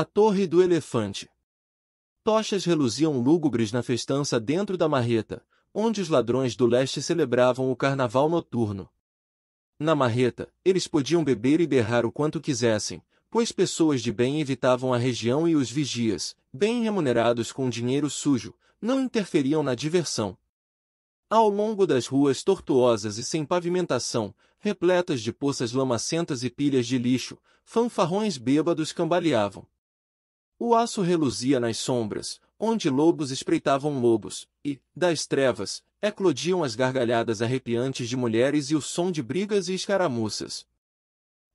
A Torre do Elefante Tochas reluziam lúgubres na festança dentro da marreta, onde os ladrões do leste celebravam o carnaval noturno. Na marreta, eles podiam beber e berrar o quanto quisessem, pois pessoas de bem evitavam a região e os vigias, bem remunerados com dinheiro sujo, não interferiam na diversão. Ao longo das ruas tortuosas e sem pavimentação, repletas de poças lamacentas e pilhas de lixo, fanfarrões bêbados cambaleavam. O aço reluzia nas sombras, onde lobos espreitavam lobos, e, das trevas, eclodiam as gargalhadas arrepiantes de mulheres e o som de brigas e escaramuças.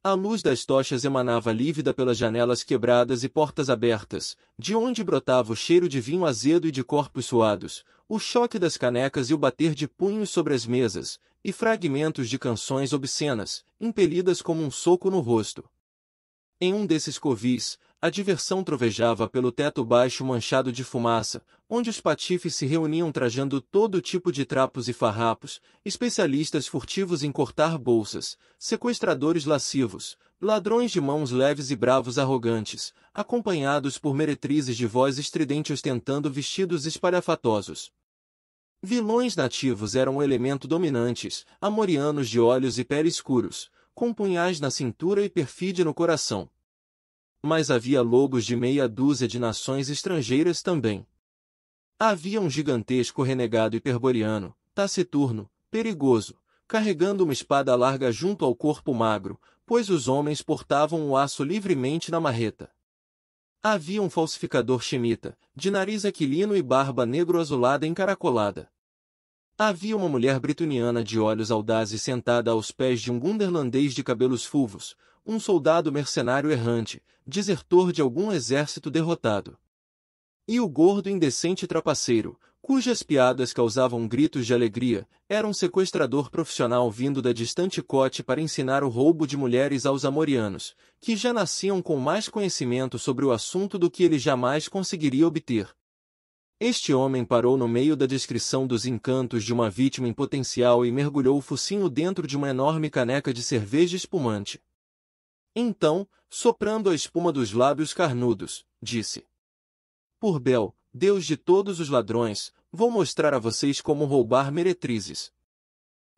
A luz das tochas emanava lívida pelas janelas quebradas e portas abertas, de onde brotava o cheiro de vinho azedo e de corpos suados, o choque das canecas e o bater de punhos sobre as mesas, e fragmentos de canções obscenas, impelidas como um soco no rosto. Em um desses covis, a diversão trovejava pelo teto baixo manchado de fumaça, onde os patifes se reuniam trajando todo tipo de trapos e farrapos, especialistas furtivos em cortar bolsas, sequestradores lascivos, ladrões de mãos leves e bravos arrogantes, acompanhados por meretrizes de voz estridente ostentando vestidos espalhafatosos. Vilões nativos eram o elemento dominantes, amorianos de olhos e pele escuros, com punhais na cintura e perfide no coração mas havia logos de meia dúzia de nações estrangeiras também. Havia um gigantesco renegado hiperboriano, taciturno, perigoso, carregando uma espada larga junto ao corpo magro, pois os homens portavam o aço livremente na marreta. Havia um falsificador chimita, de nariz aquilino e barba negro-azulada encaracolada. Havia uma mulher britoniana de olhos audazes sentada aos pés de um gunderlandês de cabelos fulvos, um soldado mercenário errante, desertor de algum exército derrotado. E o gordo indecente trapaceiro, cujas piadas causavam gritos de alegria, era um sequestrador profissional vindo da distante Cote para ensinar o roubo de mulheres aos amorianos, que já nasciam com mais conhecimento sobre o assunto do que ele jamais conseguiria obter. Este homem parou no meio da descrição dos encantos de uma vítima em potencial e mergulhou o focinho dentro de uma enorme caneca de cerveja espumante. Então, soprando a espuma dos lábios carnudos, disse: Por Bel, Deus de todos os ladrões, vou mostrar a vocês como roubar meretrizes.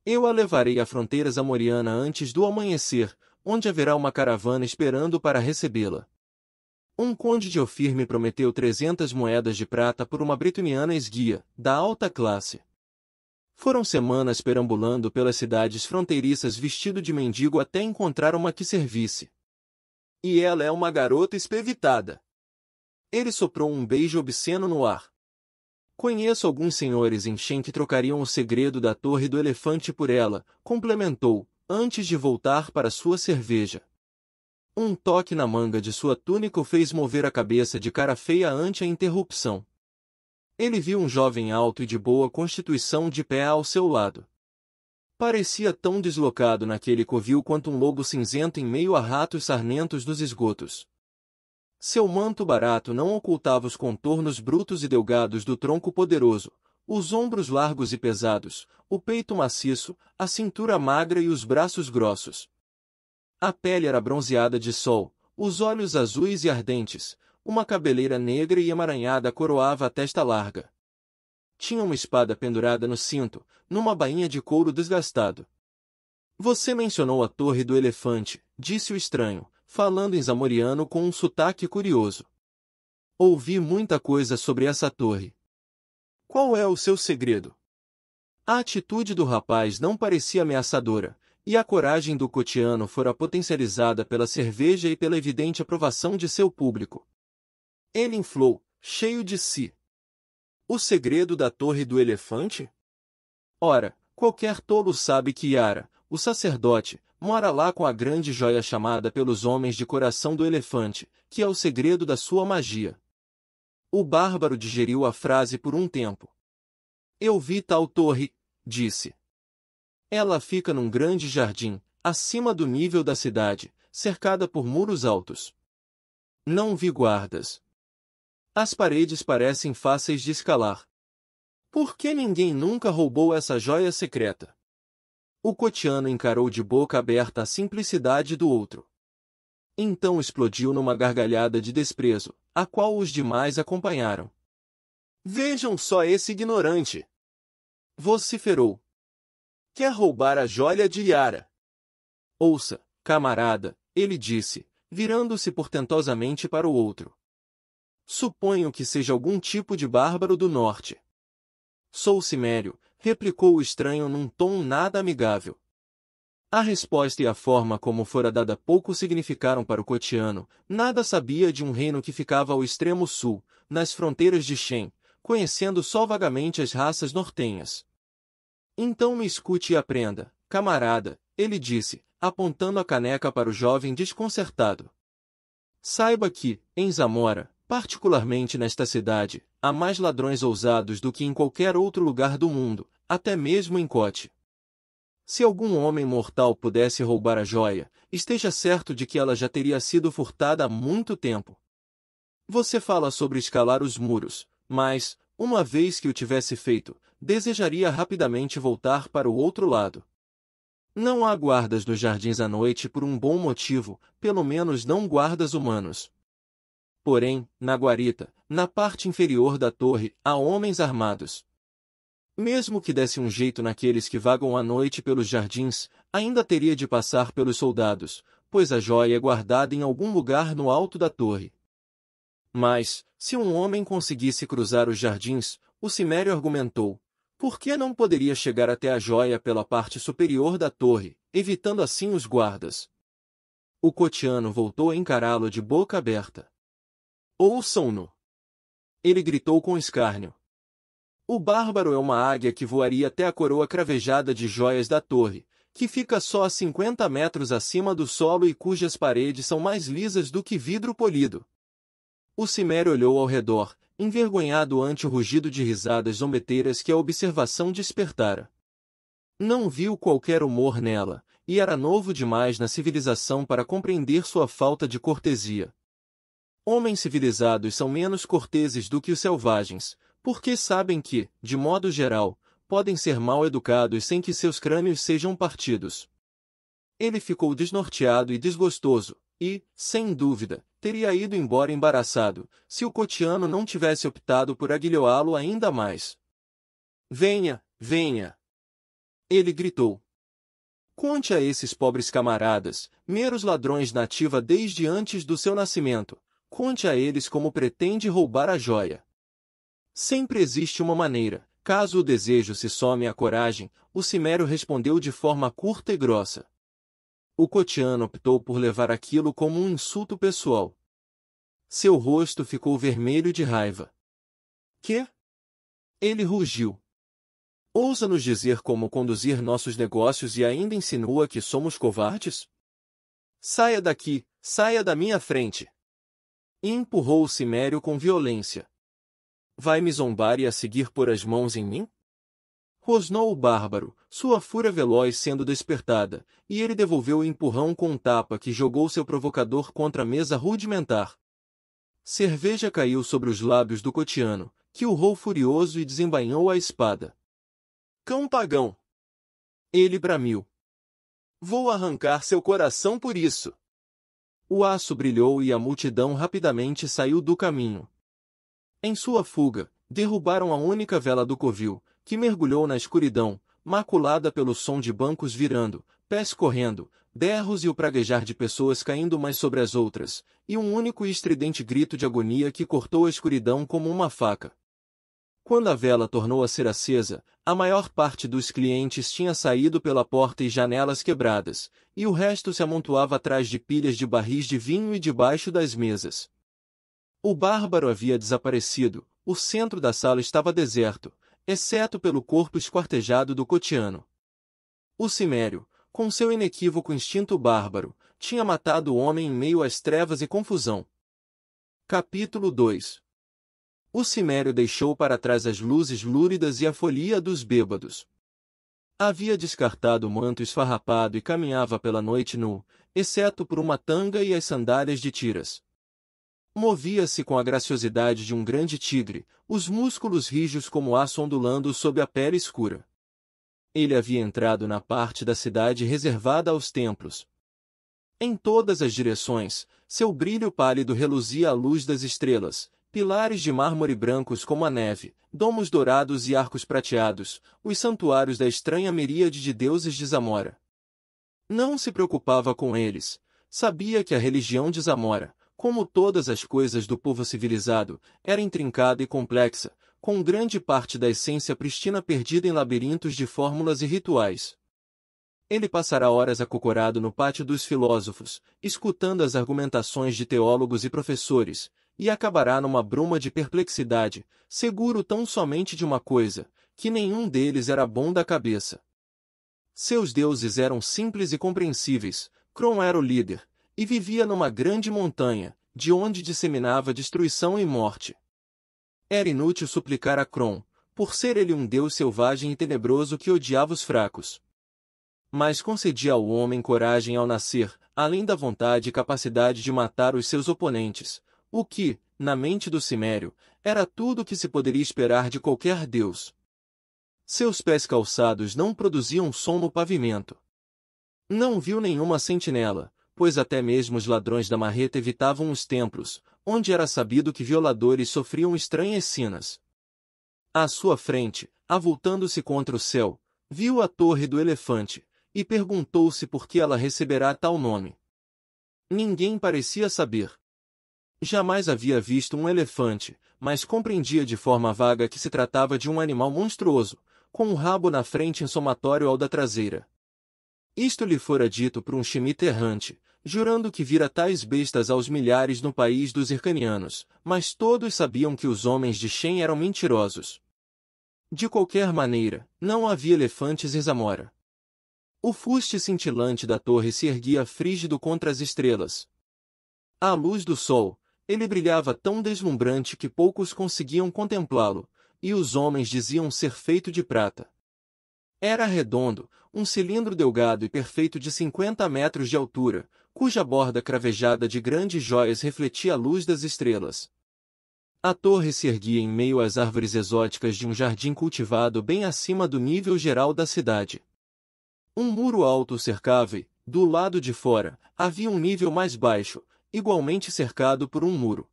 Eu a levarei à fronteira zamoriana antes do amanhecer, onde haverá uma caravana esperando para recebê-la. Um conde de Ofir me prometeu 300 moedas de prata por uma Britoniana esguia, da alta classe. Foram semanas perambulando pelas cidades fronteiriças vestido de mendigo até encontrar uma que servisse. E ela é uma garota espevitada. Ele soprou um beijo obsceno no ar. Conheço alguns senhores em Shen que trocariam o segredo da Torre do Elefante por ela, complementou, antes de voltar para sua cerveja. Um toque na manga de sua túnica o fez mover a cabeça de cara feia ante a interrupção. Ele viu um jovem alto e de boa constituição de pé ao seu lado. Parecia tão deslocado naquele covil quanto um lobo cinzento em meio a ratos sarnentos dos esgotos. Seu manto barato não ocultava os contornos brutos e delgados do tronco poderoso, os ombros largos e pesados, o peito maciço, a cintura magra e os braços grossos. A pele era bronzeada de sol, os olhos azuis e ardentes, uma cabeleira negra e emaranhada coroava a testa larga. Tinha uma espada pendurada no cinto, numa bainha de couro desgastado. Você mencionou a Torre do Elefante, disse o estranho, falando em zamoriano com um sotaque curioso. Ouvi muita coisa sobre essa torre. Qual é o seu segredo? A atitude do rapaz não parecia ameaçadora, e a coragem do cotiano fora potencializada pela cerveja e pela evidente aprovação de seu público. Ele inflou, cheio de si. O segredo da Torre do Elefante? Ora, qualquer tolo sabe que Yara, o sacerdote, mora lá com a grande joia chamada pelos homens de coração do elefante, que é o segredo da sua magia. O bárbaro digeriu a frase por um tempo. Eu vi tal torre, disse. Ela fica num grande jardim, acima do nível da cidade, cercada por muros altos. Não vi guardas. As paredes parecem fáceis de escalar. Por que ninguém nunca roubou essa joia secreta? O cotiano encarou de boca aberta a simplicidade do outro. Então explodiu numa gargalhada de desprezo, a qual os demais acompanharam. Vejam só esse ignorante! Vociferou, quer roubar a joia de Yara. Ouça, camarada, ele disse, virando-se portentosamente para o outro. Suponho que seja algum tipo de bárbaro do norte. Sou simério, replicou o estranho num tom nada amigável. A resposta e a forma como fora dada pouco significaram para o cotiano, nada sabia de um reino que ficava ao extremo sul, nas fronteiras de Shen, conhecendo só vagamente as raças nortenhas. Então me escute e aprenda, camarada, ele disse, apontando a caneca para o jovem desconcertado. Saiba que, em Zamora, particularmente nesta cidade, há mais ladrões ousados do que em qualquer outro lugar do mundo, até mesmo em Cote. Se algum homem mortal pudesse roubar a joia, esteja certo de que ela já teria sido furtada há muito tempo. Você fala sobre escalar os muros, mas, uma vez que o tivesse feito, desejaria rapidamente voltar para o outro lado. Não há guardas dos jardins à noite por um bom motivo, pelo menos não guardas humanos. Porém, na guarita, na parte inferior da torre, há homens armados. Mesmo que desse um jeito naqueles que vagam à noite pelos jardins, ainda teria de passar pelos soldados, pois a joia é guardada em algum lugar no alto da torre. Mas, se um homem conseguisse cruzar os jardins, o cimério argumentou, por que não poderia chegar até a joia pela parte superior da torre, evitando assim os guardas? O cotiano voltou a encará-lo de boca aberta. Ouçam-no! Ele gritou com escárnio. O bárbaro é uma águia que voaria até a coroa cravejada de joias da torre, que fica só a 50 metros acima do solo e cujas paredes são mais lisas do que vidro polido. O cimério olhou ao redor, envergonhado ante o rugido de risadas zombeteiras que a observação despertara. Não viu qualquer humor nela, e era novo demais na civilização para compreender sua falta de cortesia. Homens civilizados são menos corteses do que os selvagens, porque sabem que, de modo geral, podem ser mal educados sem que seus crânios sejam partidos. Ele ficou desnorteado e desgostoso, e, sem dúvida, teria ido embora embaraçado, se o cotiano não tivesse optado por aguilhoá-lo ainda mais. Venha, venha! Ele gritou. Conte a esses pobres camaradas, meros ladrões na ativa desde antes do seu nascimento, conte a eles como pretende roubar a joia. Sempre existe uma maneira, caso o desejo se some à coragem, o Cimério respondeu de forma curta e grossa. O cotiano optou por levar aquilo como um insulto pessoal. Seu rosto ficou vermelho de raiva. Que? Ele rugiu. Ousa nos dizer como conduzir nossos negócios e ainda insinua que somos covardes? Saia daqui, saia da minha frente! E empurrou o Cimério com violência. Vai me zombar e a seguir por as mãos em mim? Rosnou o bárbaro, sua fúria veloz sendo despertada, e ele devolveu o empurrão com um tapa que jogou seu provocador contra a mesa rudimentar. Cerveja caiu sobre os lábios do cotiano, que urrou furioso e desembainhou a espada. Cão pagão! Ele bramiu. Vou arrancar seu coração por isso! O aço brilhou e a multidão rapidamente saiu do caminho. Em sua fuga, derrubaram a única vela do covil, que mergulhou na escuridão, maculada pelo som de bancos virando, pés correndo, berros e o praguejar de pessoas caindo mais sobre as outras, e um único e estridente grito de agonia que cortou a escuridão como uma faca. Quando a vela tornou a ser acesa, a maior parte dos clientes tinha saído pela porta e janelas quebradas, e o resto se amontoava atrás de pilhas de barris de vinho e debaixo das mesas. O bárbaro havia desaparecido, o centro da sala estava deserto, exceto pelo corpo esquartejado do cotiano. O cimério, com seu inequívoco instinto bárbaro, tinha matado o homem em meio às trevas e confusão. Capítulo 2 O cimério deixou para trás as luzes lúridas e a folia dos bêbados. Havia descartado o manto esfarrapado e caminhava pela noite nu, exceto por uma tanga e as sandálias de tiras. Movia-se com a graciosidade de um grande tigre, os músculos rijos como aço ondulando sob a pele escura. Ele havia entrado na parte da cidade reservada aos templos. Em todas as direções, seu brilho pálido reluzia à luz das estrelas, pilares de mármore brancos como a neve, domos dourados e arcos prateados, os santuários da estranha miríade de deuses de Zamora. Não se preocupava com eles, sabia que a religião de Zamora, como todas as coisas do povo civilizado, era intrincada e complexa, com grande parte da essência pristina perdida em labirintos de fórmulas e rituais. Ele passará horas acocorado no pátio dos filósofos, escutando as argumentações de teólogos e professores, e acabará numa bruma de perplexidade, seguro tão somente de uma coisa, que nenhum deles era bom da cabeça. Seus deuses eram simples e compreensíveis, Cron era o líder, e vivia numa grande montanha, de onde disseminava destruição e morte. Era inútil suplicar a Cron, por ser ele um deus selvagem e tenebroso que odiava os fracos. Mas concedia ao homem coragem ao nascer, além da vontade e capacidade de matar os seus oponentes, o que, na mente do Cimério, era tudo o que se poderia esperar de qualquer deus. Seus pés calçados não produziam som no pavimento. Não viu nenhuma sentinela, pois até mesmo os ladrões da marreta evitavam os templos, onde era sabido que violadores sofriam estranhas sinas. À sua frente, avultando-se contra o céu, viu a Torre do Elefante, e perguntou-se por que ela receberá tal nome. Ninguém parecia saber. Jamais havia visto um elefante, mas compreendia de forma vaga que se tratava de um animal monstruoso, com um rabo na frente em somatório ao da traseira. Isto lhe fora dito por um chimita errante, jurando que vira tais bestas aos milhares no país dos Hircanianos, mas todos sabiam que os homens de Shen eram mentirosos. De qualquer maneira, não havia elefantes em Zamora. O fuste cintilante da torre se erguia frígido contra as estrelas. À luz do sol, ele brilhava tão deslumbrante que poucos conseguiam contemplá-lo, e os homens diziam ser feito de prata. Era redondo, um cilindro delgado e perfeito de 50 metros de altura, cuja borda cravejada de grandes jóias refletia a luz das estrelas. A torre se erguia em meio às árvores exóticas de um jardim cultivado bem acima do nível geral da cidade. Um muro alto cercava e, do lado de fora, havia um nível mais baixo, igualmente cercado por um muro.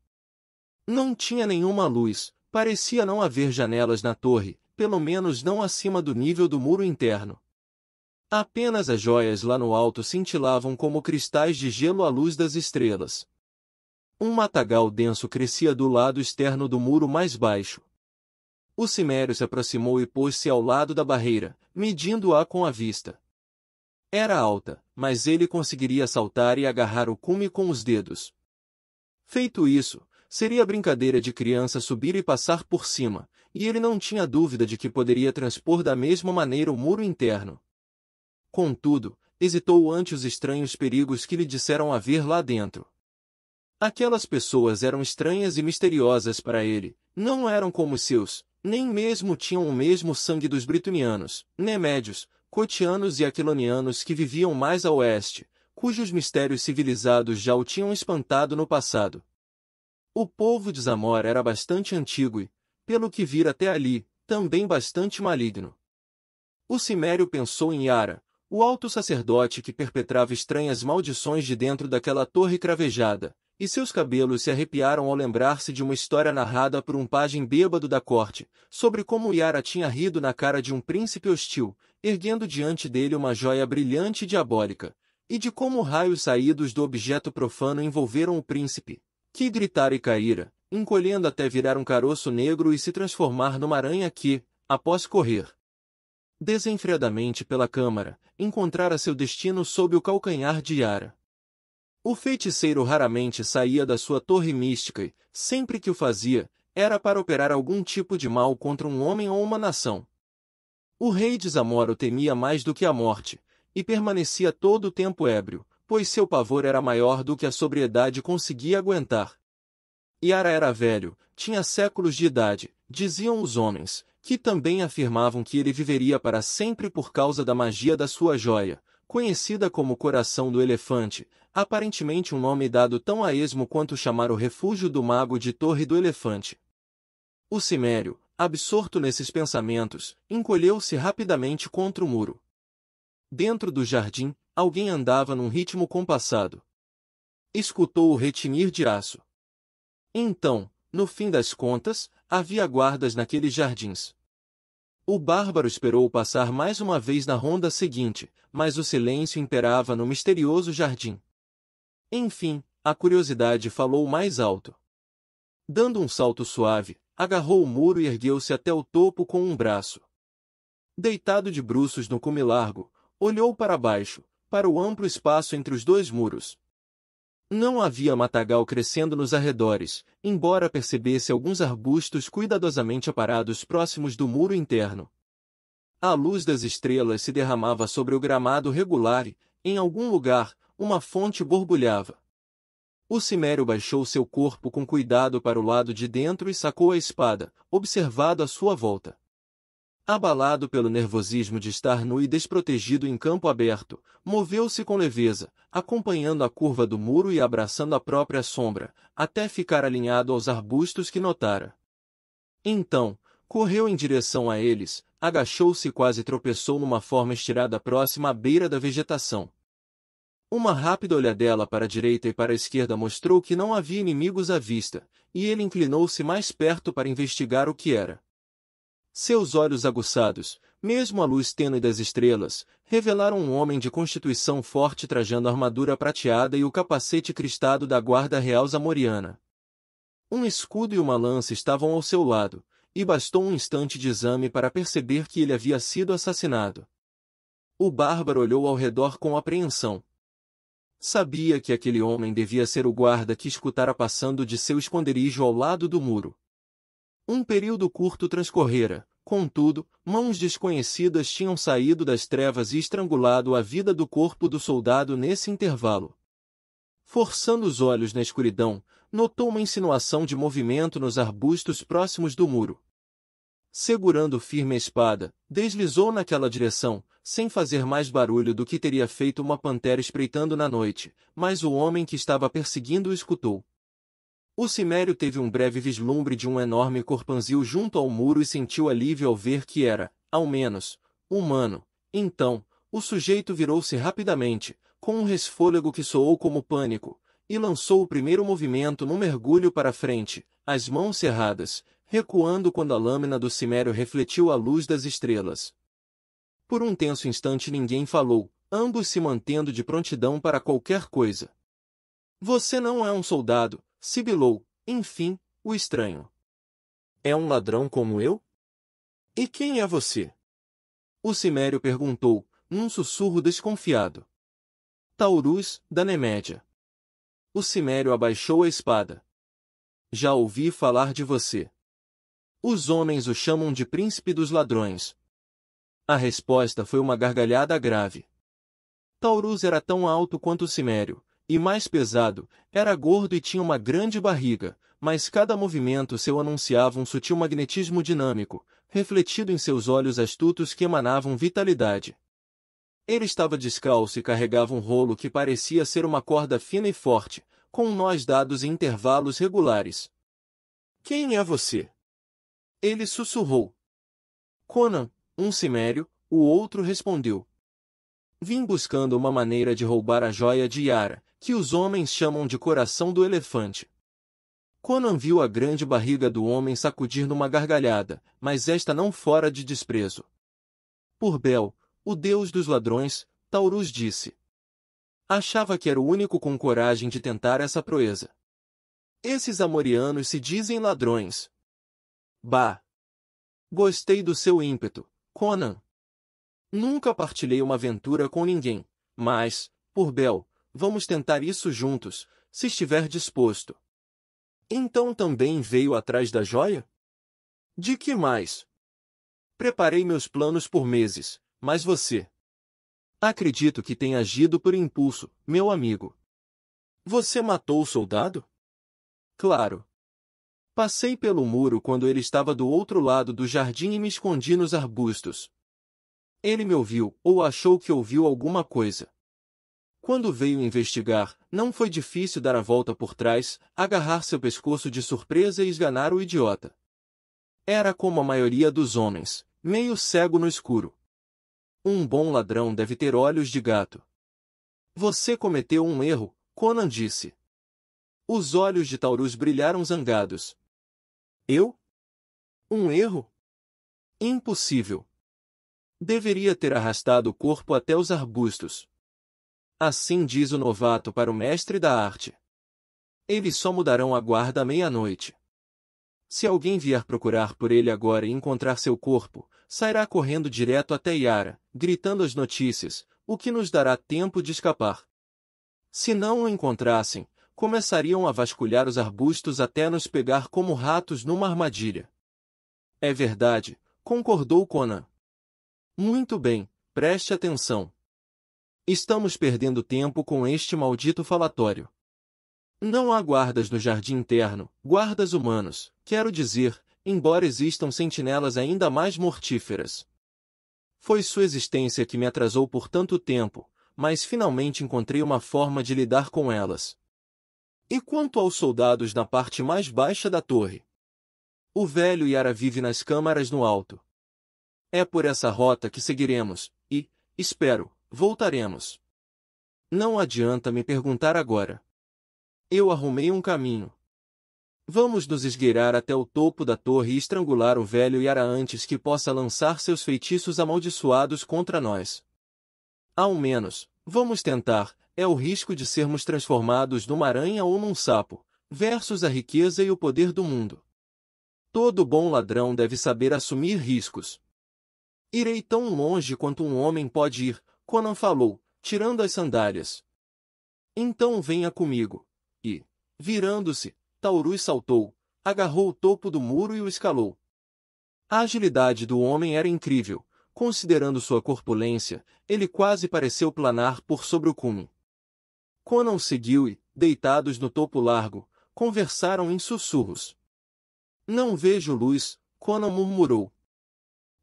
Não tinha nenhuma luz, parecia não haver janelas na torre, pelo menos não acima do nível do muro interno. Apenas as joias lá no alto cintilavam como cristais de gelo à luz das estrelas. Um matagal denso crescia do lado externo do muro mais baixo. O cimério se aproximou e pôs-se ao lado da barreira, medindo-a com a vista. Era alta, mas ele conseguiria saltar e agarrar o cume com os dedos. Feito isso, seria brincadeira de criança subir e passar por cima, e ele não tinha dúvida de que poderia transpor da mesma maneira o muro interno contudo, hesitou ante os estranhos perigos que lhe disseram haver lá dentro. Aquelas pessoas eram estranhas e misteriosas para ele, não eram como seus, nem mesmo tinham o mesmo sangue dos britunianos, nemédios, cotianos e aquilonianos que viviam mais a oeste, cujos mistérios civilizados já o tinham espantado no passado. O povo de Zamor era bastante antigo e, pelo que vira até ali, também bastante maligno. O Cimério pensou em Yara, o alto sacerdote que perpetrava estranhas maldições de dentro daquela torre cravejada, e seus cabelos se arrepiaram ao lembrar-se de uma história narrada por um pajem bêbado da corte, sobre como Yara tinha rido na cara de um príncipe hostil, erguendo diante dele uma joia brilhante e diabólica, e de como raios saídos do objeto profano envolveram o príncipe, que gritara e caíra, encolhendo até virar um caroço negro e se transformar numa aranha que, após correr, desenfreadamente pela câmara, encontrara seu destino sob o calcanhar de Yara. O feiticeiro raramente saía da sua torre mística e, sempre que o fazia, era para operar algum tipo de mal contra um homem ou uma nação. O rei de o temia mais do que a morte, e permanecia todo o tempo ébrio, pois seu pavor era maior do que a sobriedade conseguia aguentar. Yara era velho, tinha séculos de idade, diziam os homens, que também afirmavam que ele viveria para sempre por causa da magia da sua joia, conhecida como Coração do Elefante, aparentemente um nome dado tão a esmo quanto chamar o refúgio do mago de Torre do Elefante. O Cimério, absorto nesses pensamentos, encolheu-se rapidamente contra o muro. Dentro do jardim, alguém andava num ritmo compassado. Escutou o retinir de aço. Então, no fim das contas, havia guardas naqueles jardins. O bárbaro esperou passar mais uma vez na ronda seguinte, mas o silêncio imperava no misterioso jardim. Enfim, a curiosidade falou mais alto. Dando um salto suave, agarrou o muro e ergueu-se até o topo com um braço. Deitado de bruços no cume largo, olhou para baixo, para o amplo espaço entre os dois muros, não havia matagal crescendo nos arredores, embora percebesse alguns arbustos cuidadosamente aparados próximos do muro interno. A luz das estrelas se derramava sobre o gramado regular e, em algum lugar, uma fonte borbulhava. O cimério baixou seu corpo com cuidado para o lado de dentro e sacou a espada, observado à sua volta. Abalado pelo nervosismo de estar nu e desprotegido em campo aberto, moveu-se com leveza, acompanhando a curva do muro e abraçando a própria sombra, até ficar alinhado aos arbustos que notara. Então, correu em direção a eles, agachou-se e quase tropeçou numa forma estirada próxima à beira da vegetação. Uma rápida olhadela para a direita e para a esquerda mostrou que não havia inimigos à vista, e ele inclinou-se mais perto para investigar o que era. Seus olhos aguçados, mesmo à luz tênue das estrelas, revelaram um homem de constituição forte trajando armadura prateada e o capacete cristado da guarda real zamoriana. Um escudo e uma lança estavam ao seu lado, e bastou um instante de exame para perceber que ele havia sido assassinado. O bárbaro olhou ao redor com apreensão. Sabia que aquele homem devia ser o guarda que escutara passando de seu esconderijo ao lado do muro. Um período curto transcorrera, contudo, mãos desconhecidas tinham saído das trevas e estrangulado a vida do corpo do soldado nesse intervalo. Forçando os olhos na escuridão, notou uma insinuação de movimento nos arbustos próximos do muro. Segurando firme a espada, deslizou naquela direção, sem fazer mais barulho do que teria feito uma pantera espreitando na noite, mas o homem que estava perseguindo o escutou. O Cimério teve um breve vislumbre de um enorme corpanzil junto ao muro e sentiu alívio ao ver que era, ao menos, humano. Então, o sujeito virou-se rapidamente, com um resfôlego que soou como pânico, e lançou o primeiro movimento num mergulho para frente, as mãos cerradas, recuando quando a lâmina do cimério refletiu a luz das estrelas. Por um tenso instante ninguém falou, ambos se mantendo de prontidão para qualquer coisa. Você não é um soldado, sibilou, enfim, o estranho. É um ladrão como eu? E quem é você? O Cimério perguntou, num sussurro desconfiado. Taurus, da Nemédia. O Cimério abaixou a espada. Já ouvi falar de você. Os homens o chamam de príncipe dos ladrões. A resposta foi uma gargalhada grave. Taurus era tão alto quanto o Cimério, e mais pesado, era gordo e tinha uma grande barriga, mas cada movimento seu anunciava um sutil magnetismo dinâmico, refletido em seus olhos astutos que emanavam vitalidade. Ele estava descalço e carregava um rolo que parecia ser uma corda fina e forte, com nós dados em intervalos regulares. Quem é você? Ele sussurrou. Conan, um simério. o outro respondeu. Vim buscando uma maneira de roubar a joia de Yara, que os homens chamam de coração do elefante. Conan viu a grande barriga do homem sacudir numa gargalhada, mas esta não fora de desprezo. Por Bel, o deus dos ladrões, Taurus disse. Achava que era o único com coragem de tentar essa proeza. Esses amorianos se dizem ladrões. Bah! Gostei do seu ímpeto, Conan. Nunca partilhei uma aventura com ninguém, mas, por Bel, Vamos tentar isso juntos, se estiver disposto. Então também veio atrás da joia? De que mais? Preparei meus planos por meses, mas você. Acredito que tem agido por impulso, meu amigo. Você matou o soldado? Claro. Passei pelo muro quando ele estava do outro lado do jardim e me escondi nos arbustos. Ele me ouviu, ou achou que ouviu alguma coisa. Quando veio investigar, não foi difícil dar a volta por trás, agarrar seu pescoço de surpresa e esganar o idiota. Era como a maioria dos homens, meio cego no escuro. Um bom ladrão deve ter olhos de gato. Você cometeu um erro, Conan disse. Os olhos de Taurus brilharam zangados. Eu? Um erro? Impossível. Deveria ter arrastado o corpo até os arbustos. Assim diz o novato para o mestre da arte. Eles só mudarão a guarda à meia-noite. Se alguém vier procurar por ele agora e encontrar seu corpo, sairá correndo direto até Yara, gritando as notícias, o que nos dará tempo de escapar. Se não o encontrassem, começariam a vasculhar os arbustos até nos pegar como ratos numa armadilha. É verdade, concordou Conan. Muito bem, preste atenção. Estamos perdendo tempo com este maldito falatório. Não há guardas no jardim interno, guardas humanos, quero dizer, embora existam sentinelas ainda mais mortíferas. Foi sua existência que me atrasou por tanto tempo, mas finalmente encontrei uma forma de lidar com elas. E quanto aos soldados na parte mais baixa da torre? O velho Yara vive nas câmaras no alto. É por essa rota que seguiremos, e, espero, Voltaremos. Não adianta me perguntar agora. Eu arrumei um caminho. Vamos nos esgueirar até o topo da torre e estrangular o velho Yara antes que possa lançar seus feitiços amaldiçoados contra nós. Ao menos, vamos tentar, é o risco de sermos transformados numa aranha ou num sapo, versus a riqueza e o poder do mundo. Todo bom ladrão deve saber assumir riscos. Irei tão longe quanto um homem pode ir, Conan falou, tirando as sandálias. Então venha comigo. E, virando-se, Taurus saltou, agarrou o topo do muro e o escalou. A agilidade do homem era incrível. Considerando sua corpulência, ele quase pareceu planar por sobre o cume. Conan seguiu e, deitados no topo largo, conversaram em sussurros. Não vejo luz, Conan murmurou.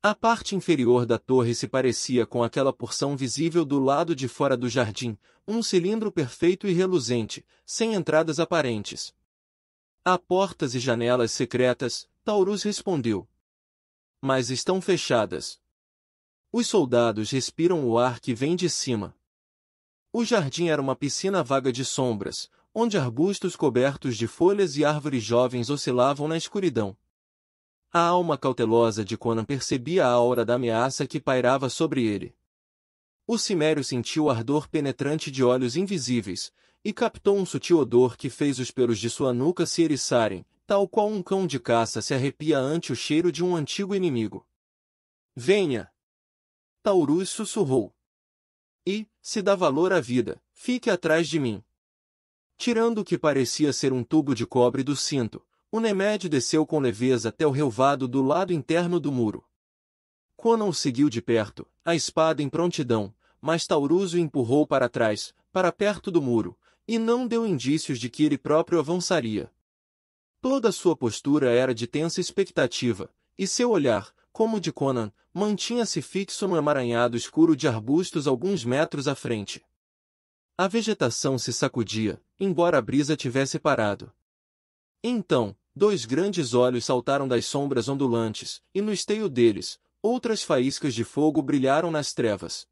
A parte inferior da torre se parecia com aquela porção visível do lado de fora do jardim, um cilindro perfeito e reluzente, sem entradas aparentes. Há portas e janelas secretas, Taurus respondeu. Mas estão fechadas. Os soldados respiram o ar que vem de cima. O jardim era uma piscina vaga de sombras, onde arbustos cobertos de folhas e árvores jovens oscilavam na escuridão. A alma cautelosa de Conan percebia a aura da ameaça que pairava sobre ele. O cimério sentiu ardor penetrante de olhos invisíveis, e captou um sutil odor que fez os pelos de sua nuca se eriçarem, tal qual um cão de caça se arrepia ante o cheiro de um antigo inimigo. Venha! Taurus sussurrou. E, se dá valor à vida, fique atrás de mim. Tirando o que parecia ser um tubo de cobre do cinto, o Unemed desceu com leveza até o relvado do lado interno do muro. Conan o seguiu de perto, a espada em prontidão, mas Tauruso empurrou para trás, para perto do muro, e não deu indícios de que ele próprio avançaria. Toda sua postura era de tensa expectativa, e seu olhar, como de Conan, mantinha-se fixo no emaranhado escuro de arbustos alguns metros à frente. A vegetação se sacudia, embora a brisa tivesse parado. Então, dois grandes olhos saltaram das sombras ondulantes, e no esteio deles, outras faíscas de fogo brilharam nas trevas.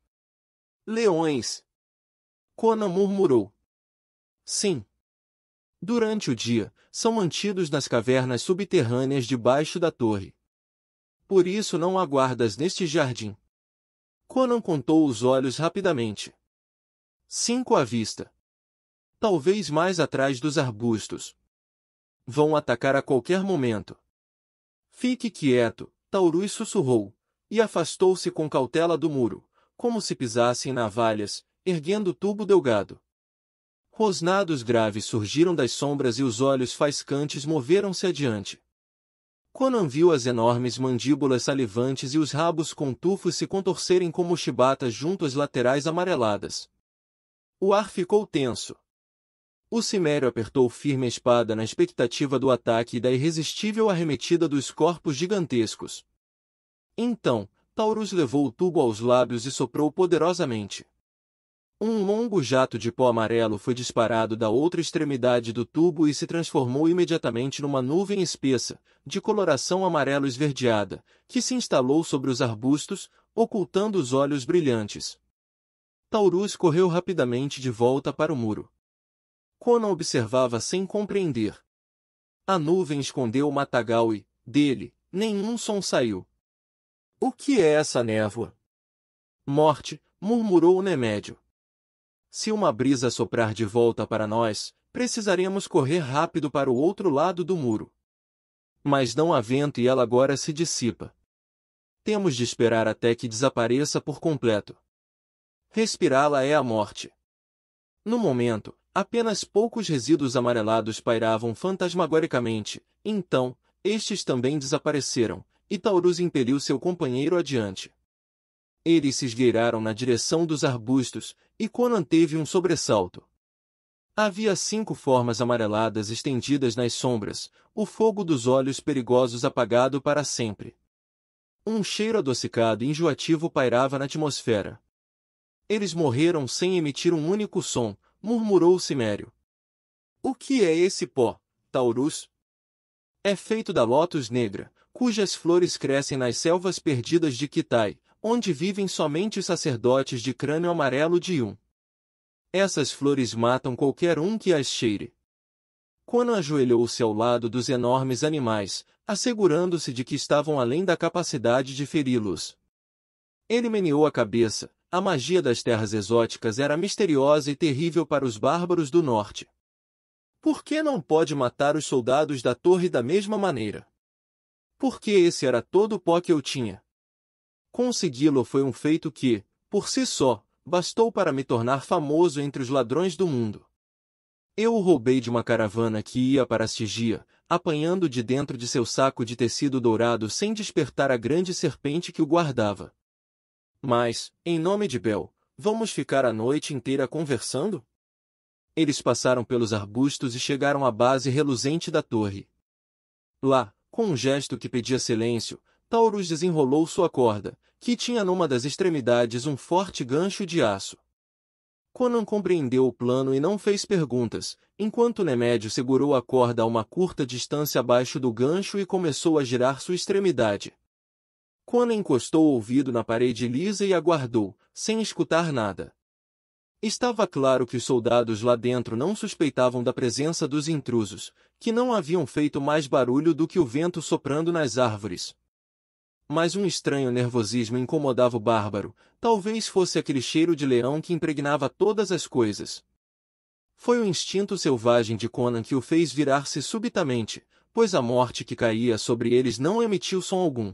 Leões! Conan murmurou. Sim. Durante o dia, são mantidos nas cavernas subterrâneas debaixo da torre. Por isso não aguardas neste jardim. Conan contou os olhos rapidamente. Cinco à vista. Talvez mais atrás dos arbustos, Vão atacar a qualquer momento. Fique quieto, Taurus sussurrou, e afastou-se com cautela do muro, como se pisassem navalhas, erguendo o tubo delgado. Rosnados graves surgiram das sombras e os olhos faiscantes moveram-se adiante. Conan viu as enormes mandíbulas salivantes e os rabos com tufos se contorcerem como chibatas junto às laterais amareladas. O ar ficou tenso. O cimério apertou firme a espada na expectativa do ataque e da irresistível arremetida dos corpos gigantescos. Então, Taurus levou o tubo aos lábios e soprou poderosamente. Um longo jato de pó amarelo foi disparado da outra extremidade do tubo e se transformou imediatamente numa nuvem espessa, de coloração amarelo esverdeada, que se instalou sobre os arbustos, ocultando os olhos brilhantes. Taurus correu rapidamente de volta para o muro. Conan observava sem compreender. A nuvem escondeu o matagal e, dele, nenhum som saiu. O que é essa névoa? Morte, murmurou o Nemédio. Se uma brisa soprar de volta para nós, precisaremos correr rápido para o outro lado do muro. Mas não há vento e ela agora se dissipa. Temos de esperar até que desapareça por completo. Respirá-la é a morte. No momento, Apenas poucos resíduos amarelados pairavam fantasmagoricamente, então, estes também desapareceram, e Taurus impeliu seu companheiro adiante. Eles se esgueiraram na direção dos arbustos, e Conan teve um sobressalto. Havia cinco formas amareladas estendidas nas sombras, o fogo dos olhos perigosos apagado para sempre. Um cheiro adocicado e enjoativo pairava na atmosfera. Eles morreram sem emitir um único som, murmurou o O que é esse pó, Taurus? É feito da lótus negra, cujas flores crescem nas selvas perdidas de Quitai, onde vivem somente os sacerdotes de crânio amarelo de um. Essas flores matam qualquer um que as cheire. Conan ajoelhou-se ao lado dos enormes animais, assegurando-se de que estavam além da capacidade de feri-los. Ele meneou a cabeça, a magia das terras exóticas era misteriosa e terrível para os bárbaros do norte. Por que não pode matar os soldados da torre da mesma maneira? Porque esse era todo o pó que eu tinha. Consegui-lo foi um feito que, por si só, bastou para me tornar famoso entre os ladrões do mundo. Eu o roubei de uma caravana que ia para Sigia, apanhando de dentro de seu saco de tecido dourado sem despertar a grande serpente que o guardava. Mas, em nome de Bel, vamos ficar a noite inteira conversando? Eles passaram pelos arbustos e chegaram à base reluzente da torre. Lá, com um gesto que pedia silêncio, Taurus desenrolou sua corda, que tinha numa das extremidades um forte gancho de aço. Conan compreendeu o plano e não fez perguntas, enquanto Nemédio segurou a corda a uma curta distância abaixo do gancho e começou a girar sua extremidade. Quando encostou o ouvido na parede lisa e aguardou, sem escutar nada. Estava claro que os soldados lá dentro não suspeitavam da presença dos intrusos, que não haviam feito mais barulho do que o vento soprando nas árvores. Mas um estranho nervosismo incomodava o bárbaro, talvez fosse aquele cheiro de leão que impregnava todas as coisas. Foi o instinto selvagem de Conan que o fez virar-se subitamente, pois a morte que caía sobre eles não emitiu som algum.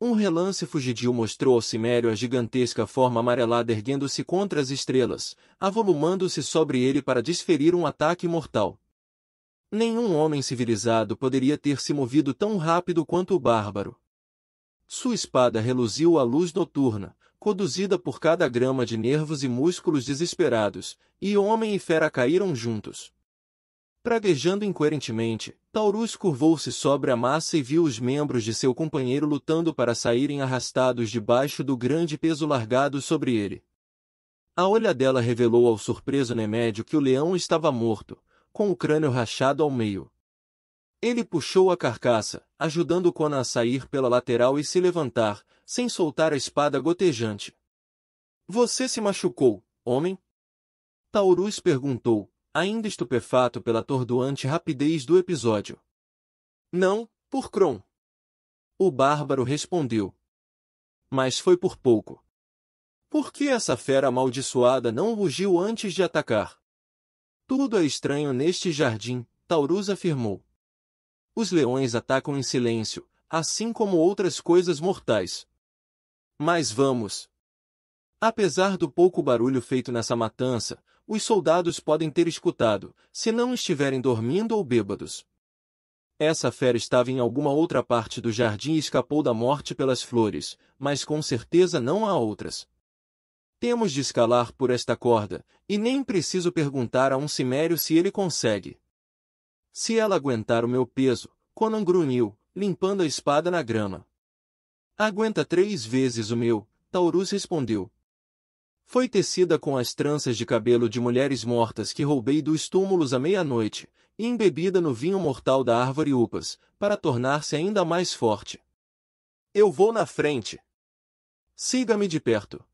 Um relance fugidio mostrou ao Cimério a gigantesca forma amarelada erguendo-se contra as estrelas, avolumando-se sobre ele para desferir um ataque mortal. Nenhum homem civilizado poderia ter se movido tão rápido quanto o bárbaro. Sua espada reluziu à luz noturna, conduzida por cada grama de nervos e músculos desesperados, e homem e fera caíram juntos. Praguejando incoerentemente, Taurus curvou-se sobre a massa e viu os membros de seu companheiro lutando para saírem arrastados debaixo do grande peso largado sobre ele. A olha dela revelou ao surpreso Nemédio que o leão estava morto, com o crânio rachado ao meio. Ele puxou a carcaça, ajudando Conan a sair pela lateral e se levantar, sem soltar a espada gotejante. Você se machucou, homem? Taurus perguntou, ainda estupefato pela atordoante rapidez do episódio. Não, por Kron. O bárbaro respondeu. Mas foi por pouco. Por que essa fera amaldiçoada não rugiu antes de atacar? Tudo é estranho neste jardim, Taurus afirmou. Os leões atacam em silêncio, assim como outras coisas mortais. Mas vamos. Apesar do pouco barulho feito nessa matança, os soldados podem ter escutado, se não estiverem dormindo ou bêbados. Essa fera estava em alguma outra parte do jardim e escapou da morte pelas flores, mas com certeza não há outras. Temos de escalar por esta corda, e nem preciso perguntar a um cimério se ele consegue. Se ela aguentar o meu peso, Conan grunhiu, limpando a espada na grama. Aguenta três vezes o meu, Taurus respondeu, foi tecida com as tranças de cabelo de mulheres mortas que roubei dos túmulos à meia-noite, e embebida no vinho mortal da árvore upas, para tornar-se ainda mais forte. Eu vou na frente. Siga-me de perto.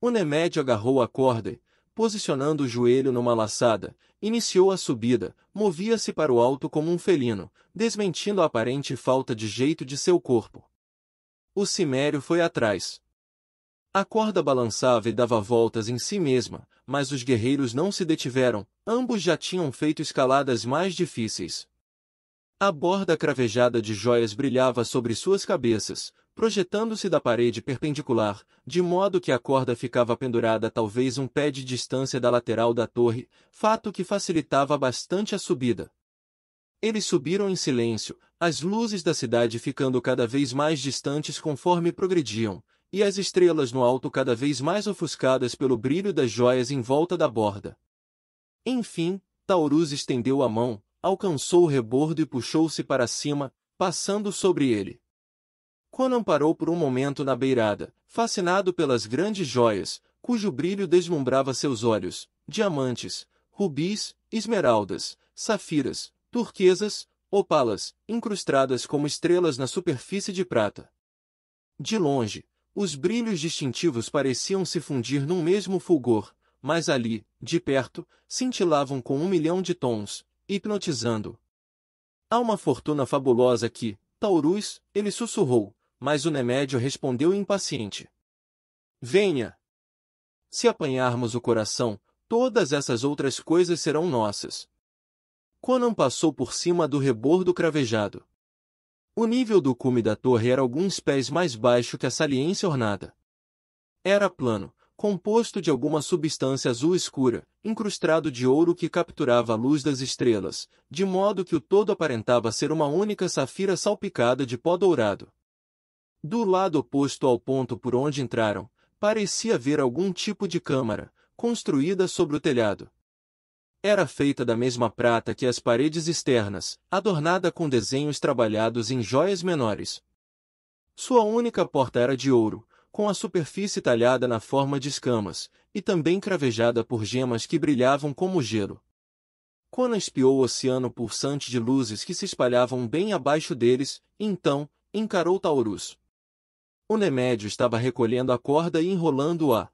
O Nemédio agarrou a corda e, posicionando o joelho numa laçada, iniciou a subida, movia-se para o alto como um felino, desmentindo a aparente falta de jeito de seu corpo. O cimério foi atrás. A corda balançava e dava voltas em si mesma, mas os guerreiros não se detiveram, ambos já tinham feito escaladas mais difíceis. A borda cravejada de joias brilhava sobre suas cabeças, projetando-se da parede perpendicular, de modo que a corda ficava pendurada talvez um pé de distância da lateral da torre, fato que facilitava bastante a subida. Eles subiram em silêncio, as luzes da cidade ficando cada vez mais distantes conforme progrediam, e as estrelas no alto cada vez mais ofuscadas pelo brilho das joias em volta da borda. Enfim, Taurus estendeu a mão, alcançou o rebordo e puxou-se para cima, passando sobre ele. Conan parou por um momento na beirada, fascinado pelas grandes joias, cujo brilho deslumbrava seus olhos, diamantes, rubis, esmeraldas, safiras, turquesas, opalas, incrustadas como estrelas na superfície de prata. De longe, os brilhos distintivos pareciam se fundir num mesmo fulgor, mas ali, de perto, cintilavam com um milhão de tons, hipnotizando. Há uma fortuna fabulosa aqui, Taurus, ele sussurrou, mas o Nemédio respondeu impaciente. Venha! Se apanharmos o coração, todas essas outras coisas serão nossas. Conan passou por cima do rebordo cravejado. O nível do cume da torre era alguns pés mais baixo que a saliência ornada. Era plano, composto de alguma substância azul escura, incrustado de ouro que capturava a luz das estrelas, de modo que o todo aparentava ser uma única safira salpicada de pó dourado. Do lado oposto ao ponto por onde entraram, parecia haver algum tipo de câmara, construída sobre o telhado, era feita da mesma prata que as paredes externas, adornada com desenhos trabalhados em joias menores. Sua única porta era de ouro, com a superfície talhada na forma de escamas, e também cravejada por gemas que brilhavam como gelo. Conan espiou o oceano pulsante de luzes que se espalhavam bem abaixo deles, e então, encarou Taurus. O Nemédio estava recolhendo a corda e enrolando-a,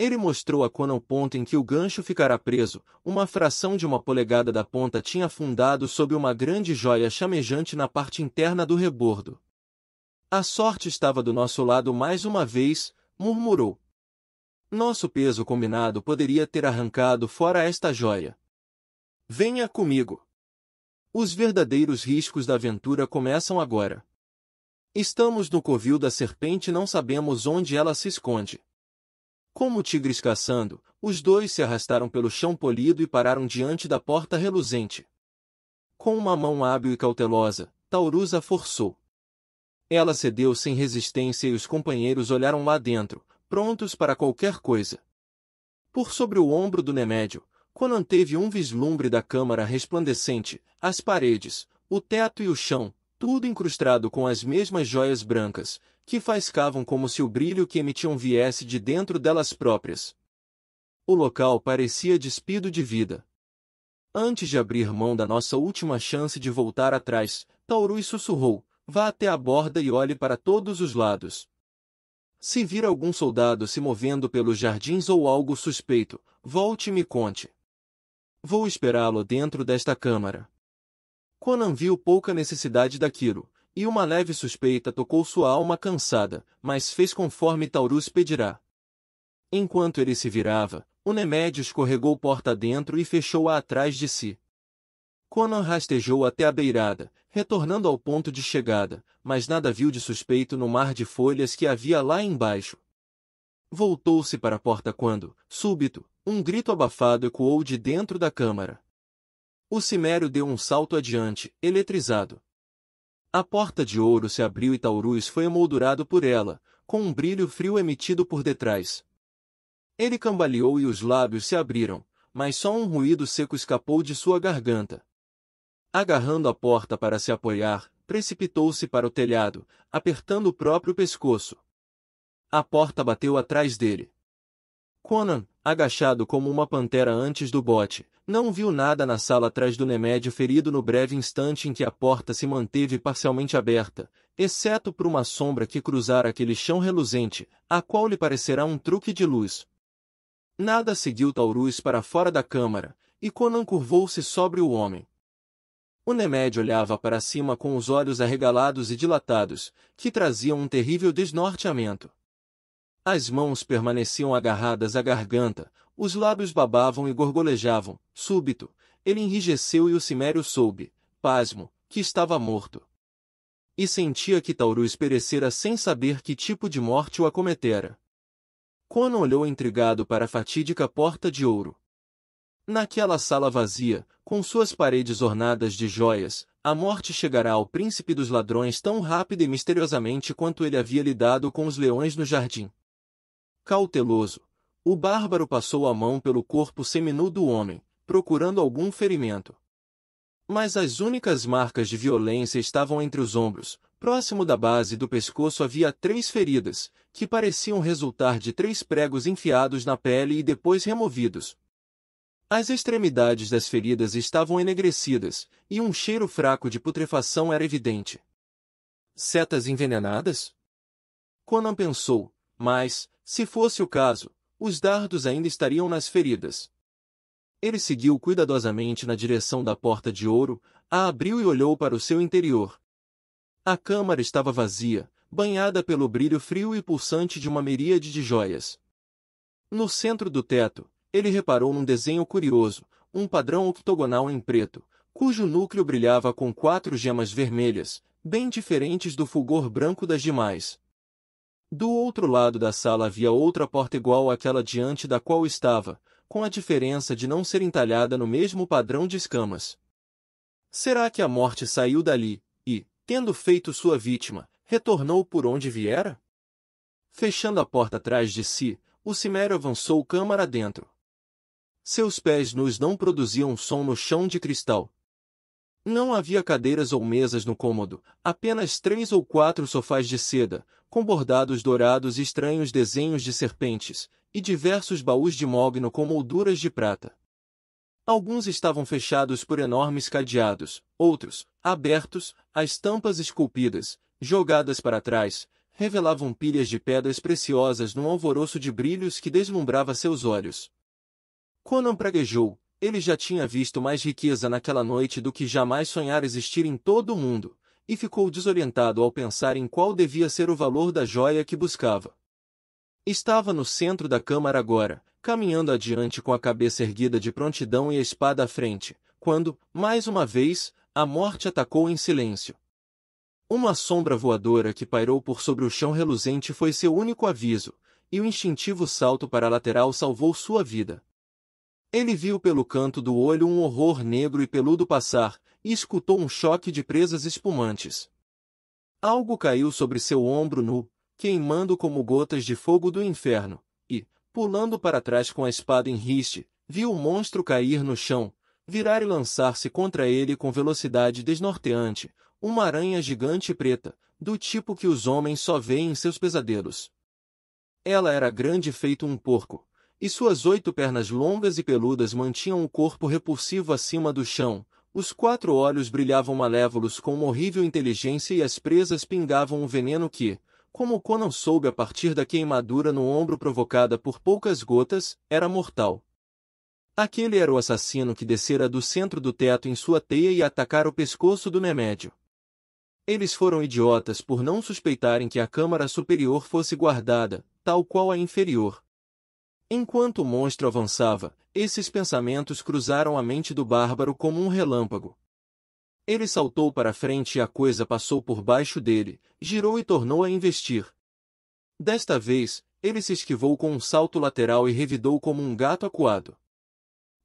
ele mostrou a Conan o ponto em que o gancho ficará preso, uma fração de uma polegada da ponta tinha afundado sob uma grande joia chamejante na parte interna do rebordo. A sorte estava do nosso lado mais uma vez, murmurou. Nosso peso combinado poderia ter arrancado fora esta joia. Venha comigo. Os verdadeiros riscos da aventura começam agora. Estamos no covil da serpente e não sabemos onde ela se esconde. Como tigres caçando, os dois se arrastaram pelo chão polido e pararam diante da porta reluzente. Com uma mão hábil e cautelosa, Taurus a forçou. Ela cedeu sem resistência e os companheiros olharam lá dentro, prontos para qualquer coisa. Por sobre o ombro do Nemédio, Conan teve um vislumbre da câmara resplandecente, as paredes, o teto e o chão, tudo incrustado com as mesmas joias brancas, que faiscavam como se o brilho que emitiam viesse de dentro delas próprias. O local parecia despido de vida. Antes de abrir mão da nossa última chance de voltar atrás, Taurus sussurrou, vá até a borda e olhe para todos os lados. Se vir algum soldado se movendo pelos jardins ou algo suspeito, volte e me conte. Vou esperá-lo dentro desta câmara. Conan viu pouca necessidade daquilo, e uma leve suspeita tocou sua alma cansada, mas fez conforme Taurus pedirá. Enquanto ele se virava, o Nemédio escorregou porta dentro e fechou-a atrás de si. Conan rastejou até a beirada, retornando ao ponto de chegada, mas nada viu de suspeito no mar de folhas que havia lá embaixo. Voltou-se para a porta quando, súbito, um grito abafado ecoou de dentro da câmara. O cimério deu um salto adiante, eletrizado. A porta de ouro se abriu e Taurus foi emoldurado por ela, com um brilho frio emitido por detrás. Ele cambaleou e os lábios se abriram, mas só um ruído seco escapou de sua garganta. Agarrando a porta para se apoiar, precipitou-se para o telhado, apertando o próprio pescoço. A porta bateu atrás dele. Conan, agachado como uma pantera antes do bote, não viu nada na sala atrás do Nemédio ferido no breve instante em que a porta se manteve parcialmente aberta, exceto por uma sombra que cruzara aquele chão reluzente, a qual lhe parecerá um truque de luz. Nada seguiu Taurus para fora da câmara, e Conan curvou-se sobre o homem. O Nemédio olhava para cima com os olhos arregalados e dilatados, que traziam um terrível desnorteamento. As mãos permaneciam agarradas à garganta, os lábios babavam e gorgolejavam. Súbito, ele enrijeceu e o cimério soube, pasmo, que estava morto. E sentia que Taurus perecera sem saber que tipo de morte o acometera. Conan olhou intrigado para a fatídica porta de ouro. Naquela sala vazia, com suas paredes ornadas de joias, a morte chegará ao príncipe dos ladrões tão rápido e misteriosamente quanto ele havia lidado com os leões no jardim. Cauteloso, o bárbaro passou a mão pelo corpo seminu do homem, procurando algum ferimento. Mas as únicas marcas de violência estavam entre os ombros, próximo da base do pescoço havia três feridas, que pareciam resultar de três pregos enfiados na pele e depois removidos. As extremidades das feridas estavam enegrecidas, e um cheiro fraco de putrefação era evidente. Setas envenenadas? Conan pensou, mas, se fosse o caso, os dardos ainda estariam nas feridas. Ele seguiu cuidadosamente na direção da porta de ouro, a abriu e olhou para o seu interior. A câmara estava vazia, banhada pelo brilho frio e pulsante de uma miríade de joias. No centro do teto, ele reparou num desenho curioso, um padrão octogonal em preto, cujo núcleo brilhava com quatro gemas vermelhas, bem diferentes do fulgor branco das demais. Do outro lado da sala havia outra porta igual àquela diante da qual estava, com a diferença de não ser entalhada no mesmo padrão de escamas. Será que a morte saiu dali e, tendo feito sua vítima, retornou por onde viera? Fechando a porta atrás de si, o cimério avançou câmara dentro. Seus pés nus não produziam som no chão de cristal. Não havia cadeiras ou mesas no cômodo, apenas três ou quatro sofás de seda, com bordados dourados e estranhos desenhos de serpentes, e diversos baús de mogno com molduras de prata. Alguns estavam fechados por enormes cadeados, outros, abertos, a estampas esculpidas, jogadas para trás, revelavam pilhas de pedras preciosas num alvoroço de brilhos que deslumbrava seus olhos. Conan praguejou, ele já tinha visto mais riqueza naquela noite do que jamais sonhara existir em todo o mundo e ficou desorientado ao pensar em qual devia ser o valor da joia que buscava. Estava no centro da câmara agora, caminhando adiante com a cabeça erguida de prontidão e a espada à frente, quando, mais uma vez, a morte atacou em silêncio. Uma sombra voadora que pairou por sobre o chão reluzente foi seu único aviso, e o instintivo salto para a lateral salvou sua vida. Ele viu pelo canto do olho um horror negro e peludo passar, e escutou um choque de presas espumantes. Algo caiu sobre seu ombro nu, queimando como gotas de fogo do inferno, e, pulando para trás com a espada em riste, viu o monstro cair no chão, virar e lançar-se contra ele com velocidade desnorteante, uma aranha gigante preta, do tipo que os homens só veem em seus pesadelos. Ela era grande feito um porco, e suas oito pernas longas e peludas mantinham o corpo repulsivo acima do chão, os quatro olhos brilhavam malévolos com uma horrível inteligência e as presas pingavam um veneno que, como Conan soube a partir da queimadura no ombro provocada por poucas gotas, era mortal. Aquele era o assassino que descera do centro do teto em sua teia e atacara o pescoço do Nemédio. Eles foram idiotas por não suspeitarem que a Câmara Superior fosse guardada, tal qual a inferior, Enquanto o monstro avançava, esses pensamentos cruzaram a mente do bárbaro como um relâmpago. Ele saltou para frente e a coisa passou por baixo dele, girou e tornou a investir. Desta vez, ele se esquivou com um salto lateral e revidou como um gato acuado.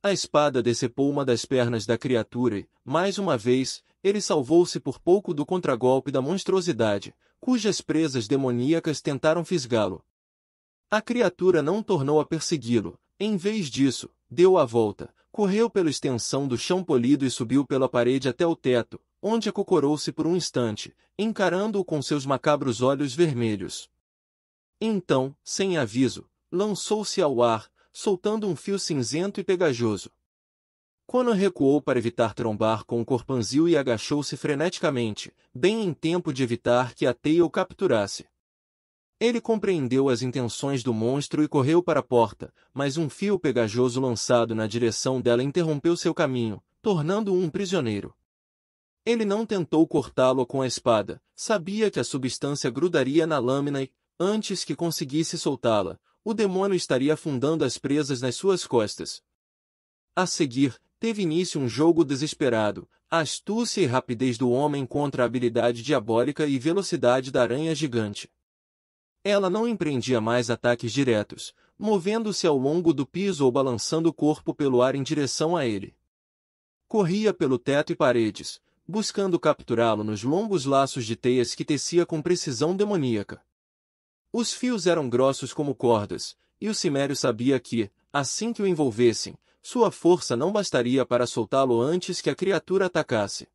A espada decepou uma das pernas da criatura e, mais uma vez, ele salvou-se por pouco do contragolpe da monstruosidade, cujas presas demoníacas tentaram fisgá-lo. A criatura não tornou a persegui-lo, em vez disso, deu a volta, correu pela extensão do chão polido e subiu pela parede até o teto, onde acocorou-se por um instante, encarando-o com seus macabros olhos vermelhos. Então, sem aviso, lançou-se ao ar, soltando um fio cinzento e pegajoso. Conan recuou para evitar trombar com o corpanzil e agachou-se freneticamente, bem em tempo de evitar que a teia o capturasse. Ele compreendeu as intenções do monstro e correu para a porta, mas um fio pegajoso lançado na direção dela interrompeu seu caminho, tornando-o um prisioneiro. Ele não tentou cortá-lo com a espada, sabia que a substância grudaria na lâmina e, antes que conseguisse soltá-la, o demônio estaria afundando as presas nas suas costas. A seguir, teve início um jogo desesperado, a astúcia e rapidez do homem contra a habilidade diabólica e velocidade da aranha gigante. Ela não empreendia mais ataques diretos, movendo-se ao longo do piso ou balançando o corpo pelo ar em direção a ele. Corria pelo teto e paredes, buscando capturá-lo nos longos laços de teias que tecia com precisão demoníaca. Os fios eram grossos como cordas, e o cimério sabia que, assim que o envolvessem, sua força não bastaria para soltá-lo antes que a criatura atacasse.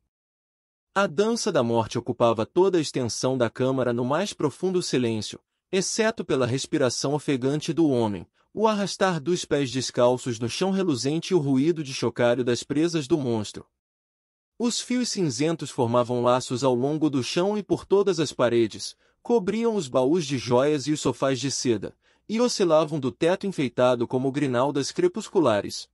A dança da morte ocupava toda a extensão da câmara no mais profundo silêncio, exceto pela respiração ofegante do homem, o arrastar dos pés descalços no chão reluzente e o ruído de chocalho das presas do monstro. Os fios cinzentos formavam laços ao longo do chão e por todas as paredes, cobriam os baús de joias e os sofás de seda, e oscilavam do teto enfeitado como grinaldas crepusculares.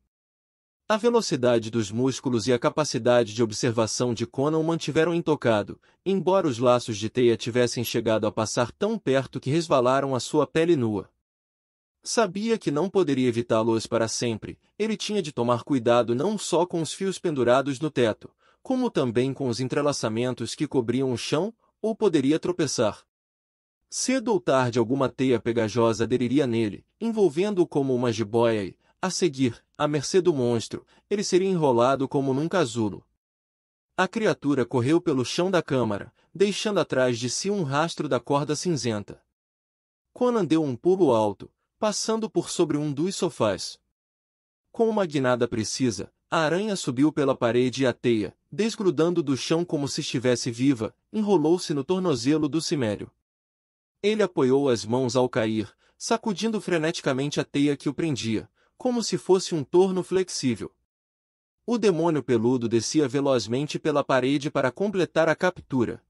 A velocidade dos músculos e a capacidade de observação de Conan o mantiveram intocado, embora os laços de teia tivessem chegado a passar tão perto que resvalaram a sua pele nua. Sabia que não poderia evitá-los para sempre, ele tinha de tomar cuidado não só com os fios pendurados no teto, como também com os entrelaçamentos que cobriam o chão, ou poderia tropeçar. Cedo ou tarde alguma teia pegajosa aderiria nele, envolvendo-o como uma jiboia e, a seguir, à mercê do monstro, ele seria enrolado como num casulo. A criatura correu pelo chão da câmara, deixando atrás de si um rastro da corda cinzenta. Conan deu um pulo alto, passando por sobre um dos sofás. Com uma guinada precisa, a aranha subiu pela parede e a teia, desgrudando do chão como se estivesse viva, enrolou-se no tornozelo do cimério. Ele apoiou as mãos ao cair, sacudindo freneticamente a teia que o prendia, como se fosse um torno flexível. O demônio peludo descia velozmente pela parede para completar a captura.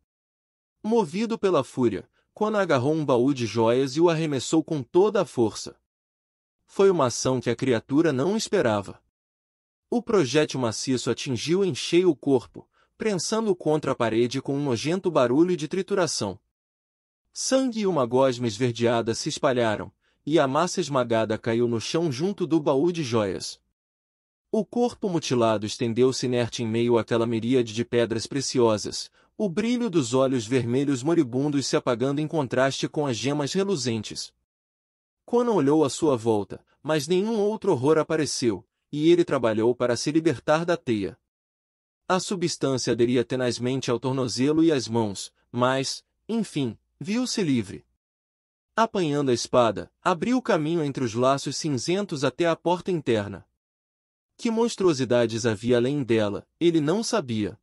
Movido pela fúria, Conan agarrou um baú de joias e o arremessou com toda a força. Foi uma ação que a criatura não esperava. O projétil maciço atingiu em cheio o corpo, prensando-o contra a parede com um nojento barulho de trituração. Sangue e uma gosma esverdeada se espalharam, e a massa esmagada caiu no chão junto do baú de joias. O corpo mutilado estendeu-se inerte em meio àquela miríade de pedras preciosas, o brilho dos olhos vermelhos moribundos se apagando em contraste com as gemas reluzentes. Conan olhou à sua volta, mas nenhum outro horror apareceu, e ele trabalhou para se libertar da teia. A substância aderia tenazmente ao tornozelo e às mãos, mas, enfim, viu-se livre. Apanhando a espada, abriu o caminho entre os laços cinzentos até a porta interna. Que monstruosidades havia além dela, ele não sabia.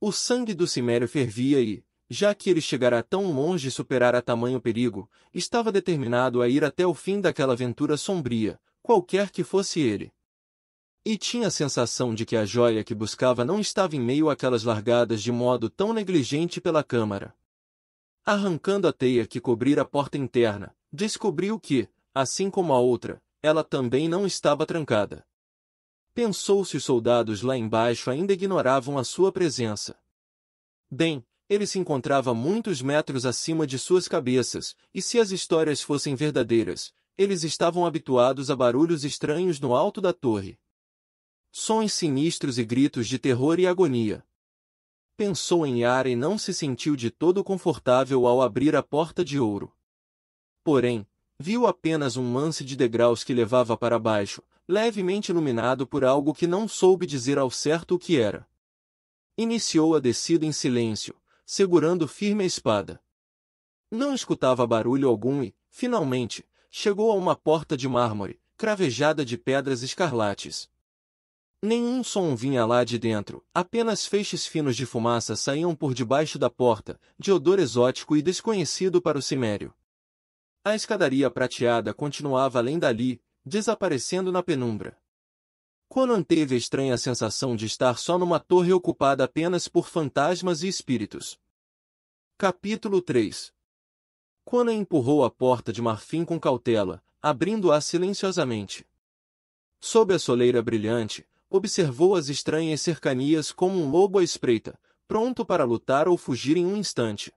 O sangue do cimério fervia e, já que ele chegara tão longe e superara tamanho perigo, estava determinado a ir até o fim daquela aventura sombria, qualquer que fosse ele. E tinha a sensação de que a joia que buscava não estava em meio àquelas largadas de modo tão negligente pela Câmara. Arrancando a teia que cobrira a porta interna, descobriu que, assim como a outra, ela também não estava trancada. Pensou se os soldados lá embaixo ainda ignoravam a sua presença. Bem, ele se encontrava muitos metros acima de suas cabeças, e se as histórias fossem verdadeiras, eles estavam habituados a barulhos estranhos no alto da torre. Sons sinistros e gritos de terror e agonia, pensou em Yara e não se sentiu de todo confortável ao abrir a porta de ouro. Porém, viu apenas um lance de degraus que levava para baixo, levemente iluminado por algo que não soube dizer ao certo o que era. Iniciou a descida em silêncio, segurando firme a espada. Não escutava barulho algum e, finalmente, chegou a uma porta de mármore, cravejada de pedras escarlates. Nenhum som vinha lá de dentro, apenas feixes finos de fumaça saíam por debaixo da porta, de odor exótico e desconhecido para o cimério. A escadaria prateada continuava além dali, desaparecendo na penumbra. Conan teve a estranha sensação de estar só numa torre ocupada apenas por fantasmas e espíritos. Capítulo 3 Conan empurrou a porta de marfim com cautela, abrindo-a silenciosamente. Sob a soleira brilhante, observou as estranhas cercanias como um lobo à espreita, pronto para lutar ou fugir em um instante.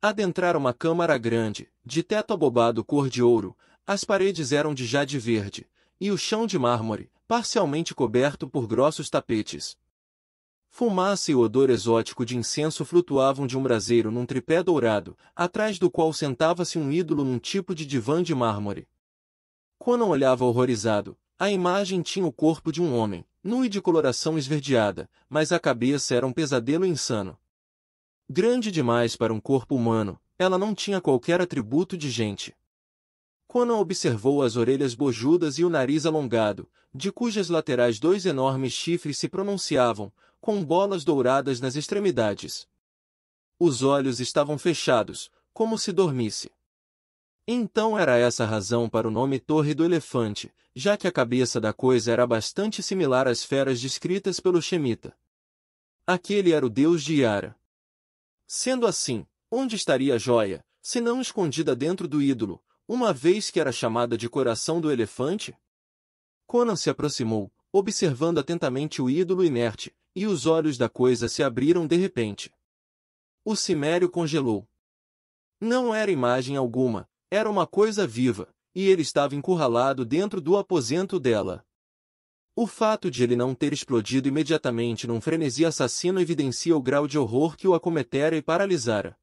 Adentraram uma câmara grande, de teto abobado cor de ouro, as paredes eram de jade verde, e o chão de mármore, parcialmente coberto por grossos tapetes. Fumaça e o odor exótico de incenso flutuavam de um braseiro num tripé dourado, atrás do qual sentava-se um ídolo num tipo de divã de mármore. Conan olhava horrorizado, a imagem tinha o corpo de um homem, nu e de coloração esverdeada, mas a cabeça era um pesadelo insano. Grande demais para um corpo humano, ela não tinha qualquer atributo de gente. Conan observou as orelhas bojudas e o nariz alongado, de cujas laterais dois enormes chifres se pronunciavam, com bolas douradas nas extremidades. Os olhos estavam fechados, como se dormisse. Então era essa a razão para o nome Torre do Elefante, já que a cabeça da coisa era bastante similar às feras descritas pelo Shemita. Aquele era o deus de Yara. Sendo assim, onde estaria a joia, se não escondida dentro do ídolo, uma vez que era chamada de coração do elefante? Conan se aproximou, observando atentamente o ídolo inerte, e os olhos da coisa se abriram de repente. O cimério congelou. Não era imagem alguma, era uma coisa viva, e ele estava encurralado dentro do aposento dela. O fato de ele não ter explodido imediatamente num frenesi assassino evidencia o grau de horror que o acometera e paralisara.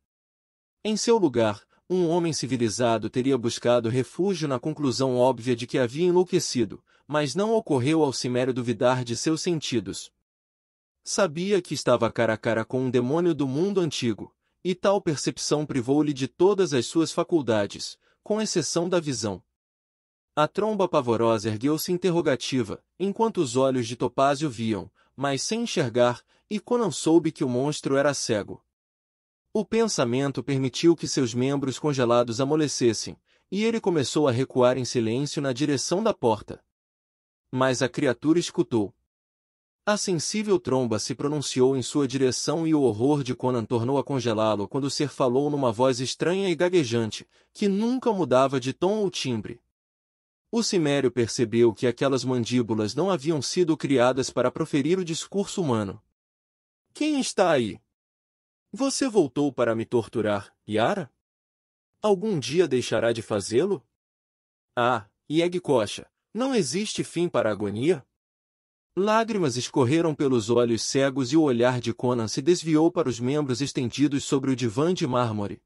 Em seu lugar, um homem civilizado teria buscado refúgio na conclusão óbvia de que havia enlouquecido, mas não ocorreu ao Cimério duvidar de seus sentidos. Sabia que estava cara a cara com um demônio do mundo antigo, e tal percepção privou-lhe de todas as suas faculdades, com exceção da visão. A tromba pavorosa ergueu-se interrogativa, enquanto os olhos de Topázio viam, mas sem enxergar, e Conan soube que o monstro era cego. O pensamento permitiu que seus membros congelados amolecessem, e ele começou a recuar em silêncio na direção da porta. Mas a criatura escutou. A sensível tromba se pronunciou em sua direção e o horror de Conan tornou a congelá-lo quando o ser falou numa voz estranha e gaguejante, que nunca mudava de tom ou timbre. O cimério percebeu que aquelas mandíbulas não haviam sido criadas para proferir o discurso humano. Quem está aí? Você voltou para me torturar, Yara? Algum dia deixará de fazê-lo? Ah, Yeg Kocha, não existe fim para a agonia? Lágrimas escorreram pelos olhos cegos e o olhar de Conan se desviou para os membros estendidos sobre o divã de mármore.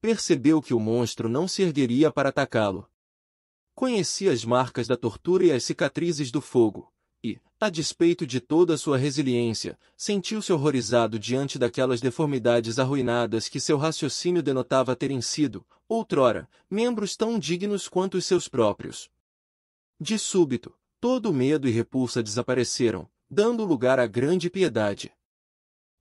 Percebeu que o monstro não se ergueria para atacá-lo. Conhecia as marcas da tortura e as cicatrizes do fogo, e, a despeito de toda a sua resiliência, sentiu-se horrorizado diante daquelas deformidades arruinadas que seu raciocínio denotava terem sido, outrora, membros tão dignos quanto os seus próprios. De súbito, Todo medo e repulsa desapareceram, dando lugar à grande piedade.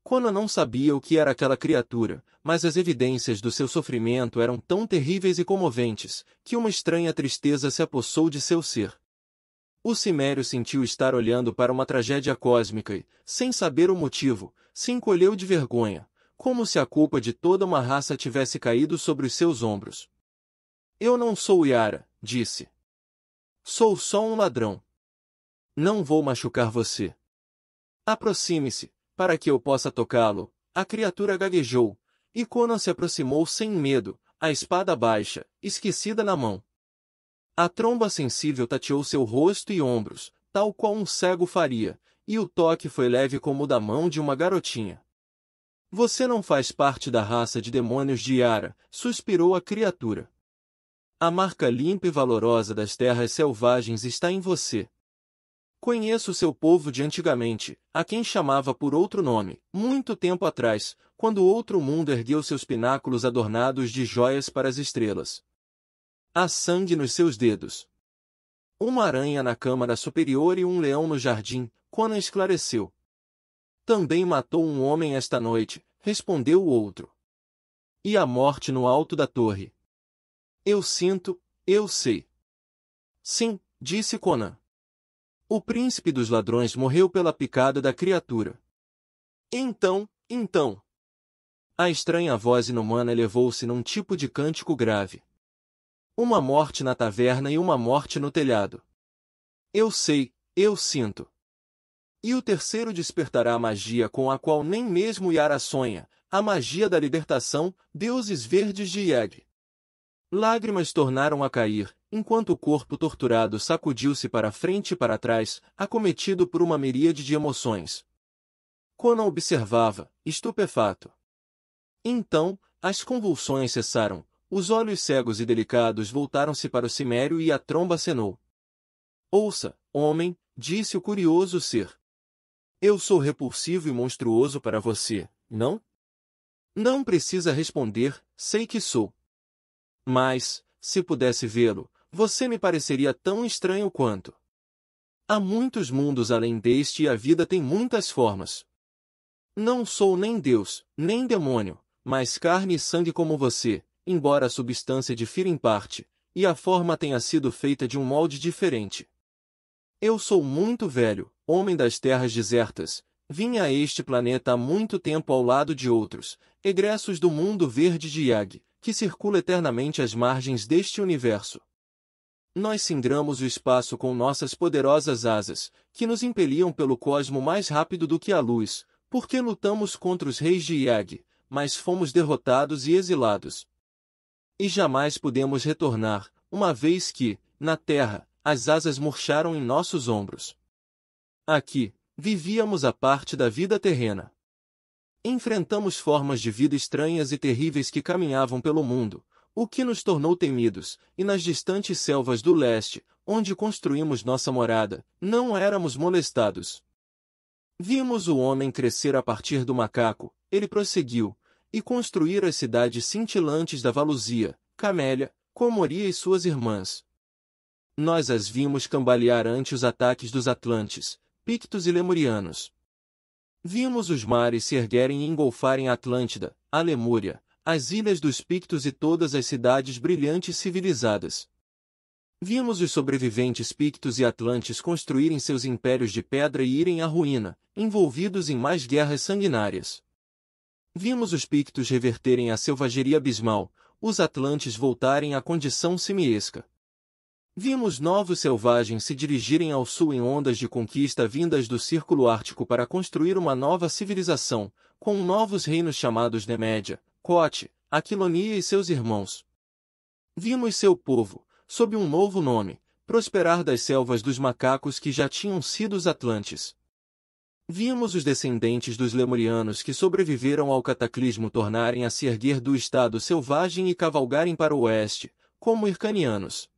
Conan não sabia o que era aquela criatura, mas as evidências do seu sofrimento eram tão terríveis e comoventes, que uma estranha tristeza se apossou de seu ser. O Cimério sentiu estar olhando para uma tragédia cósmica e, sem saber o motivo, se encolheu de vergonha, como se a culpa de toda uma raça tivesse caído sobre os seus ombros. Eu não sou Yara, disse. Sou só um ladrão. Não vou machucar você. Aproxime-se, para que eu possa tocá-lo. A criatura gaguejou, e Conan se aproximou sem medo, a espada baixa, esquecida na mão. A tromba sensível tateou seu rosto e ombros, tal qual um cego faria, e o toque foi leve como o da mão de uma garotinha. Você não faz parte da raça de demônios de Yara, suspirou a criatura. A marca limpa e valorosa das terras selvagens está em você. Conheço seu povo de antigamente, a quem chamava por outro nome, muito tempo atrás, quando outro mundo ergueu seus pináculos adornados de joias para as estrelas. Há sangue nos seus dedos. Uma aranha na câmara superior e um leão no jardim, Conan esclareceu. Também matou um homem esta noite, respondeu o outro. E a morte no alto da torre. Eu sinto, eu sei. Sim, disse Conan. O príncipe dos ladrões morreu pela picada da criatura. Então, então. A estranha voz inumana elevou-se num tipo de cântico grave. Uma morte na taverna e uma morte no telhado. Eu sei, eu sinto. E o terceiro despertará a magia com a qual nem mesmo Yara sonha, a magia da libertação, deuses verdes de Yag. Lágrimas tornaram a cair, enquanto o corpo torturado sacudiu-se para frente e para trás, acometido por uma miríade de emoções. Conan observava, estupefato. Então, as convulsões cessaram, os olhos cegos e delicados voltaram-se para o cimério e a tromba acenou. Ouça, homem, disse o curioso ser. Eu sou repulsivo e monstruoso para você, não? Não precisa responder, sei que sou. Mas, se pudesse vê-lo, você me pareceria tão estranho quanto. Há muitos mundos além deste e a vida tem muitas formas. Não sou nem Deus, nem demônio, mas carne e sangue como você, embora a substância difira em parte, e a forma tenha sido feita de um molde diferente. Eu sou muito velho, homem das terras desertas, vim a este planeta há muito tempo ao lado de outros, egressos do mundo verde de Yag, que circula eternamente às margens deste universo nós cindramos o espaço com nossas poderosas asas, que nos impeliam pelo cosmo mais rápido do que a luz, porque lutamos contra os reis de Iag, mas fomos derrotados e exilados. E jamais pudemos retornar, uma vez que, na terra, as asas murcharam em nossos ombros. Aqui, vivíamos a parte da vida terrena. Enfrentamos formas de vida estranhas e terríveis que caminhavam pelo mundo, o que nos tornou temidos, e nas distantes selvas do leste, onde construímos nossa morada, não éramos molestados. Vimos o homem crescer a partir do macaco, ele prosseguiu, e construir as cidades cintilantes da Valuzia, Camélia, Comoria e suas irmãs. Nós as vimos cambalear ante os ataques dos Atlantes, Pictos e Lemurianos. Vimos os mares se erguerem e engolfarem a Atlântida, a Lemúria, as ilhas dos Pictos e todas as cidades brilhantes civilizadas. Vimos os sobreviventes Pictos e Atlantes construírem seus impérios de pedra e irem à ruína, envolvidos em mais guerras sanguinárias. Vimos os Pictos reverterem à selvageria abismal, os Atlantes voltarem à condição simiesca. Vimos novos selvagens se dirigirem ao sul em ondas de conquista vindas do Círculo Ártico para construir uma nova civilização, com novos reinos chamados Nemédia, Cote, Aquilonia e seus irmãos. Vimos seu povo, sob um novo nome, prosperar das selvas dos macacos que já tinham sido os atlantes. Vimos os descendentes dos lemurianos que sobreviveram ao cataclismo tornarem a se erguer do estado selvagem e cavalgarem para o oeste, como hircanianos.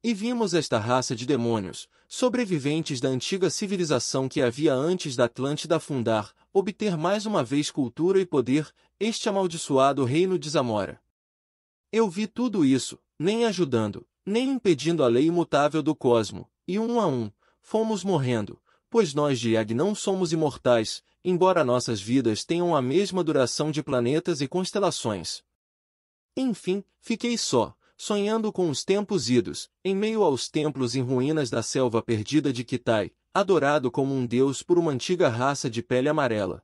E vimos esta raça de demônios, sobreviventes da antiga civilização que havia antes da Atlântida afundar, obter mais uma vez cultura e poder, este amaldiçoado reino de Zamora. Eu vi tudo isso, nem ajudando, nem impedindo a lei imutável do cosmo, e um a um, fomos morrendo, pois nós de Yag não somos imortais, embora nossas vidas tenham a mesma duração de planetas e constelações. Enfim, fiquei só, sonhando com os tempos idos, em meio aos templos em ruínas da selva perdida de Kitai, adorado como um deus por uma antiga raça de pele amarela.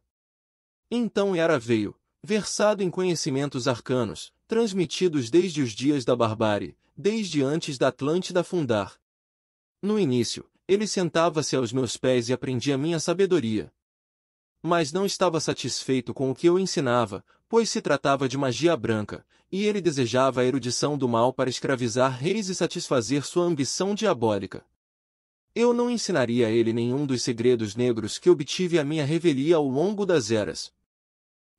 Então Hera veio, versado em conhecimentos arcanos, transmitidos desde os dias da barbárie, desde antes da Atlântida fundar. No início, ele sentava-se aos meus pés e aprendia minha sabedoria, mas não estava satisfeito com o que eu ensinava, pois se tratava de magia branca, e ele desejava a erudição do mal para escravizar reis e satisfazer sua ambição diabólica. Eu não ensinaria a ele nenhum dos segredos negros que obtive a minha revelia ao longo das eras.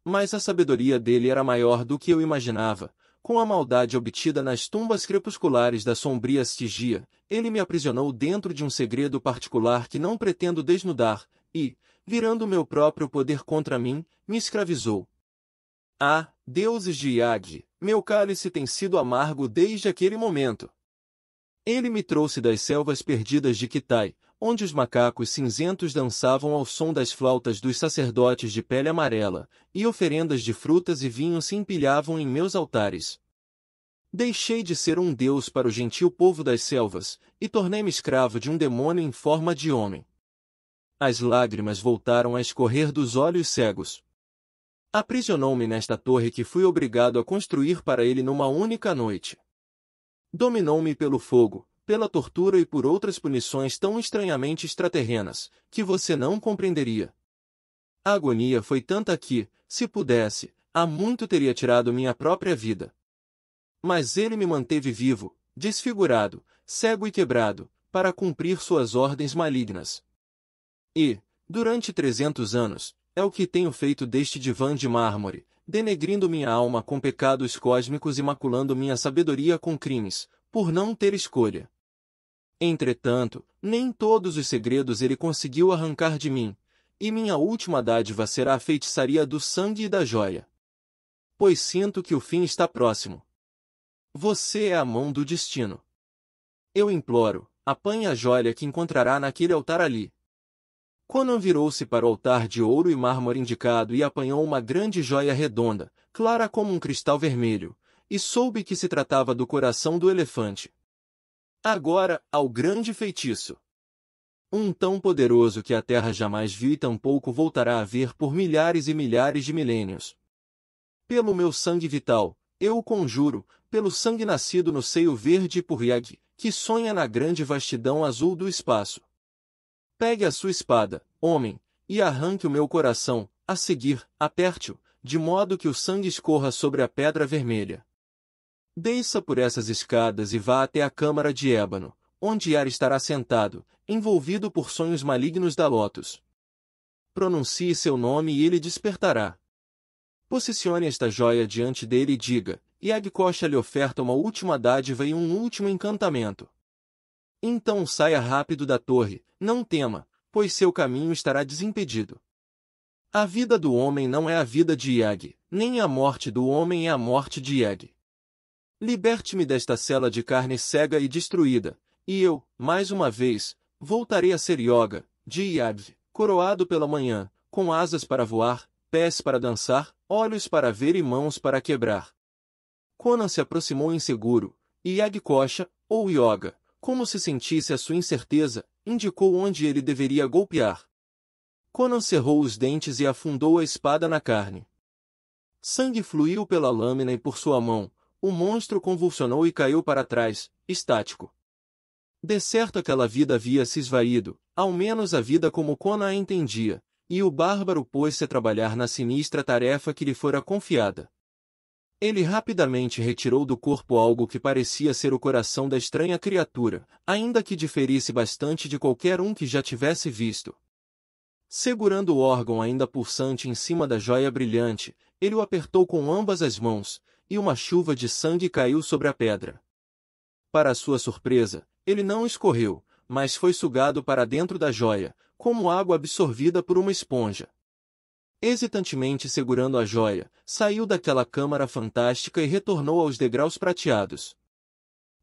Mas a sabedoria dele era maior do que eu imaginava, com a maldade obtida nas tumbas crepusculares da sombria stigia, ele me aprisionou dentro de um segredo particular que não pretendo desnudar, e, virando meu próprio poder contra mim, me escravizou. Ah, deuses de Iade, meu cálice tem sido amargo desde aquele momento. Ele me trouxe das selvas perdidas de Kitai, onde os macacos cinzentos dançavam ao som das flautas dos sacerdotes de pele amarela, e oferendas de frutas e vinho se empilhavam em meus altares. Deixei de ser um deus para o gentil povo das selvas, e tornei-me escravo de um demônio em forma de homem as lágrimas voltaram a escorrer dos olhos cegos. Aprisionou-me nesta torre que fui obrigado a construir para ele numa única noite. Dominou-me pelo fogo, pela tortura e por outras punições tão estranhamente extraterrenas, que você não compreenderia. A agonia foi tanta que, se pudesse, há muito teria tirado minha própria vida. Mas ele me manteve vivo, desfigurado, cego e quebrado, para cumprir suas ordens malignas. E, durante 300 anos, é o que tenho feito deste divã de mármore, denegrindo minha alma com pecados cósmicos e maculando minha sabedoria com crimes, por não ter escolha. Entretanto, nem todos os segredos ele conseguiu arrancar de mim, e minha última dádiva será a feitiçaria do sangue e da joia. Pois sinto que o fim está próximo. Você é a mão do destino. Eu imploro, apanhe a joia que encontrará naquele altar ali, Conan virou-se para o altar de ouro e mármore indicado e apanhou uma grande joia redonda, clara como um cristal vermelho, e soube que se tratava do coração do elefante. Agora, ao grande feitiço. Um tão poderoso que a Terra jamais viu e tampouco voltará a ver por milhares e milhares de milênios. Pelo meu sangue vital, eu o conjuro, pelo sangue nascido no seio verde e por Yag, que sonha na grande vastidão azul do espaço. Pegue a sua espada, homem, e arranque o meu coração, a seguir, aperte-o, de modo que o sangue escorra sobre a pedra vermelha. Desça por essas escadas e vá até a câmara de ébano, onde Yara estará sentado, envolvido por sonhos malignos da Lotus. Pronuncie seu nome e ele despertará. Posicione esta joia diante dele e diga, Yagkosha lhe oferta uma última dádiva e um último encantamento. Então saia rápido da torre, não tema, pois seu caminho estará desimpedido. A vida do homem não é a vida de Iag, nem a morte do homem é a morte de Iag. Liberte-me desta cela de carne cega e destruída, e eu, mais uma vez, voltarei a ser Yoga, de Iag, coroado pela manhã, com asas para voar, pés para dançar, olhos para ver e mãos para quebrar. Conan se aproximou inseguro, Iag Coxa, ou Yoga, como se sentisse a sua incerteza, indicou onde ele deveria golpear. Conan cerrou os dentes e afundou a espada na carne. Sangue fluiu pela lâmina e por sua mão, o monstro convulsionou e caiu para trás, estático. De certo aquela vida havia se esvaído, ao menos a vida como Conan a entendia, e o bárbaro pôs-se a trabalhar na sinistra tarefa que lhe fora confiada. Ele rapidamente retirou do corpo algo que parecia ser o coração da estranha criatura, ainda que diferisse bastante de qualquer um que já tivesse visto. Segurando o órgão ainda pulsante em cima da joia brilhante, ele o apertou com ambas as mãos, e uma chuva de sangue caiu sobre a pedra. Para sua surpresa, ele não escorreu, mas foi sugado para dentro da joia, como água absorvida por uma esponja hesitantemente segurando a joia, saiu daquela câmara fantástica e retornou aos degraus prateados.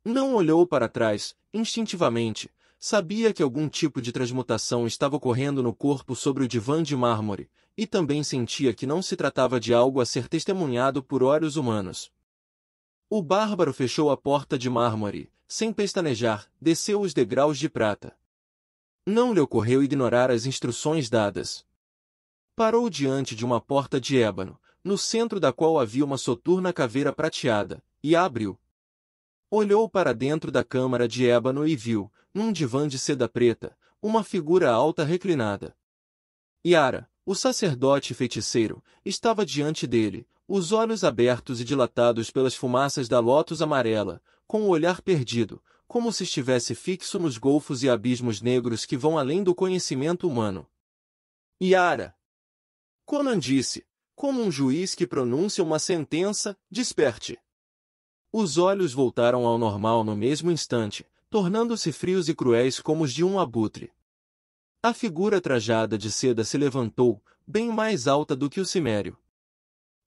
Não olhou para trás, instintivamente, sabia que algum tipo de transmutação estava ocorrendo no corpo sobre o divã de mármore, e também sentia que não se tratava de algo a ser testemunhado por olhos humanos. O bárbaro fechou a porta de mármore, sem pestanejar, desceu os degraus de prata. Não lhe ocorreu ignorar as instruções dadas. Parou diante de uma porta de ébano, no centro da qual havia uma soturna caveira prateada, e abriu. Olhou para dentro da câmara de ébano e viu, num divã de seda preta, uma figura alta reclinada. Yara, o sacerdote feiticeiro, estava diante dele, os olhos abertos e dilatados pelas fumaças da lótus amarela, com o olhar perdido, como se estivesse fixo nos golfos e abismos negros que vão além do conhecimento humano. Yara, Conan disse, como um juiz que pronuncia uma sentença, desperte. Os olhos voltaram ao normal no mesmo instante, tornando-se frios e cruéis como os de um abutre. A figura trajada de seda se levantou, bem mais alta do que o cimério.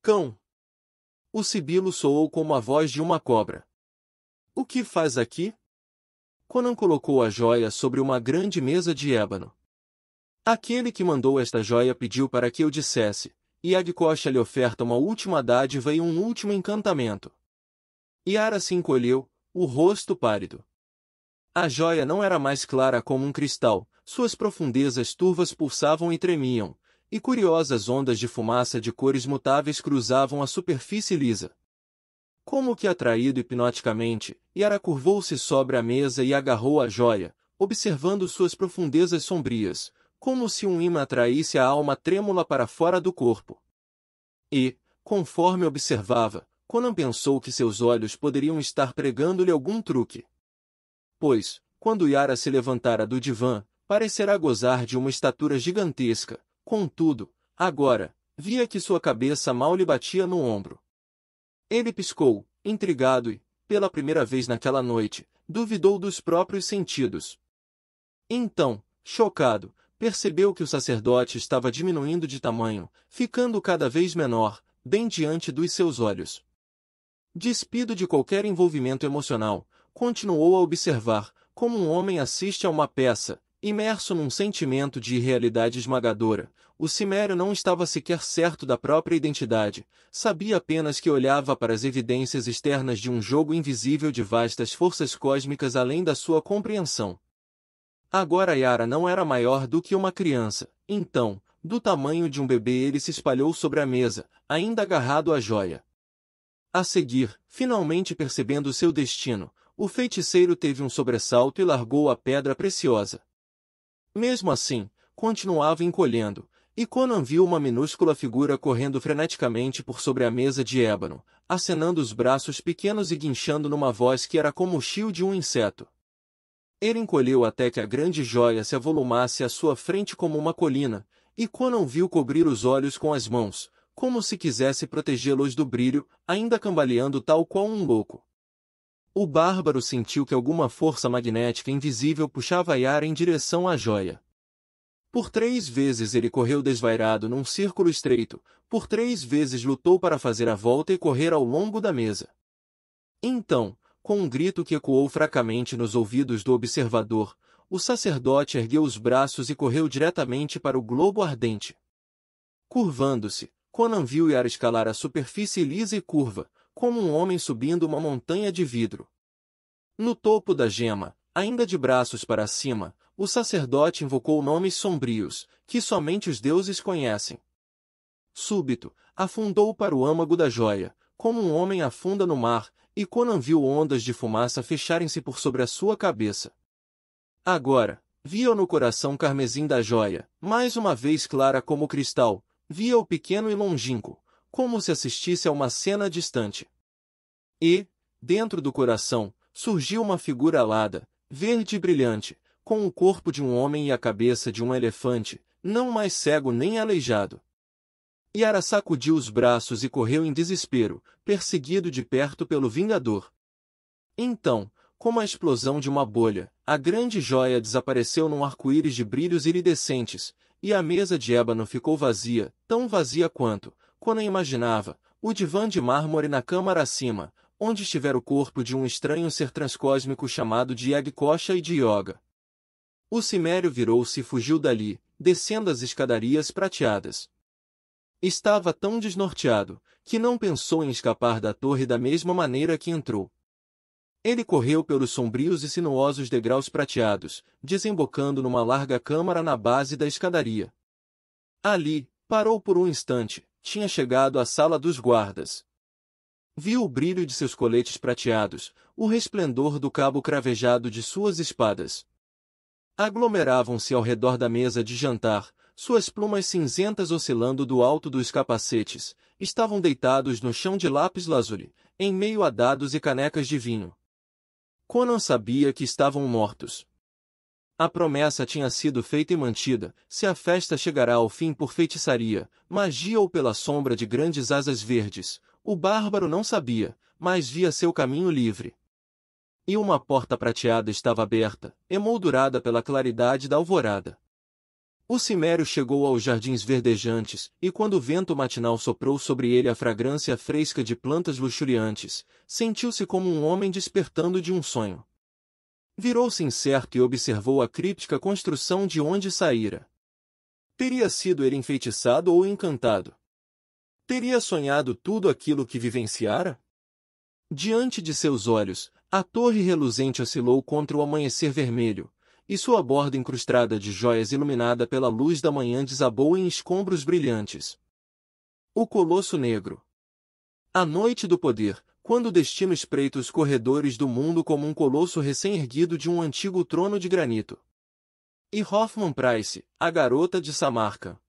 Cão! O sibilo soou como a voz de uma cobra. O que faz aqui? Conan colocou a joia sobre uma grande mesa de ébano. Aquele que mandou esta joia pediu para que eu dissesse, e Agcocha lhe oferta uma última dádiva e um último encantamento. Yara se encolheu, o rosto pálido. A joia não era mais clara como um cristal, suas profundezas turvas pulsavam e tremiam, e curiosas ondas de fumaça de cores mutáveis cruzavam a superfície lisa. Como que atraído hipnoticamente, Yara curvou-se sobre a mesa e agarrou a joia, observando suas profundezas sombrias, como se um imã atraísse a alma trêmula para fora do corpo. E, conforme observava, Conan pensou que seus olhos poderiam estar pregando-lhe algum truque. Pois, quando Yara se levantara do divã, parecerá gozar de uma estatura gigantesca, contudo, agora, via que sua cabeça mal lhe batia no ombro. Ele piscou, intrigado e, pela primeira vez naquela noite, duvidou dos próprios sentidos. Então, chocado, percebeu que o sacerdote estava diminuindo de tamanho, ficando cada vez menor, bem diante dos seus olhos. Despido de qualquer envolvimento emocional, continuou a observar, como um homem assiste a uma peça, imerso num sentimento de irrealidade esmagadora. O Cimério não estava sequer certo da própria identidade, sabia apenas que olhava para as evidências externas de um jogo invisível de vastas forças cósmicas além da sua compreensão. Agora Yara não era maior do que uma criança, então, do tamanho de um bebê ele se espalhou sobre a mesa, ainda agarrado à joia. A seguir, finalmente percebendo seu destino, o feiticeiro teve um sobressalto e largou a pedra preciosa. Mesmo assim, continuava encolhendo, e Conan viu uma minúscula figura correndo freneticamente por sobre a mesa de ébano, acenando os braços pequenos e guinchando numa voz que era como o chio de um inseto. Ele encolheu até que a grande joia se avolumasse à sua frente como uma colina, e Conan viu cobrir os olhos com as mãos, como se quisesse protegê-los do brilho, ainda cambaleando tal qual um louco. O bárbaro sentiu que alguma força magnética invisível puxava Yara em direção à joia. Por três vezes ele correu desvairado num círculo estreito, por três vezes lutou para fazer a volta e correr ao longo da mesa. Então, com um grito que ecoou fracamente nos ouvidos do observador, o sacerdote ergueu os braços e correu diretamente para o globo ardente. Curvando-se, Conan viu Yara escalar a superfície lisa e curva, como um homem subindo uma montanha de vidro. No topo da gema, ainda de braços para cima, o sacerdote invocou nomes sombrios, que somente os deuses conhecem. Súbito, afundou para o âmago da joia, como um homem afunda no mar, e Conan viu ondas de fumaça fecharem-se por sobre a sua cabeça. Agora, via no coração carmesim da joia, mais uma vez clara como cristal, via o pequeno e longínquo, como se assistisse a uma cena distante. E, dentro do coração, surgiu uma figura alada, verde e brilhante, com o corpo de um homem e a cabeça de um elefante, não mais cego nem aleijado. Yara sacudiu os braços e correu em desespero, perseguido de perto pelo Vingador. Então, como a explosão de uma bolha, a grande joia desapareceu num arco-íris de brilhos iridescentes, e a mesa de ébano ficou vazia, tão vazia quanto, quando imaginava, o divã de mármore na câmara acima, onde estivera o corpo de um estranho ser transcósmico chamado de Yagkosha e de Yoga. O cimério virou-se e fugiu dali, descendo as escadarias prateadas. Estava tão desnorteado, que não pensou em escapar da torre da mesma maneira que entrou. Ele correu pelos sombrios e sinuosos degraus prateados, desembocando numa larga câmara na base da escadaria. Ali, parou por um instante, tinha chegado à sala dos guardas. Viu o brilho de seus coletes prateados, o resplendor do cabo cravejado de suas espadas. Aglomeravam-se ao redor da mesa de jantar, suas plumas cinzentas oscilando do alto dos capacetes, estavam deitados no chão de lápis lazuli, em meio a dados e canecas de vinho. Conan sabia que estavam mortos. A promessa tinha sido feita e mantida, se a festa chegará ao fim por feitiçaria, magia ou pela sombra de grandes asas verdes, o bárbaro não sabia, mas via seu caminho livre. E uma porta prateada estava aberta, emoldurada pela claridade da alvorada. O cimério chegou aos jardins verdejantes, e quando o vento matinal soprou sobre ele a fragrância fresca de plantas luxuriantes, sentiu-se como um homem despertando de um sonho. Virou-se incerto e observou a críptica construção de onde saíra. Teria sido ele enfeitiçado ou encantado? Teria sonhado tudo aquilo que vivenciara? Diante de seus olhos, a torre reluzente oscilou contra o amanhecer vermelho, e sua borda incrustada de joias iluminada pela luz da manhã desabou em escombros brilhantes. O Colosso Negro. A noite do poder, quando o destino espreita os corredores do mundo como um colosso recém-erguido de um antigo trono de granito. E Hoffman Price, a garota de Samarca.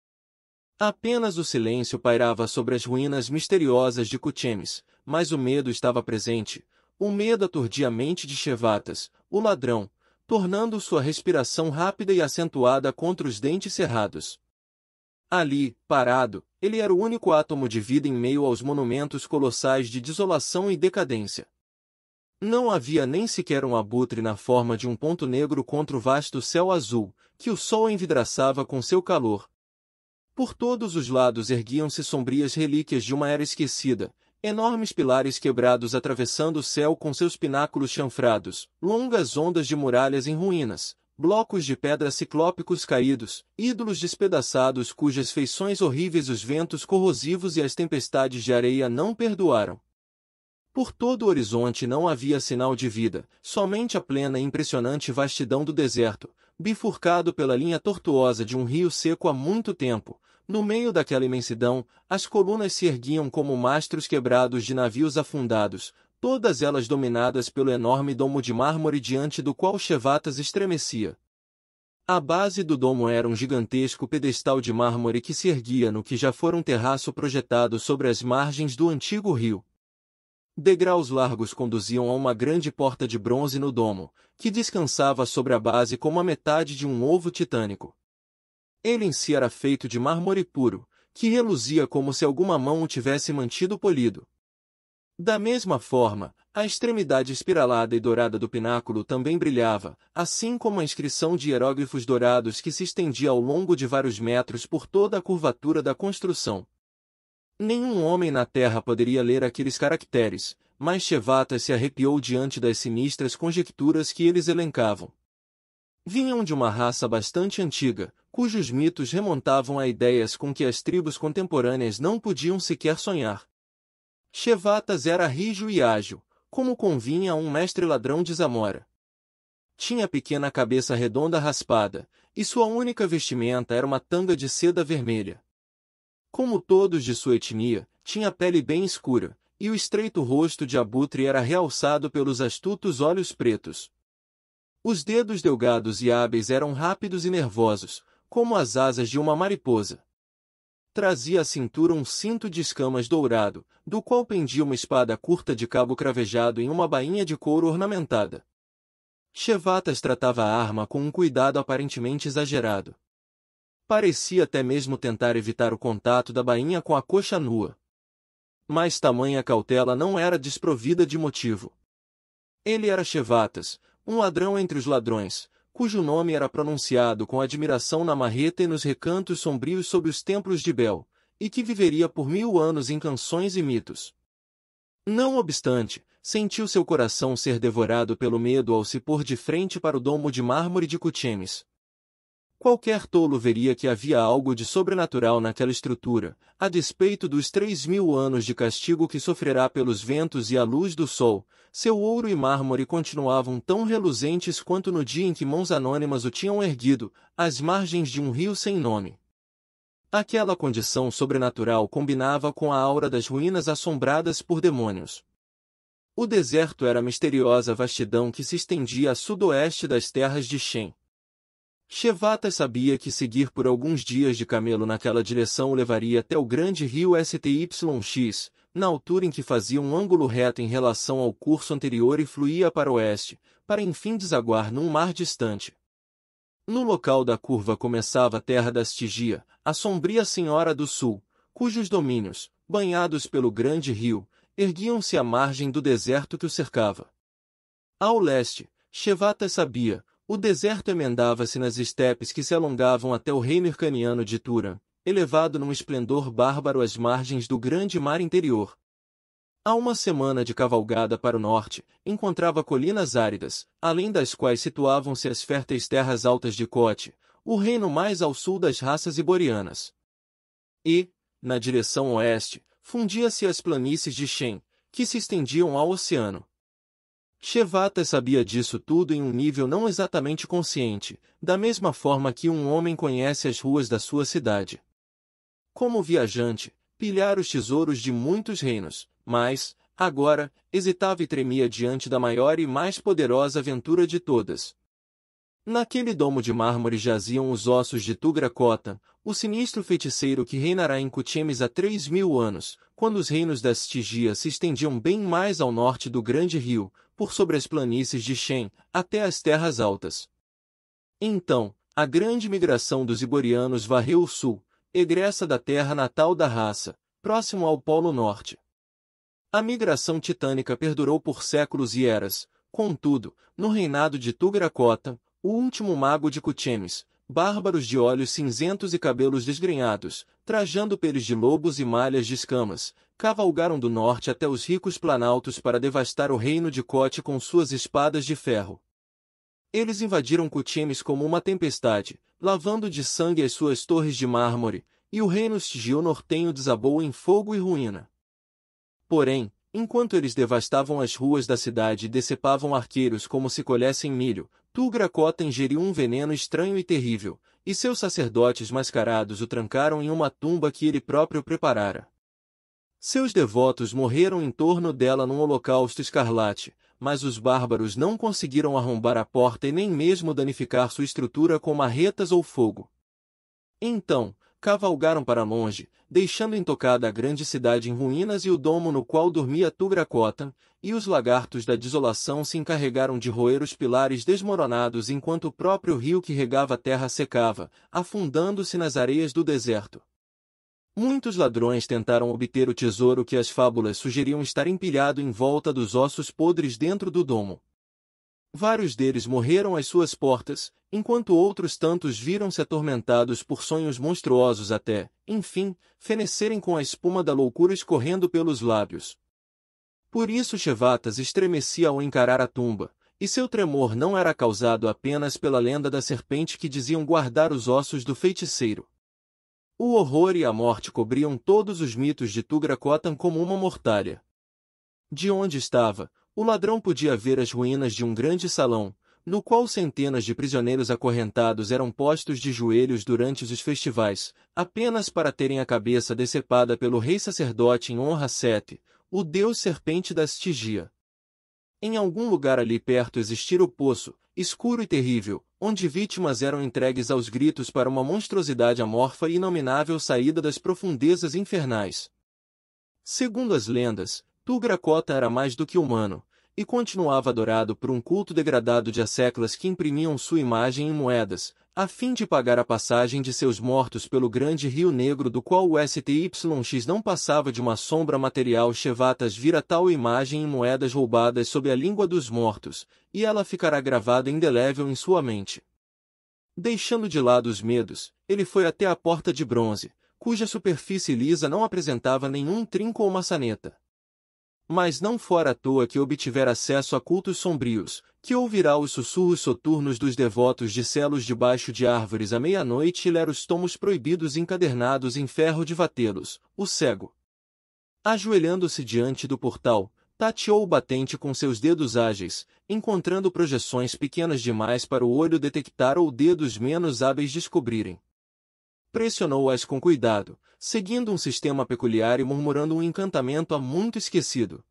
Apenas o silêncio pairava sobre as ruínas misteriosas de Kuchemis, mas o medo estava presente, o medo aturdia a mente de Chevatas, o ladrão, tornando sua respiração rápida e acentuada contra os dentes cerrados. Ali, parado, ele era o único átomo de vida em meio aos monumentos colossais de desolação e decadência. Não havia nem sequer um abutre na forma de um ponto negro contra o vasto céu azul, que o sol envidraçava com seu calor. Por todos os lados erguiam-se sombrias relíquias de uma era esquecida, Enormes pilares quebrados atravessando o céu com seus pináculos chanfrados, longas ondas de muralhas em ruínas, blocos de pedra ciclópicos caídos, ídolos despedaçados cujas feições horríveis os ventos corrosivos e as tempestades de areia não perdoaram. Por todo o horizonte não havia sinal de vida, somente a plena e impressionante vastidão do deserto, bifurcado pela linha tortuosa de um rio seco há muito tempo, no meio daquela imensidão, as colunas se erguiam como mastros quebrados de navios afundados, todas elas dominadas pelo enorme domo de mármore diante do qual Chevatas estremecia. A base do domo era um gigantesco pedestal de mármore que se erguia no que já fora um terraço projetado sobre as margens do antigo rio. Degraus largos conduziam a uma grande porta de bronze no domo, que descansava sobre a base como a metade de um ovo titânico. Ele em si era feito de mármore puro, que reluzia como se alguma mão o tivesse mantido polido. Da mesma forma, a extremidade espiralada e dourada do pináculo também brilhava, assim como a inscrição de hieróglifos dourados que se estendia ao longo de vários metros por toda a curvatura da construção. Nenhum homem na terra poderia ler aqueles caracteres, mas Chevata se arrepiou diante das sinistras conjecturas que eles elencavam. Vinham de uma raça bastante antiga, cujos mitos remontavam a ideias com que as tribos contemporâneas não podiam sequer sonhar. Chevatas era rijo e ágil, como convinha a um mestre ladrão de Zamora. Tinha pequena cabeça redonda raspada, e sua única vestimenta era uma tanga de seda vermelha. Como todos de sua etnia, tinha pele bem escura, e o estreito rosto de abutre era realçado pelos astutos olhos pretos. Os dedos delgados e hábeis eram rápidos e nervosos, como as asas de uma mariposa. Trazia à cintura um cinto de escamas dourado, do qual pendia uma espada curta de cabo cravejado em uma bainha de couro ornamentada. Chevatas tratava a arma com um cuidado aparentemente exagerado. Parecia até mesmo tentar evitar o contato da bainha com a coxa nua. Mas tamanha cautela não era desprovida de motivo. Ele era Chevatas, um ladrão entre os ladrões, cujo nome era pronunciado com admiração na marreta e nos recantos sombrios sob os templos de Bel, e que viveria por mil anos em canções e mitos. Não obstante, sentiu seu coração ser devorado pelo medo ao se pôr de frente para o domo de mármore de Cuchemes. Qualquer tolo veria que havia algo de sobrenatural naquela estrutura, a despeito dos três mil anos de castigo que sofrerá pelos ventos e a luz do sol, seu ouro e mármore continuavam tão reluzentes quanto no dia em que mãos anônimas o tinham erguido, às margens de um rio sem nome. Aquela condição sobrenatural combinava com a aura das ruínas assombradas por demônios. O deserto era a misteriosa vastidão que se estendia a sudoeste das terras de Shem. Chevatas sabia que seguir por alguns dias de camelo naquela direção o levaria até o grande rio STYX, na altura em que fazia um ângulo reto em relação ao curso anterior e fluía para o oeste, para enfim desaguar num mar distante. No local da curva começava a terra da Estigia, a sombria Senhora do Sul, cujos domínios, banhados pelo grande rio, erguiam-se à margem do deserto que o cercava. Ao leste, Chevatas sabia, o deserto emendava-se nas estepes que se alongavam até o reino hircaniano de Tura, elevado num esplendor bárbaro às margens do grande mar interior. A uma semana de cavalgada para o norte, encontrava colinas áridas, além das quais situavam-se as férteis terras altas de Cote, o reino mais ao sul das raças iborianas. E, na direção oeste, fundia-se as planícies de Shen, que se estendiam ao oceano. Shevata sabia disso tudo em um nível não exatamente consciente, da mesma forma que um homem conhece as ruas da sua cidade. Como viajante, pilhar os tesouros de muitos reinos, mas, agora, hesitava e tremia diante da maior e mais poderosa aventura de todas. Naquele domo de mármore jaziam os ossos de Tugra o sinistro feiticeiro que reinará em Cutemes há três mil anos, quando os reinos das Tigia se estendiam bem mais ao norte do grande rio, por sobre as planícies de Shen, até as terras altas. Então, a grande migração dos Iborianos varreu o sul, egressa da terra natal da raça, próximo ao Polo Norte. A migração titânica perdurou por séculos e eras, contudo, no reinado de Tugracota, o último mago de Cuchemes, bárbaros de olhos cinzentos e cabelos desgrenhados, trajando peles de lobos e malhas de escamas, cavalgaram do norte até os ricos planaltos para devastar o reino de Cote com suas espadas de ferro. Eles invadiram Cutimes como uma tempestade, lavando de sangue as suas torres de mármore, e o reino Stigio nortenho desabou em fogo e ruína. Porém, enquanto eles devastavam as ruas da cidade e decepavam arqueiros como se colhessem milho, Tugracota ingeriu um veneno estranho e terrível, e seus sacerdotes mascarados o trancaram em uma tumba que ele próprio preparara. Seus devotos morreram em torno dela num holocausto escarlate, mas os bárbaros não conseguiram arrombar a porta e nem mesmo danificar sua estrutura com marretas ou fogo. Então, cavalgaram para longe, deixando intocada a grande cidade em ruínas e o domo no qual dormia Tugracotan, e os lagartos da desolação se encarregaram de roer os pilares desmoronados enquanto o próprio rio que regava a terra secava, afundando-se nas areias do deserto. Muitos ladrões tentaram obter o tesouro que as fábulas sugeriam estar empilhado em volta dos ossos podres dentro do domo. Vários deles morreram às suas portas, enquanto outros tantos viram-se atormentados por sonhos monstruosos até, enfim, fenecerem com a espuma da loucura escorrendo pelos lábios. Por isso Chevatas estremecia ao encarar a tumba, e seu tremor não era causado apenas pela lenda da serpente que diziam guardar os ossos do feiticeiro. O horror e a morte cobriam todos os mitos de Tugrakotan como uma mortalha. De onde estava, o ladrão podia ver as ruínas de um grande salão, no qual centenas de prisioneiros acorrentados eram postos de joelhos durante os festivais, apenas para terem a cabeça decepada pelo rei sacerdote em honra a Sete, o deus serpente da Estigia. Em algum lugar ali perto existira o poço, escuro e terrível, onde vítimas eram entregues aos gritos para uma monstruosidade amorfa e inominável saída das profundezas infernais. Segundo as lendas, Tugracota era mais do que humano, e continuava adorado por um culto degradado de asseclas que imprimiam sua imagem em moedas, a fim de pagar a passagem de seus mortos pelo grande rio negro do qual o STYX não passava de uma sombra material Chevatas vira tal imagem em moedas roubadas sob a língua dos mortos, e ela ficará gravada indelével em sua mente. Deixando de lado os medos, ele foi até a porta de bronze, cuja superfície lisa não apresentava nenhum trinco ou maçaneta. Mas não fora à toa que obtiver acesso a cultos sombrios, que ouvirá os sussurros soturnos dos devotos de celos debaixo de árvores à meia-noite e ler os tomos proibidos encadernados em ferro de vatê-los, o cego. Ajoelhando-se diante do portal, tateou o batente com seus dedos ágeis, encontrando projeções pequenas demais para o olho detectar ou dedos menos hábeis descobrirem pressionou-as com cuidado, seguindo um sistema peculiar e murmurando um encantamento há muito esquecido.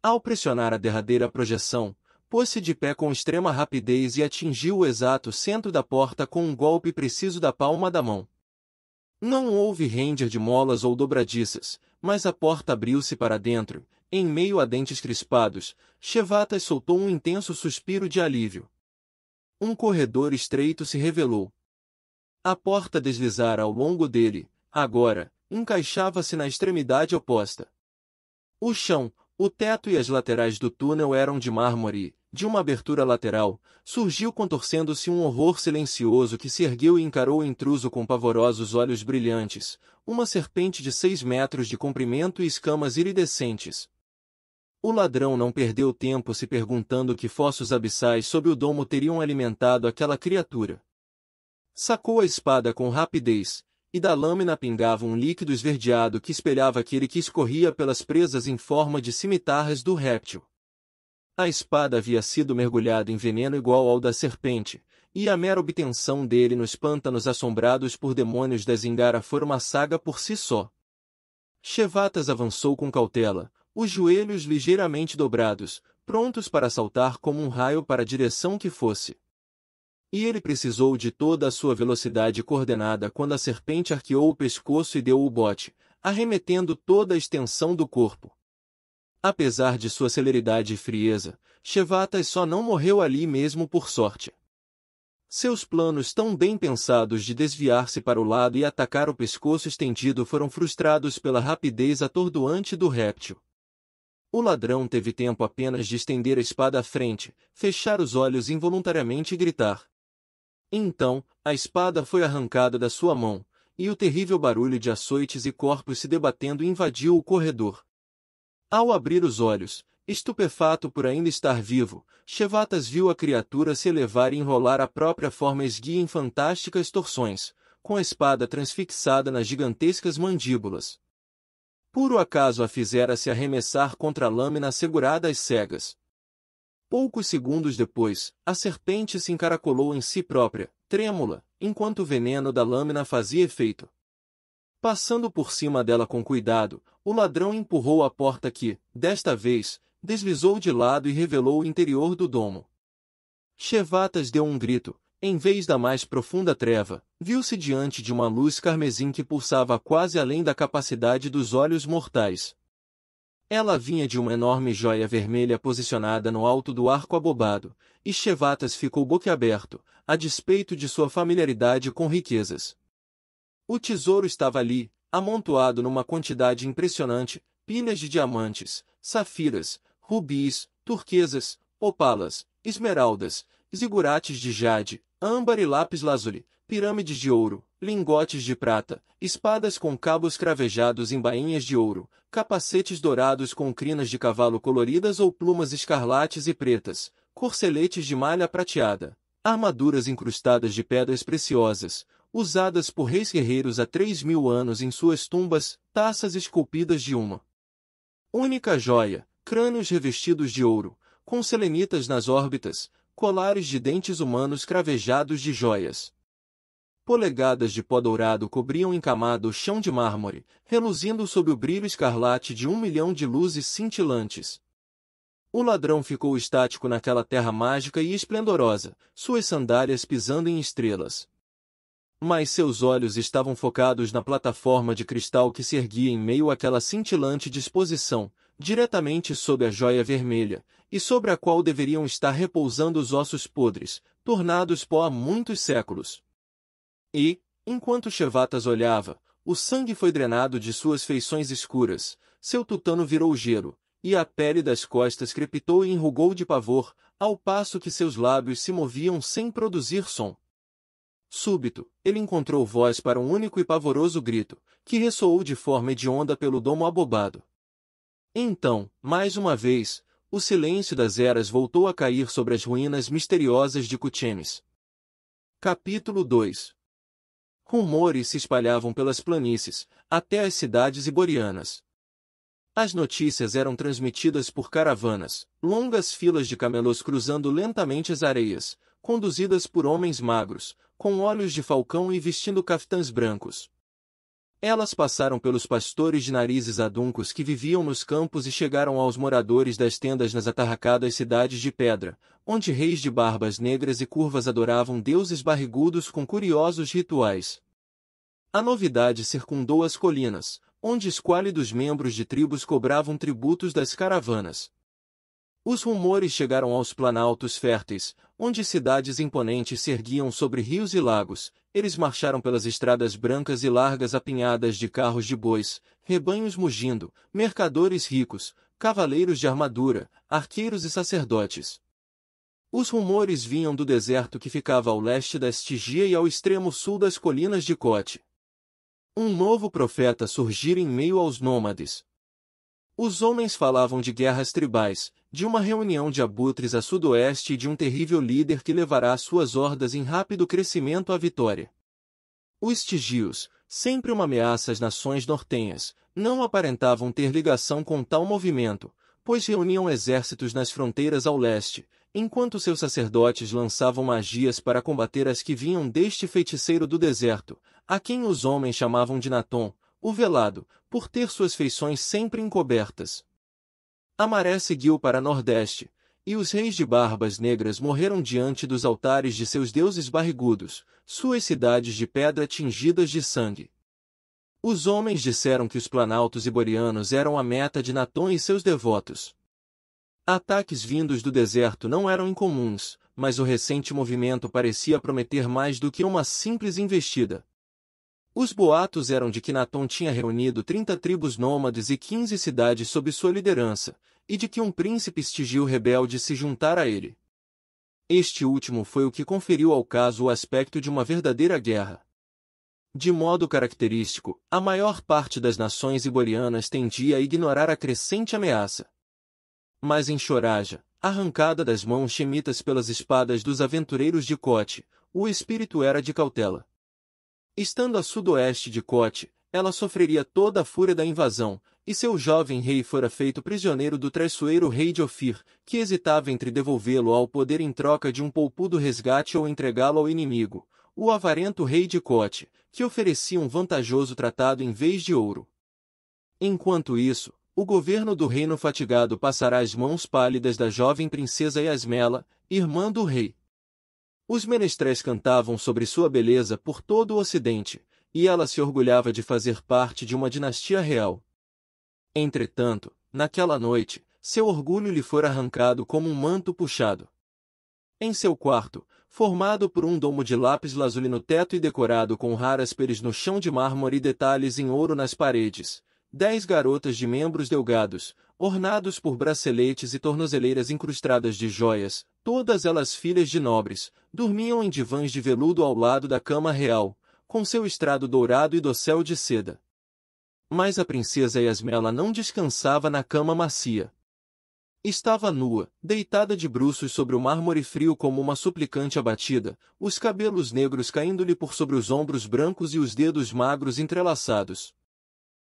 Ao pressionar a derradeira projeção, pôs-se de pé com extrema rapidez e atingiu o exato centro da porta com um golpe preciso da palma da mão. Não houve render de molas ou dobradiças, mas a porta abriu-se para dentro, em meio a dentes crispados, Chevatas soltou um intenso suspiro de alívio. Um corredor estreito se revelou, a porta deslizara ao longo dele, agora, encaixava-se na extremidade oposta. O chão, o teto e as laterais do túnel eram de mármore, de uma abertura lateral, surgiu contorcendo-se um horror silencioso que se ergueu e encarou o intruso com pavorosos olhos brilhantes, uma serpente de seis metros de comprimento e escamas iridescentes. O ladrão não perdeu tempo se perguntando que fossos abissais sob o domo teriam alimentado aquela criatura. Sacou a espada com rapidez, e da lâmina pingava um líquido esverdeado que espelhava aquele que escorria pelas presas em forma de cimitarras do réptil. A espada havia sido mergulhada em veneno igual ao da serpente, e a mera obtenção dele nos pântanos assombrados por demônios da Zingara foi uma saga por si só. Chevatas avançou com cautela, os joelhos ligeiramente dobrados, prontos para saltar como um raio para a direção que fosse. E ele precisou de toda a sua velocidade coordenada quando a serpente arqueou o pescoço e deu o bote, arremetendo toda a extensão do corpo. Apesar de sua celeridade e frieza, Chevatas só não morreu ali mesmo por sorte. Seus planos tão bem pensados de desviar-se para o lado e atacar o pescoço estendido foram frustrados pela rapidez atordoante do réptil. O ladrão teve tempo apenas de estender a espada à frente, fechar os olhos involuntariamente e gritar. Então, a espada foi arrancada da sua mão, e o terrível barulho de açoites e corpos se debatendo invadiu o corredor. Ao abrir os olhos, estupefato por ainda estar vivo, Chevatas viu a criatura se elevar e enrolar a própria forma esguia em fantásticas torções, com a espada transfixada nas gigantescas mandíbulas. Puro acaso a fizera se arremessar contra a lâmina segurada às cegas. Poucos segundos depois, a serpente se encaracolou em si própria, trêmula, enquanto o veneno da lâmina fazia efeito. Passando por cima dela com cuidado, o ladrão empurrou a porta que, desta vez, deslizou de lado e revelou o interior do domo. Chevatas deu um grito, em vez da mais profunda treva, viu-se diante de uma luz carmesim que pulsava quase além da capacidade dos olhos mortais, ela vinha de uma enorme joia vermelha posicionada no alto do arco abobado, e Chevatas ficou boquiaberto, a despeito de sua familiaridade com riquezas. O tesouro estava ali, amontoado numa quantidade impressionante, pilhas de diamantes, safiras, rubis, turquesas, opalas, esmeraldas, zigurates de jade, âmbar e lápis lazuli, pirâmides de ouro, lingotes de prata, espadas com cabos cravejados em bainhas de ouro, capacetes dourados com crinas de cavalo coloridas ou plumas escarlates e pretas, corceletes de malha prateada, armaduras incrustadas de pedras preciosas, usadas por reis guerreiros há três mil anos em suas tumbas, taças esculpidas de uma única joia, crânios revestidos de ouro, com selenitas nas órbitas, colares de dentes humanos cravejados de joias. Polegadas de pó dourado cobriam encamado o chão de mármore, reluzindo sob o brilho escarlate de um milhão de luzes cintilantes. O ladrão ficou estático naquela terra mágica e esplendorosa, suas sandálias pisando em estrelas. Mas seus olhos estavam focados na plataforma de cristal que se erguia em meio àquela cintilante disposição, diretamente sob a joia vermelha, e sobre a qual deveriam estar repousando os ossos podres, tornados pó há muitos séculos. E, enquanto Chevatas olhava, o sangue foi drenado de suas feições escuras, seu tutano virou gelo, e a pele das costas crepitou e enrugou de pavor, ao passo que seus lábios se moviam sem produzir som. Súbito, ele encontrou voz para um único e pavoroso grito, que ressoou de forma hedionda pelo domo abobado. Então, mais uma vez, o silêncio das eras voltou a cair sobre as ruínas misteriosas de Cuchemes. Capítulo 2 Rumores se espalhavam pelas planícies, até as cidades iborianas. As notícias eram transmitidas por caravanas, longas filas de camelôs cruzando lentamente as areias, conduzidas por homens magros, com olhos de falcão e vestindo caftãs brancos. Elas passaram pelos pastores de narizes aduncos que viviam nos campos e chegaram aos moradores das tendas nas atarracadas cidades de pedra, onde reis de barbas negras e curvas adoravam deuses barrigudos com curiosos rituais. A novidade circundou as colinas, onde esquálidos membros de tribos cobravam tributos das caravanas, os rumores chegaram aos planaltos férteis, onde cidades imponentes se erguiam sobre rios e lagos, eles marcharam pelas estradas brancas e largas apinhadas de carros de bois, rebanhos mugindo, mercadores ricos, cavaleiros de armadura, arqueiros e sacerdotes. Os rumores vinham do deserto que ficava ao leste da Estigia e ao extremo sul das colinas de Cote. Um novo profeta surgira em meio aos nômades. Os homens falavam de guerras tribais, de uma reunião de abutres a sudoeste e de um terrível líder que levará suas hordas em rápido crescimento à vitória. Os Tigios, sempre uma ameaça às nações nortenhas, não aparentavam ter ligação com tal movimento, pois reuniam exércitos nas fronteiras ao leste, enquanto seus sacerdotes lançavam magias para combater as que vinham deste feiticeiro do deserto, a quem os homens chamavam de Naton, o Velado, por ter suas feições sempre encobertas, a maré seguiu para nordeste, e os reis de barbas negras morreram diante dos altares de seus deuses barrigudos, suas cidades de pedra tingidas de sangue. Os homens disseram que os planaltos iborianos eram a meta de Natom e seus devotos. Ataques vindos do deserto não eram incomuns, mas o recente movimento parecia prometer mais do que uma simples investida. Os boatos eram de que Natom tinha reunido 30 tribos nômades e 15 cidades sob sua liderança, e de que um príncipe estigio rebelde se juntara a ele. Este último foi o que conferiu ao caso o aspecto de uma verdadeira guerra. De modo característico, a maior parte das nações iborianas tendia a ignorar a crescente ameaça. Mas em Choraja, arrancada das mãos chemitas pelas espadas dos aventureiros de Cote, o espírito era de cautela. Estando a sudoeste de Cote, ela sofreria toda a fúria da invasão, e seu jovem rei fora feito prisioneiro do traiçoeiro rei de Ofir, que hesitava entre devolvê-lo ao poder em troca de um poupudo resgate ou entregá-lo ao inimigo, o avarento rei de Cote, que oferecia um vantajoso tratado em vez de ouro. Enquanto isso, o governo do reino fatigado passará às mãos pálidas da jovem princesa Yasmela, irmã do rei. Os menestréis cantavam sobre sua beleza por todo o ocidente, e ela se orgulhava de fazer parte de uma dinastia real. Entretanto, naquela noite, seu orgulho lhe foi arrancado como um manto puxado. Em seu quarto, formado por um domo de lápis lazuli no teto e decorado com raras peles no chão de mármore e detalhes em ouro nas paredes, dez garotas de membros delgados, ornados por braceletes e tornozeleiras incrustadas de joias, todas elas filhas de nobres, dormiam em divãs de veludo ao lado da cama real, com seu estrado dourado e dossel de seda. Mas a princesa Yasmela não descansava na cama macia. Estava nua, deitada de bruços sobre o mármore frio como uma suplicante abatida, os cabelos negros caindo-lhe por sobre os ombros brancos e os dedos magros entrelaçados.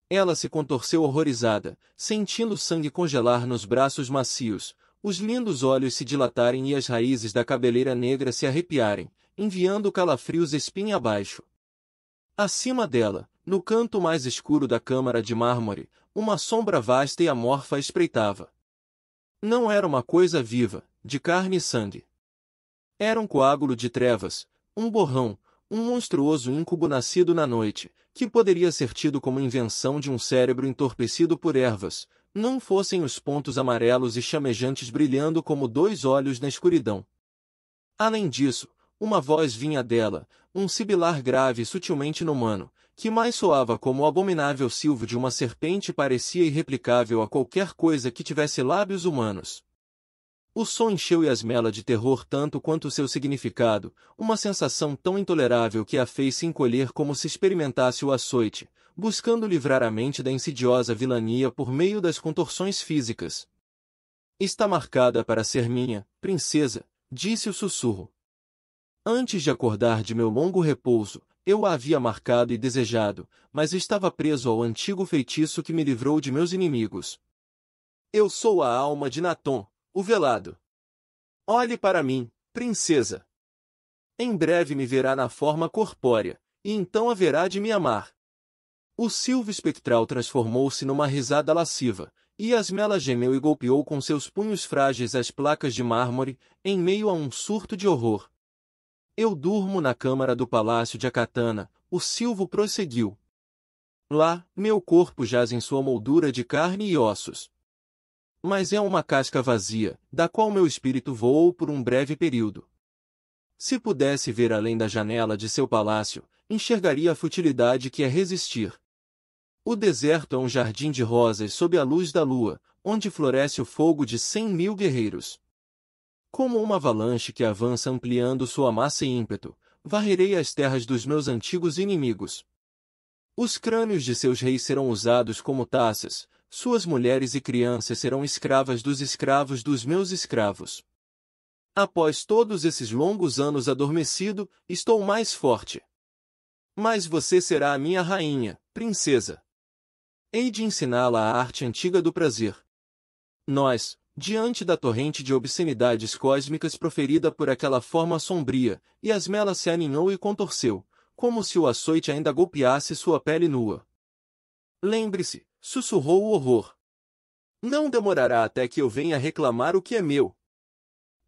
Ela se contorceu horrorizada, sentindo o sangue congelar nos braços macios, os lindos olhos se dilatarem e as raízes da cabeleira negra se arrepiarem, enviando calafrios espinha abaixo. Acima dela, no canto mais escuro da câmara de mármore, uma sombra vasta e amorfa espreitava. Não era uma coisa viva, de carne e sangue. Era um coágulo de trevas, um borrão, um monstruoso íncubo nascido na noite, que poderia ser tido como invenção de um cérebro entorpecido por ervas, não fossem os pontos amarelos e chamejantes brilhando como dois olhos na escuridão. Além disso, uma voz vinha dela, um sibilar grave e sutilmente inumano, que mais soava como o abominável silvo de uma serpente e parecia irreplicável a qualquer coisa que tivesse lábios humanos. O som encheu Yasmela de terror tanto quanto seu significado, uma sensação tão intolerável que a fez se encolher como se experimentasse o açoite, buscando livrar a mente da insidiosa vilania por meio das contorções físicas. Está marcada para ser minha, princesa, disse o sussurro. Antes de acordar de meu longo repouso, eu a havia marcado e desejado, mas estava preso ao antigo feitiço que me livrou de meus inimigos. Eu sou a alma de Naton, o velado. Olhe para mim, princesa. Em breve me verá na forma corpórea, e então haverá de me amar. O silvo espectral transformou-se numa risada lasciva, e Asmela gemeu e golpeou com seus punhos frágeis as placas de mármore, em meio a um surto de horror. Eu durmo na câmara do palácio de Acatana, o Silvo prosseguiu. Lá, meu corpo jaz em sua moldura de carne e ossos. Mas é uma casca vazia, da qual meu espírito voou por um breve período. Se pudesse ver além da janela de seu palácio, enxergaria a futilidade que é resistir. O deserto é um jardim de rosas sob a luz da lua, onde floresce o fogo de cem mil guerreiros. Como uma avalanche que avança ampliando sua massa e ímpeto, varrerei as terras dos meus antigos inimigos. Os crânios de seus reis serão usados como taças, suas mulheres e crianças serão escravas dos escravos dos meus escravos. Após todos esses longos anos adormecido, estou mais forte. Mas você será a minha rainha, princesa. Hei de ensiná-la a arte antiga do prazer. Nós, Diante da torrente de obscenidades cósmicas proferida por aquela forma sombria, Yasmela se aninhou e contorceu, como se o açoite ainda golpeasse sua pele nua. Lembre-se, sussurrou o horror. Não demorará até que eu venha reclamar o que é meu.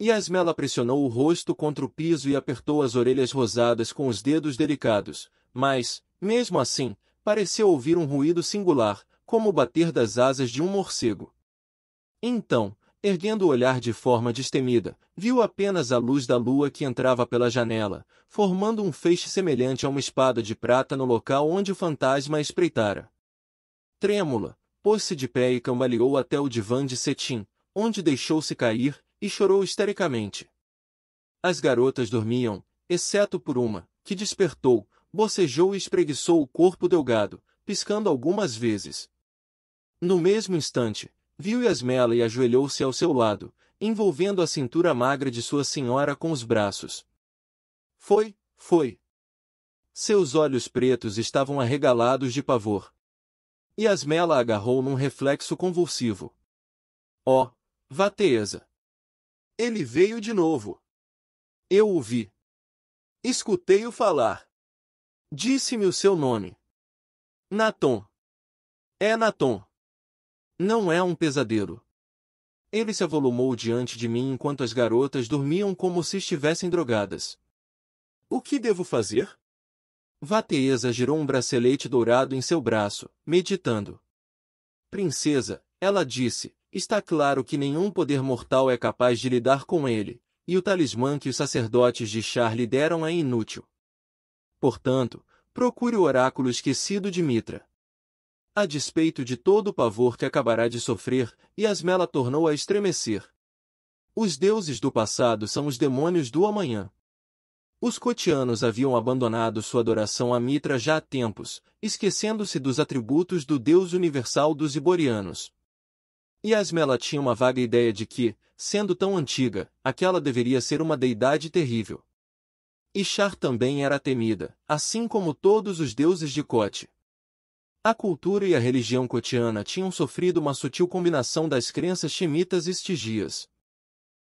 Yasmela pressionou o rosto contra o piso e apertou as orelhas rosadas com os dedos delicados, mas, mesmo assim, pareceu ouvir um ruído singular, como o bater das asas de um morcego. Então, erguendo o olhar de forma destemida, viu apenas a luz da lua que entrava pela janela, formando um feixe semelhante a uma espada de prata no local onde o fantasma espreitara. Trêmula, pôs-se de pé e cambaleou até o divã de cetim, onde deixou-se cair e chorou histericamente. As garotas dormiam, exceto por uma, que despertou, bocejou e espreguiçou o corpo delgado, piscando algumas vezes. No mesmo instante, Viu Yasmela e ajoelhou-se ao seu lado, envolvendo a cintura magra de sua senhora com os braços. Foi, foi. Seus olhos pretos estavam arregalados de pavor. Yasmela agarrou num reflexo convulsivo. Oh, Vateza! Ele veio de novo. Eu o vi. Escutei-o falar. Disse-me o seu nome. Natom. É Natom. Não é um pesadelo. Ele se avolumou diante de mim enquanto as garotas dormiam como se estivessem drogadas. O que devo fazer? Vateesa girou um bracelete dourado em seu braço, meditando. Princesa, ela disse, está claro que nenhum poder mortal é capaz de lidar com ele, e o talismã que os sacerdotes de Char lhe deram é inútil. Portanto, procure o oráculo esquecido de Mitra a despeito de todo o pavor que acabará de sofrer, e Asmela tornou a estremecer. Os deuses do passado são os demônios do amanhã. Os cotianos haviam abandonado sua adoração a Mitra já há tempos, esquecendo-se dos atributos do deus universal dos iborianos. E Asmela tinha uma vaga ideia de que, sendo tão antiga, aquela deveria ser uma deidade terrível. Ishtar também era temida, assim como todos os deuses de Cote. A cultura e a religião cotiana tinham sofrido uma sutil combinação das crenças chemitas e estigias.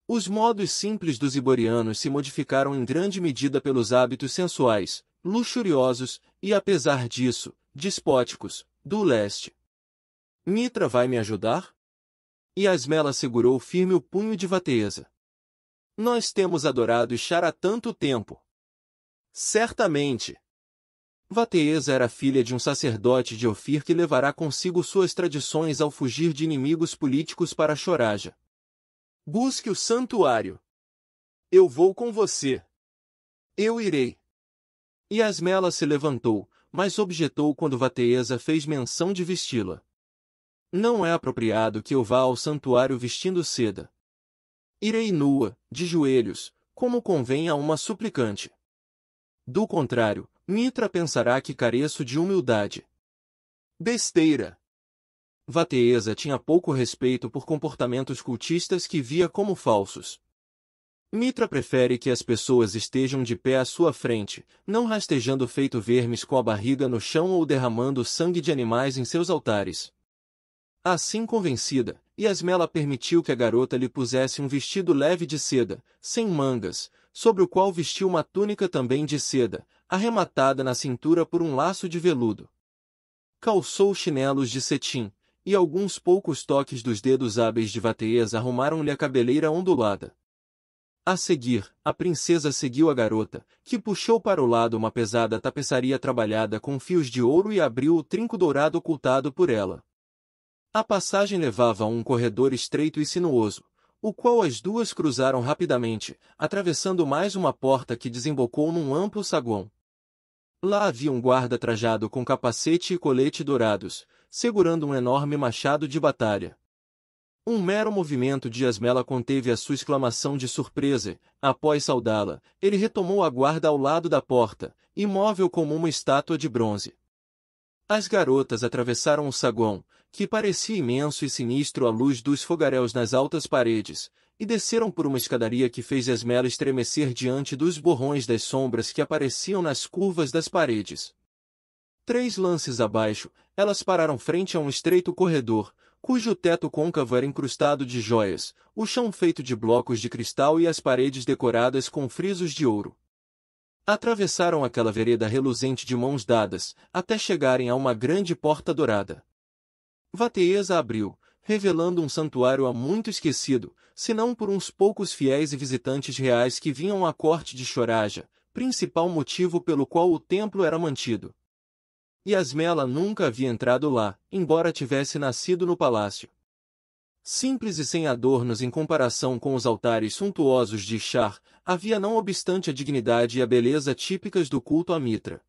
Os modos simples dos iborianos se modificaram em grande medida pelos hábitos sensuais, luxuriosos e, apesar disso, despóticos, do leste. Mitra vai me ajudar? E Asmela segurou firme o punho de Vateesa. Nós temos adorado Xar há tanto tempo. Certamente, Vateesa era filha de um sacerdote de Ofir que levará consigo suas tradições ao fugir de inimigos políticos para Choraja. Busque o santuário. Eu vou com você. Eu irei. Yasmela se levantou, mas objetou quando Vateesa fez menção de vesti-la. Não é apropriado que eu vá ao santuário vestindo seda. Irei nua, de joelhos, como convém a uma suplicante. Do contrário, Mitra pensará que careço de humildade. Besteira! Vateesa tinha pouco respeito por comportamentos cultistas que via como falsos. Mitra prefere que as pessoas estejam de pé à sua frente, não rastejando feito vermes com a barriga no chão ou derramando sangue de animais em seus altares. Assim convencida, Yasmela permitiu que a garota lhe pusesse um vestido leve de seda, sem mangas, sobre o qual vestiu uma túnica também de seda, arrematada na cintura por um laço de veludo. Calçou chinelos de cetim, e alguns poucos toques dos dedos hábeis de Vateias arrumaram-lhe a cabeleira ondulada. A seguir, a princesa seguiu a garota, que puxou para o lado uma pesada tapeçaria trabalhada com fios de ouro e abriu o trinco dourado ocultado por ela. A passagem levava a um corredor estreito e sinuoso, o qual as duas cruzaram rapidamente, atravessando mais uma porta que desembocou num amplo saguão. Lá havia um guarda trajado com capacete e colete dourados, segurando um enorme machado de batalha. Um mero movimento de Asmela conteve a sua exclamação de surpresa. Após saudá-la, ele retomou a guarda ao lado da porta, imóvel como uma estátua de bronze. As garotas atravessaram o saguão, que parecia imenso e sinistro à luz dos fogaréus nas altas paredes, e desceram por uma escadaria que fez Esmela estremecer diante dos borrões das sombras que apareciam nas curvas das paredes. Três lances abaixo, elas pararam frente a um estreito corredor, cujo teto côncavo era incrustado de joias, o chão feito de blocos de cristal e as paredes decoradas com frisos de ouro. Atravessaram aquela vereda reluzente de mãos dadas, até chegarem a uma grande porta dourada. Vateesa abriu, revelando um santuário há muito esquecido, senão por uns poucos fiéis e visitantes reais que vinham à corte de Choraja, principal motivo pelo qual o templo era mantido. Yasmela nunca havia entrado lá, embora tivesse nascido no palácio. Simples e sem adornos em comparação com os altares suntuosos de Char, havia não obstante a dignidade e a beleza típicas do culto a Mitra.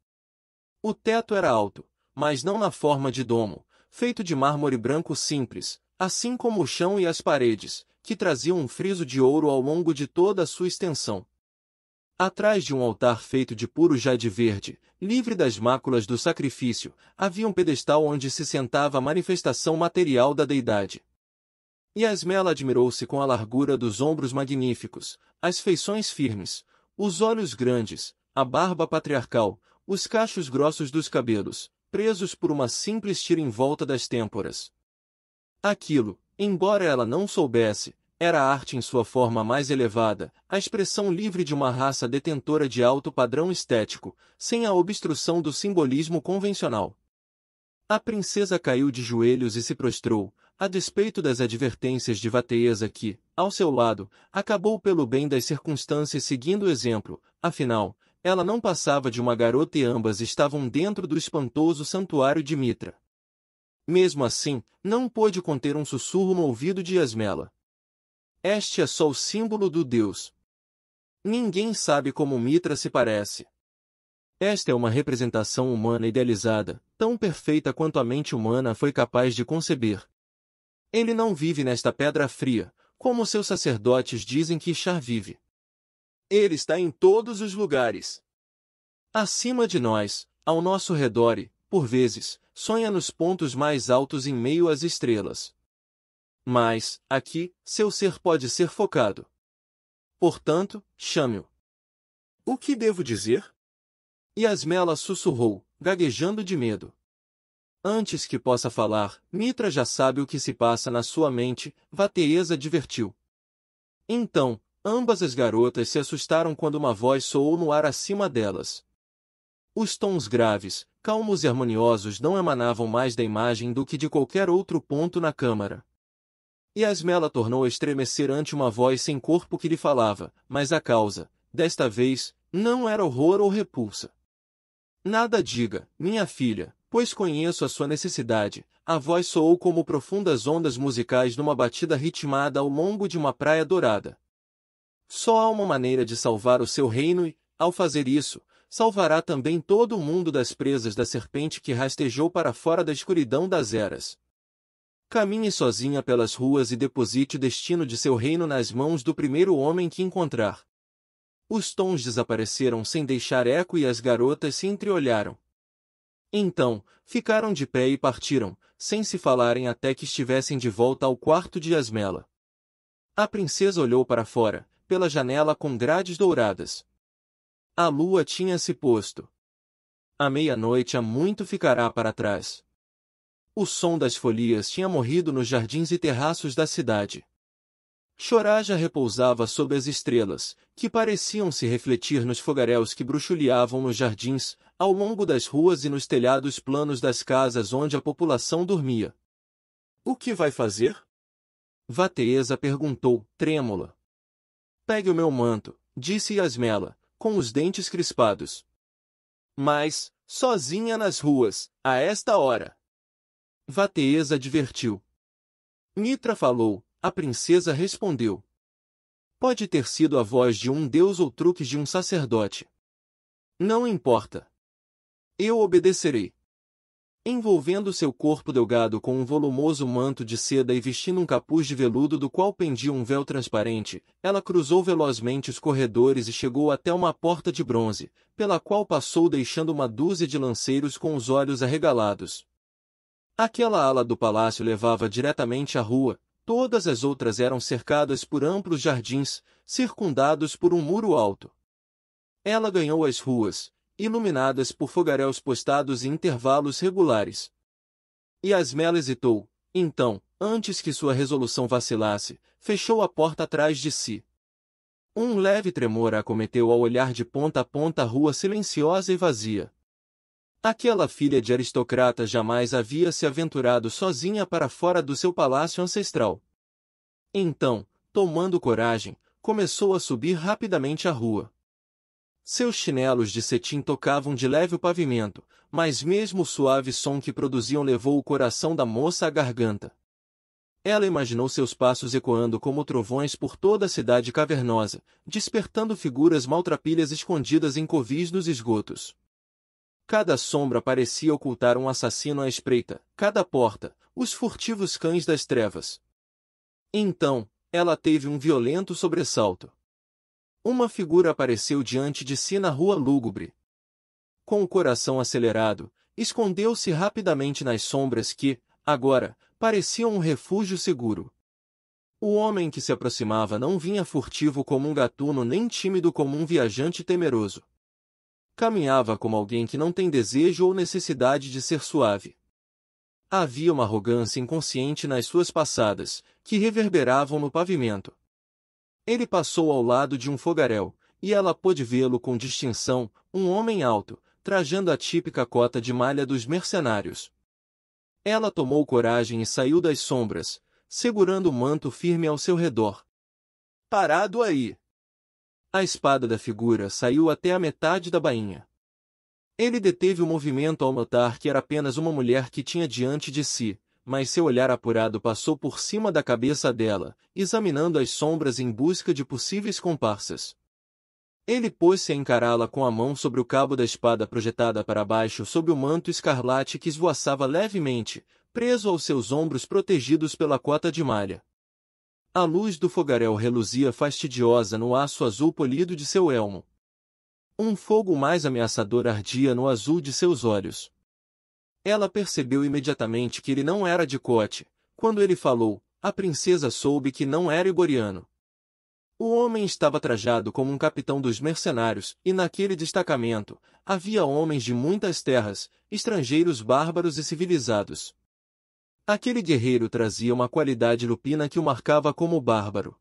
O teto era alto, mas não na forma de domo, feito de mármore branco simples, assim como o chão e as paredes, que traziam um friso de ouro ao longo de toda a sua extensão. Atrás de um altar feito de puro jade verde, livre das máculas do sacrifício, havia um pedestal onde se sentava a manifestação material da deidade. Yasmela admirou-se com a largura dos ombros magníficos, as feições firmes, os olhos grandes, a barba patriarcal, os cachos grossos dos cabelos, presos por uma simples tira em volta das têmporas, Aquilo, embora ela não soubesse, era arte em sua forma mais elevada, a expressão livre de uma raça detentora de alto padrão estético, sem a obstrução do simbolismo convencional. A princesa caiu de joelhos e se prostrou, a despeito das advertências de Vateiesa que, ao seu lado, acabou pelo bem das circunstâncias seguindo o exemplo, afinal, ela não passava de uma garota e ambas estavam dentro do espantoso santuário de Mitra. Mesmo assim, não pôde conter um sussurro no ouvido de Esmela. Este é só o símbolo do Deus. Ninguém sabe como Mitra se parece. Esta é uma representação humana idealizada, tão perfeita quanto a mente humana foi capaz de conceber. Ele não vive nesta pedra fria, como seus sacerdotes dizem que Char vive. Ele está em todos os lugares. Acima de nós, ao nosso redor e, por vezes, sonha nos pontos mais altos em meio às estrelas. Mas, aqui, seu ser pode ser focado. Portanto, chame-o. O que devo dizer? Yasmela sussurrou, gaguejando de medo. Antes que possa falar, Mitra já sabe o que se passa na sua mente, Vateesa advertiu. Então, ambas as garotas se assustaram quando uma voz soou no ar acima delas. Os tons graves, calmos e harmoniosos não emanavam mais da imagem do que de qualquer outro ponto na câmara. E Asmela tornou a estremecer ante uma voz sem corpo que lhe falava, mas a causa, desta vez, não era horror ou repulsa. Nada diga, minha filha, pois conheço a sua necessidade. A voz soou como profundas ondas musicais numa batida ritmada ao longo de uma praia dourada. Só há uma maneira de salvar o seu reino e, ao fazer isso, salvará também todo o mundo das presas da serpente que rastejou para fora da escuridão das eras. Caminhe sozinha pelas ruas e deposite o destino de seu reino nas mãos do primeiro homem que encontrar. Os tons desapareceram sem deixar eco e as garotas se entreolharam. Então, ficaram de pé e partiram, sem se falarem até que estivessem de volta ao quarto de Asmela. A princesa olhou para fora, pela janela com grades douradas. A lua tinha se posto. A meia-noite há muito ficará para trás. O som das folias tinha morrido nos jardins e terraços da cidade. Choraja repousava sob as estrelas, que pareciam se refletir nos fogaréus que bruxuleavam nos jardins, ao longo das ruas e nos telhados planos das casas onde a população dormia. O que vai fazer? Vateesa perguntou, trêmula. Pegue o meu manto, disse Yasmela, com os dentes crispados. Mas, sozinha nas ruas, a esta hora. Vateez advertiu. Mitra falou, a princesa respondeu. Pode ter sido a voz de um deus ou truques de um sacerdote. Não importa. Eu obedecerei envolvendo seu corpo delgado com um volumoso manto de seda e vestindo um capuz de veludo do qual pendia um véu transparente, ela cruzou velozmente os corredores e chegou até uma porta de bronze, pela qual passou deixando uma dúzia de lanceiros com os olhos arregalados. Aquela ala do palácio levava diretamente à rua, todas as outras eram cercadas por amplos jardins, circundados por um muro alto. Ela ganhou as ruas, iluminadas por fogaréus postados em intervalos regulares. E Asmela hesitou, então, antes que sua resolução vacilasse, fechou a porta atrás de si. Um leve tremor a acometeu ao olhar de ponta a ponta a rua silenciosa e vazia. Aquela filha de aristocrata jamais havia se aventurado sozinha para fora do seu palácio ancestral. Então, tomando coragem, começou a subir rapidamente a rua. Seus chinelos de cetim tocavam de leve o pavimento, mas mesmo o suave som que produziam levou o coração da moça à garganta. Ela imaginou seus passos ecoando como trovões por toda a cidade cavernosa, despertando figuras maltrapilhas escondidas em covis nos esgotos. Cada sombra parecia ocultar um assassino à espreita, cada porta, os furtivos cães das trevas. Então, ela teve um violento sobressalto. Uma figura apareceu diante de si na rua lúgubre. Com o coração acelerado, escondeu-se rapidamente nas sombras que, agora, pareciam um refúgio seguro. O homem que se aproximava não vinha furtivo como um gatuno nem tímido como um viajante temeroso. Caminhava como alguém que não tem desejo ou necessidade de ser suave. Havia uma arrogância inconsciente nas suas passadas, que reverberavam no pavimento. Ele passou ao lado de um fogaréu, e ela pôde vê-lo com distinção, um homem alto, trajando a típica cota de malha dos mercenários. Ela tomou coragem e saiu das sombras, segurando o manto firme ao seu redor. Parado aí! A espada da figura saiu até a metade da bainha. Ele deteve o movimento ao notar que era apenas uma mulher que tinha diante de si, mas seu olhar apurado passou por cima da cabeça dela, examinando as sombras em busca de possíveis comparsas. Ele pôs-se a encará-la com a mão sobre o cabo da espada projetada para baixo sob o manto escarlate que esvoaçava levemente, preso aos seus ombros protegidos pela cota de malha. A luz do fogaréu reluzia fastidiosa no aço azul polido de seu elmo. Um fogo mais ameaçador ardia no azul de seus olhos. Ela percebeu imediatamente que ele não era de Cote. Quando ele falou, a princesa soube que não era Igoriano. O homem estava trajado como um capitão dos mercenários, e naquele destacamento, havia homens de muitas terras, estrangeiros bárbaros e civilizados. Aquele guerreiro trazia uma qualidade lupina que o marcava como bárbaro.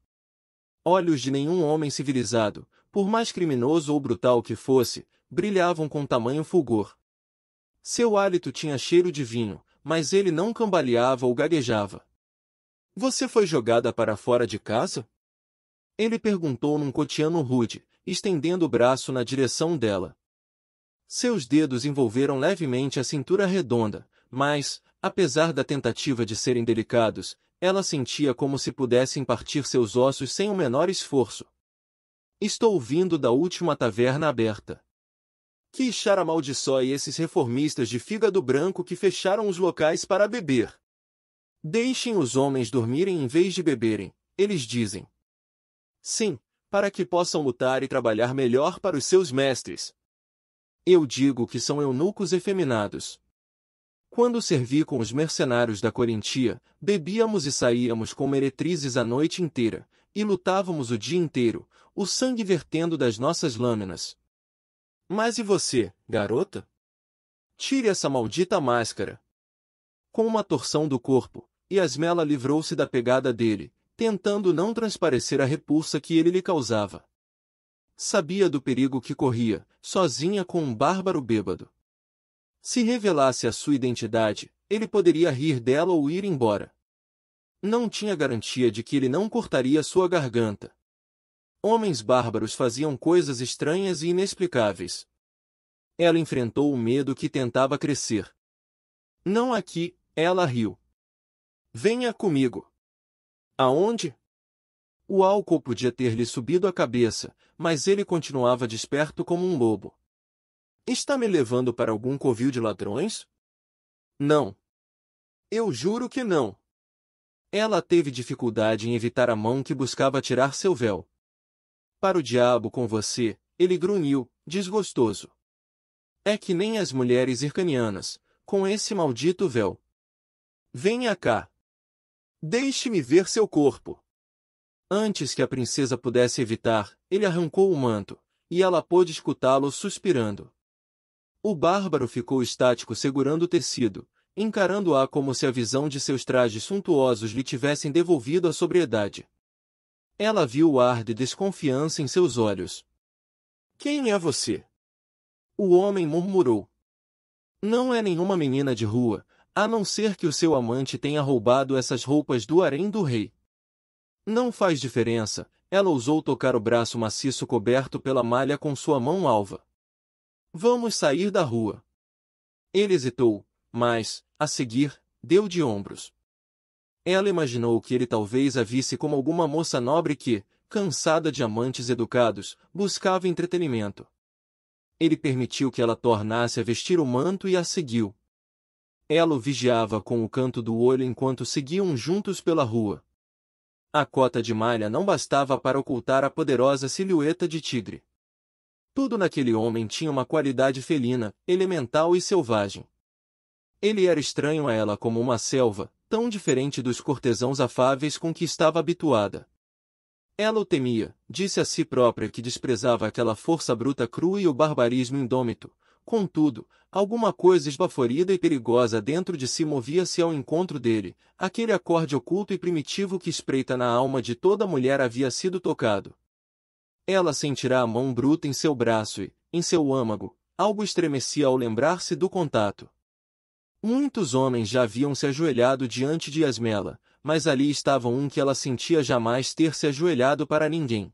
Olhos de nenhum homem civilizado, por mais criminoso ou brutal que fosse, brilhavam com tamanho fulgor. Seu hálito tinha cheiro de vinho, mas ele não cambaleava ou gaguejava. Você foi jogada para fora de casa? Ele perguntou num cotiano rude, estendendo o braço na direção dela. Seus dedos envolveram levemente a cintura redonda, mas, apesar da tentativa de serem delicados, ela sentia como se pudessem partir seus ossos sem o menor esforço. Estou vindo da última taverna aberta. Que Ixar amaldiçoe esses reformistas de fígado branco que fecharam os locais para beber. Deixem os homens dormirem em vez de beberem, eles dizem. Sim, para que possam lutar e trabalhar melhor para os seus mestres. Eu digo que são eunucos efeminados. Quando servi com os mercenários da Corintia, bebíamos e saíamos com meretrizes a noite inteira, e lutávamos o dia inteiro, o sangue vertendo das nossas lâminas. Mas e você, garota? Tire essa maldita máscara. Com uma torção do corpo, Yasmela livrou-se da pegada dele, tentando não transparecer a repulsa que ele lhe causava. Sabia do perigo que corria, sozinha com um bárbaro bêbado. Se revelasse a sua identidade, ele poderia rir dela ou ir embora. Não tinha garantia de que ele não cortaria sua garganta. Homens bárbaros faziam coisas estranhas e inexplicáveis. Ela enfrentou o medo que tentava crescer. Não aqui, ela riu. Venha comigo. Aonde? O álcool podia ter-lhe subido a cabeça, mas ele continuava desperto como um lobo. Está me levando para algum covil de ladrões? Não. Eu juro que não. Ela teve dificuldade em evitar a mão que buscava tirar seu véu. Para o diabo com você, ele grunhiu, desgostoso. É que nem as mulheres ircanianas, com esse maldito véu. Venha cá. Deixe-me ver seu corpo. Antes que a princesa pudesse evitar, ele arrancou o manto, e ela pôde escutá-lo suspirando. O bárbaro ficou estático segurando o tecido, encarando-a como se a visão de seus trajes suntuosos lhe tivessem devolvido a sobriedade. Ela viu o ar de desconfiança em seus olhos. Quem é você? O homem murmurou. Não é nenhuma menina de rua, a não ser que o seu amante tenha roubado essas roupas do harém do rei. Não faz diferença, ela ousou tocar o braço maciço coberto pela malha com sua mão alva. Vamos sair da rua. Ele hesitou, mas, a seguir, deu de ombros. Ela imaginou que ele talvez a visse como alguma moça nobre que, cansada de amantes educados, buscava entretenimento. Ele permitiu que ela tornasse a vestir o manto e a seguiu. Ela o vigiava com o canto do olho enquanto seguiam juntos pela rua. A cota de malha não bastava para ocultar a poderosa silhueta de tigre. Tudo naquele homem tinha uma qualidade felina, elemental e selvagem. Ele era estranho a ela como uma selva, tão diferente dos cortesãos afáveis com que estava habituada. Ela o temia, disse a si própria que desprezava aquela força bruta crua e o barbarismo indômito. Contudo, alguma coisa esbaforida e perigosa dentro de si movia-se ao encontro dele, aquele acorde oculto e primitivo que espreita na alma de toda mulher havia sido tocado. Ela sentirá a mão bruta em seu braço e, em seu âmago, algo estremecia ao lembrar-se do contato. Muitos homens já haviam se ajoelhado diante de Yasmela, mas ali estava um que ela sentia jamais ter se ajoelhado para ninguém.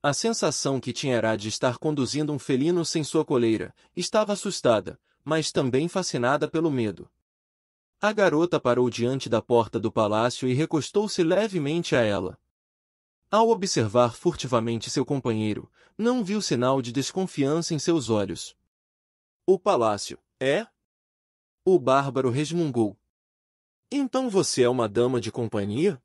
A sensação que tinha era de estar conduzindo um felino sem sua coleira, estava assustada, mas também fascinada pelo medo. A garota parou diante da porta do palácio e recostou-se levemente a ela. Ao observar furtivamente seu companheiro, não viu sinal de desconfiança em seus olhos. O palácio é, o bárbaro resmungou. Então você é uma dama de companhia?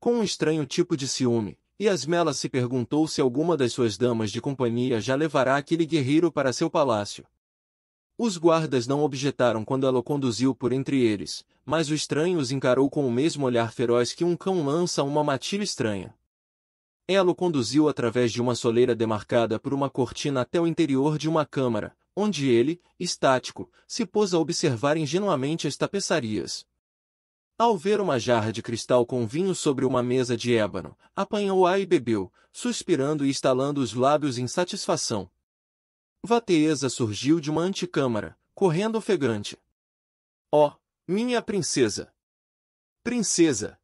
Com um estranho tipo de ciúme, Yasmela se perguntou se alguma das suas damas de companhia já levará aquele guerreiro para seu palácio. Os guardas não objetaram quando ela o conduziu por entre eles, mas o estranho os encarou com o mesmo olhar feroz que um cão lança a uma matilha estranha. Ela o conduziu através de uma soleira demarcada por uma cortina até o interior de uma câmara, onde ele, estático, se pôs a observar ingenuamente as tapeçarias. Ao ver uma jarra de cristal com vinho sobre uma mesa de ébano, apanhou-a e bebeu, suspirando e estalando os lábios em satisfação. Vateesa surgiu de uma anticâmara, correndo ofegante. Oh, minha princesa! Princesa!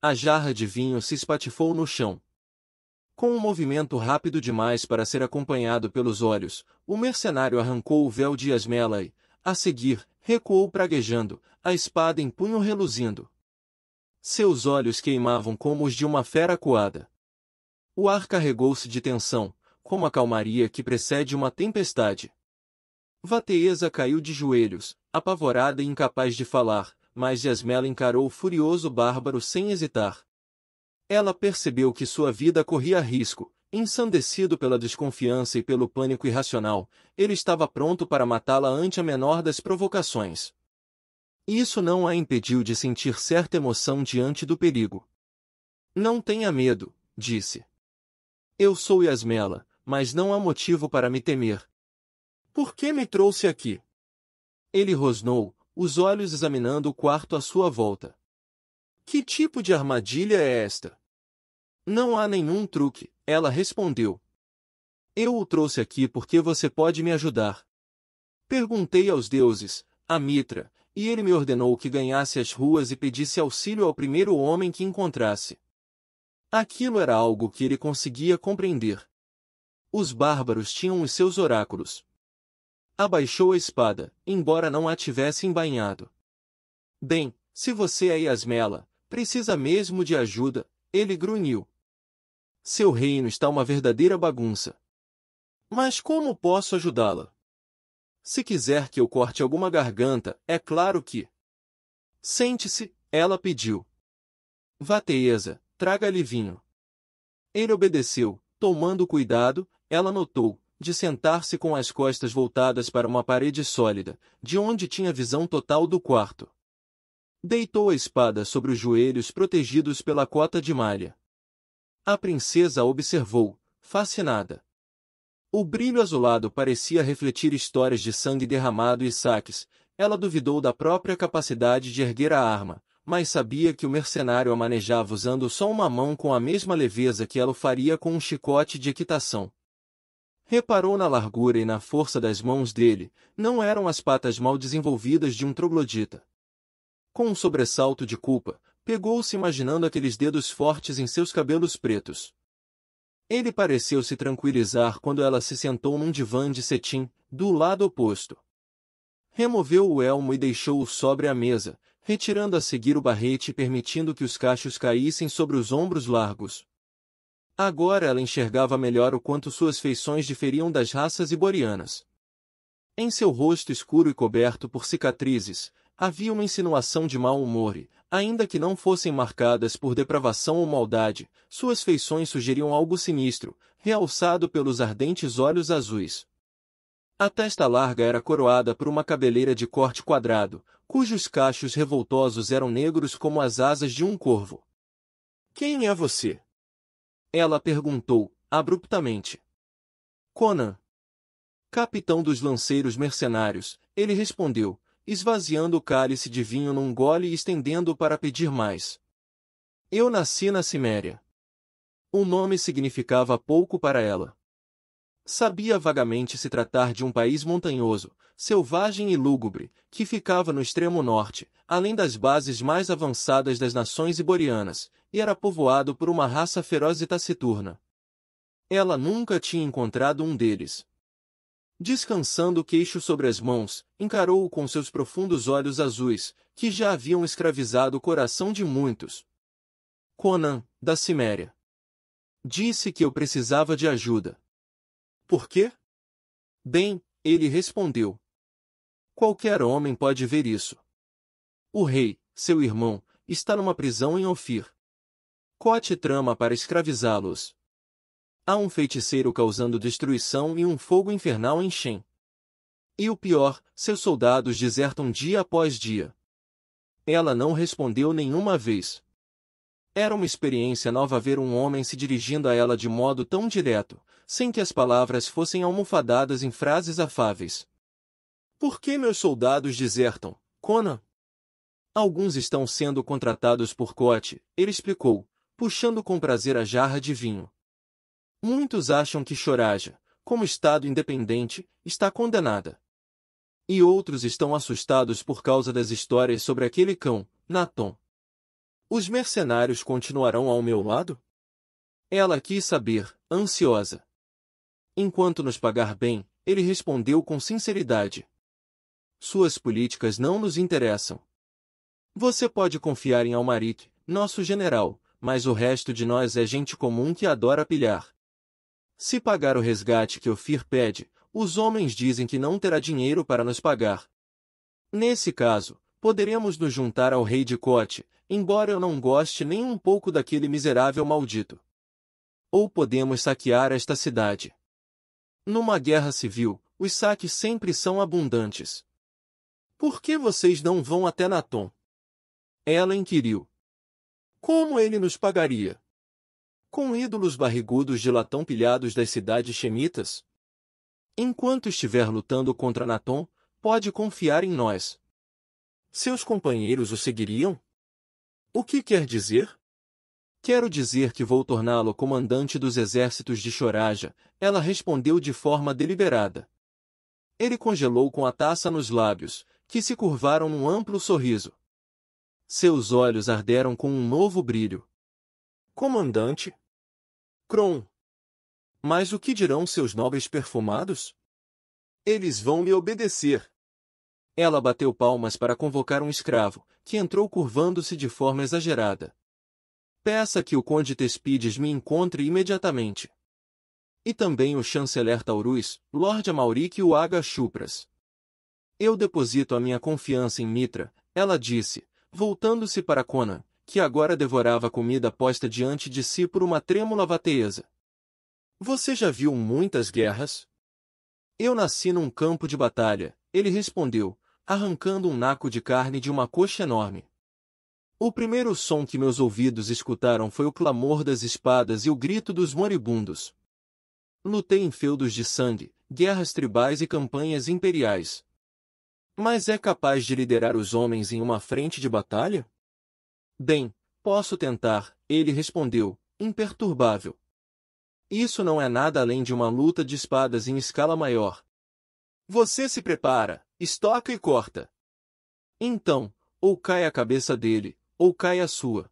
A jarra de vinho se espatifou no chão, com um movimento rápido demais para ser acompanhado pelos olhos, o mercenário arrancou o véu de Yasmela e, a seguir, recuou praguejando, a espada em punho reluzindo. Seus olhos queimavam como os de uma fera coada. O ar carregou-se de tensão, como a calmaria que precede uma tempestade. Vateesa caiu de joelhos, apavorada e incapaz de falar, mas Yasmela encarou o furioso bárbaro sem hesitar. Ela percebeu que sua vida corria risco, ensandecido pela desconfiança e pelo pânico irracional, ele estava pronto para matá-la ante a menor das provocações. Isso não a impediu de sentir certa emoção diante do perigo. Não tenha medo, disse. Eu sou Yasmela, mas não há motivo para me temer. Por que me trouxe aqui? Ele rosnou, os olhos examinando o quarto à sua volta. Que tipo de armadilha é esta? Não há nenhum truque, ela respondeu. Eu o trouxe aqui porque você pode me ajudar. Perguntei aos deuses, a Mitra, e ele me ordenou que ganhasse as ruas e pedisse auxílio ao primeiro homem que encontrasse. Aquilo era algo que ele conseguia compreender. Os bárbaros tinham os seus oráculos. Abaixou a espada, embora não a tivesse embainhado. Bem, se você é Yasmela, Precisa mesmo de ajuda, ele grunhiu. Seu reino está uma verdadeira bagunça. Mas como posso ajudá-la? Se quiser que eu corte alguma garganta, é claro que. Sente-se, ela pediu. Teesa, traga-lhe vinho. Ele obedeceu, tomando cuidado, ela notou, de sentar-se com as costas voltadas para uma parede sólida, de onde tinha visão total do quarto. Deitou a espada sobre os joelhos protegidos pela cota de malha. A princesa a observou, fascinada. O brilho azulado parecia refletir histórias de sangue derramado e saques. Ela duvidou da própria capacidade de erguer a arma, mas sabia que o mercenário a manejava usando só uma mão com a mesma leveza que ela o faria com um chicote de equitação. Reparou na largura e na força das mãos dele, não eram as patas mal desenvolvidas de um troglodita. Com um sobressalto de culpa, pegou-se imaginando aqueles dedos fortes em seus cabelos pretos. Ele pareceu se tranquilizar quando ela se sentou num divã de cetim, do lado oposto. Removeu o elmo e deixou-o sobre a mesa, retirando a seguir o barrete e permitindo que os cachos caíssem sobre os ombros largos. Agora ela enxergava melhor o quanto suas feições diferiam das raças iborianas. Em seu rosto escuro e coberto por cicatrizes, havia uma insinuação de mau humor e, ainda que não fossem marcadas por depravação ou maldade, suas feições sugeriam algo sinistro, realçado pelos ardentes olhos azuis. A testa larga era coroada por uma cabeleira de corte quadrado, cujos cachos revoltosos eram negros como as asas de um corvo. Quem é você? Ela perguntou, abruptamente. Conan. Capitão dos lanceiros mercenários, ele respondeu, esvaziando o cálice de vinho num gole e estendendo para pedir mais. Eu nasci na Ciméria. O nome significava pouco para ela. Sabia vagamente se tratar de um país montanhoso, selvagem e lúgubre, que ficava no extremo norte, além das bases mais avançadas das nações iborianas, e era povoado por uma raça feroz e taciturna. Ela nunca tinha encontrado um deles. Descansando o queixo sobre as mãos, encarou-o com seus profundos olhos azuis, que já haviam escravizado o coração de muitos. Conan, da Ciméria. Disse que eu precisava de ajuda. Por quê? Bem, ele respondeu. Qualquer homem pode ver isso. O rei, seu irmão, está numa prisão em Ofir. Cote trama para escravizá-los. Há um feiticeiro causando destruição e um fogo infernal em Shen. E o pior, seus soldados desertam dia após dia. Ela não respondeu nenhuma vez. Era uma experiência nova ver um homem se dirigindo a ela de modo tão direto, sem que as palavras fossem almofadadas em frases afáveis. Por que meus soldados desertam, Conan? Alguns estão sendo contratados por Cote, ele explicou, puxando com prazer a jarra de vinho. Muitos acham que Choraja, como Estado independente, está condenada. E outros estão assustados por causa das histórias sobre aquele cão, Natom. Os mercenários continuarão ao meu lado? Ela quis saber, ansiosa. Enquanto nos pagar bem, ele respondeu com sinceridade. Suas políticas não nos interessam. Você pode confiar em Almarit, nosso general, mas o resto de nós é gente comum que adora pilhar. Se pagar o resgate que Ofir pede, os homens dizem que não terá dinheiro para nos pagar. Nesse caso, poderemos nos juntar ao rei de Cote, embora eu não goste nem um pouco daquele miserável maldito. Ou podemos saquear esta cidade. Numa guerra civil, os saques sempre são abundantes. Por que vocês não vão até Natom? Ela inquiriu. Como ele nos pagaria? com ídolos barrigudos de latão pilhados das cidades chemitas? Enquanto estiver lutando contra Natom, pode confiar em nós. Seus companheiros o seguiriam? O que quer dizer? Quero dizer que vou torná-lo comandante dos exércitos de Choraja, ela respondeu de forma deliberada. Ele congelou com a taça nos lábios, que se curvaram num amplo sorriso. Seus olhos arderam com um novo brilho. Comandante? Cron. Mas o que dirão seus nobres perfumados? Eles vão me obedecer. Ela bateu palmas para convocar um escravo, que entrou curvando-se de forma exagerada. Peça que o conde Tespides me encontre imediatamente. E também o chanceler Taurus, Lorde Amauric e o Aga Chupras. Eu deposito a minha confiança em Mitra, ela disse, voltando-se para Conan, que agora devorava a comida posta diante de si por uma trêmula vateza. Você já viu muitas guerras? Eu nasci num campo de batalha, ele respondeu, arrancando um naco de carne de uma coxa enorme. O primeiro som que meus ouvidos escutaram foi o clamor das espadas e o grito dos moribundos. Lutei em feudos de sangue, guerras tribais e campanhas imperiais. Mas é capaz de liderar os homens em uma frente de batalha? Bem, posso tentar, ele respondeu, imperturbável. Isso não é nada além de uma luta de espadas em escala maior. Você se prepara, estoca e corta. Então, ou cai a cabeça dele, ou cai a sua.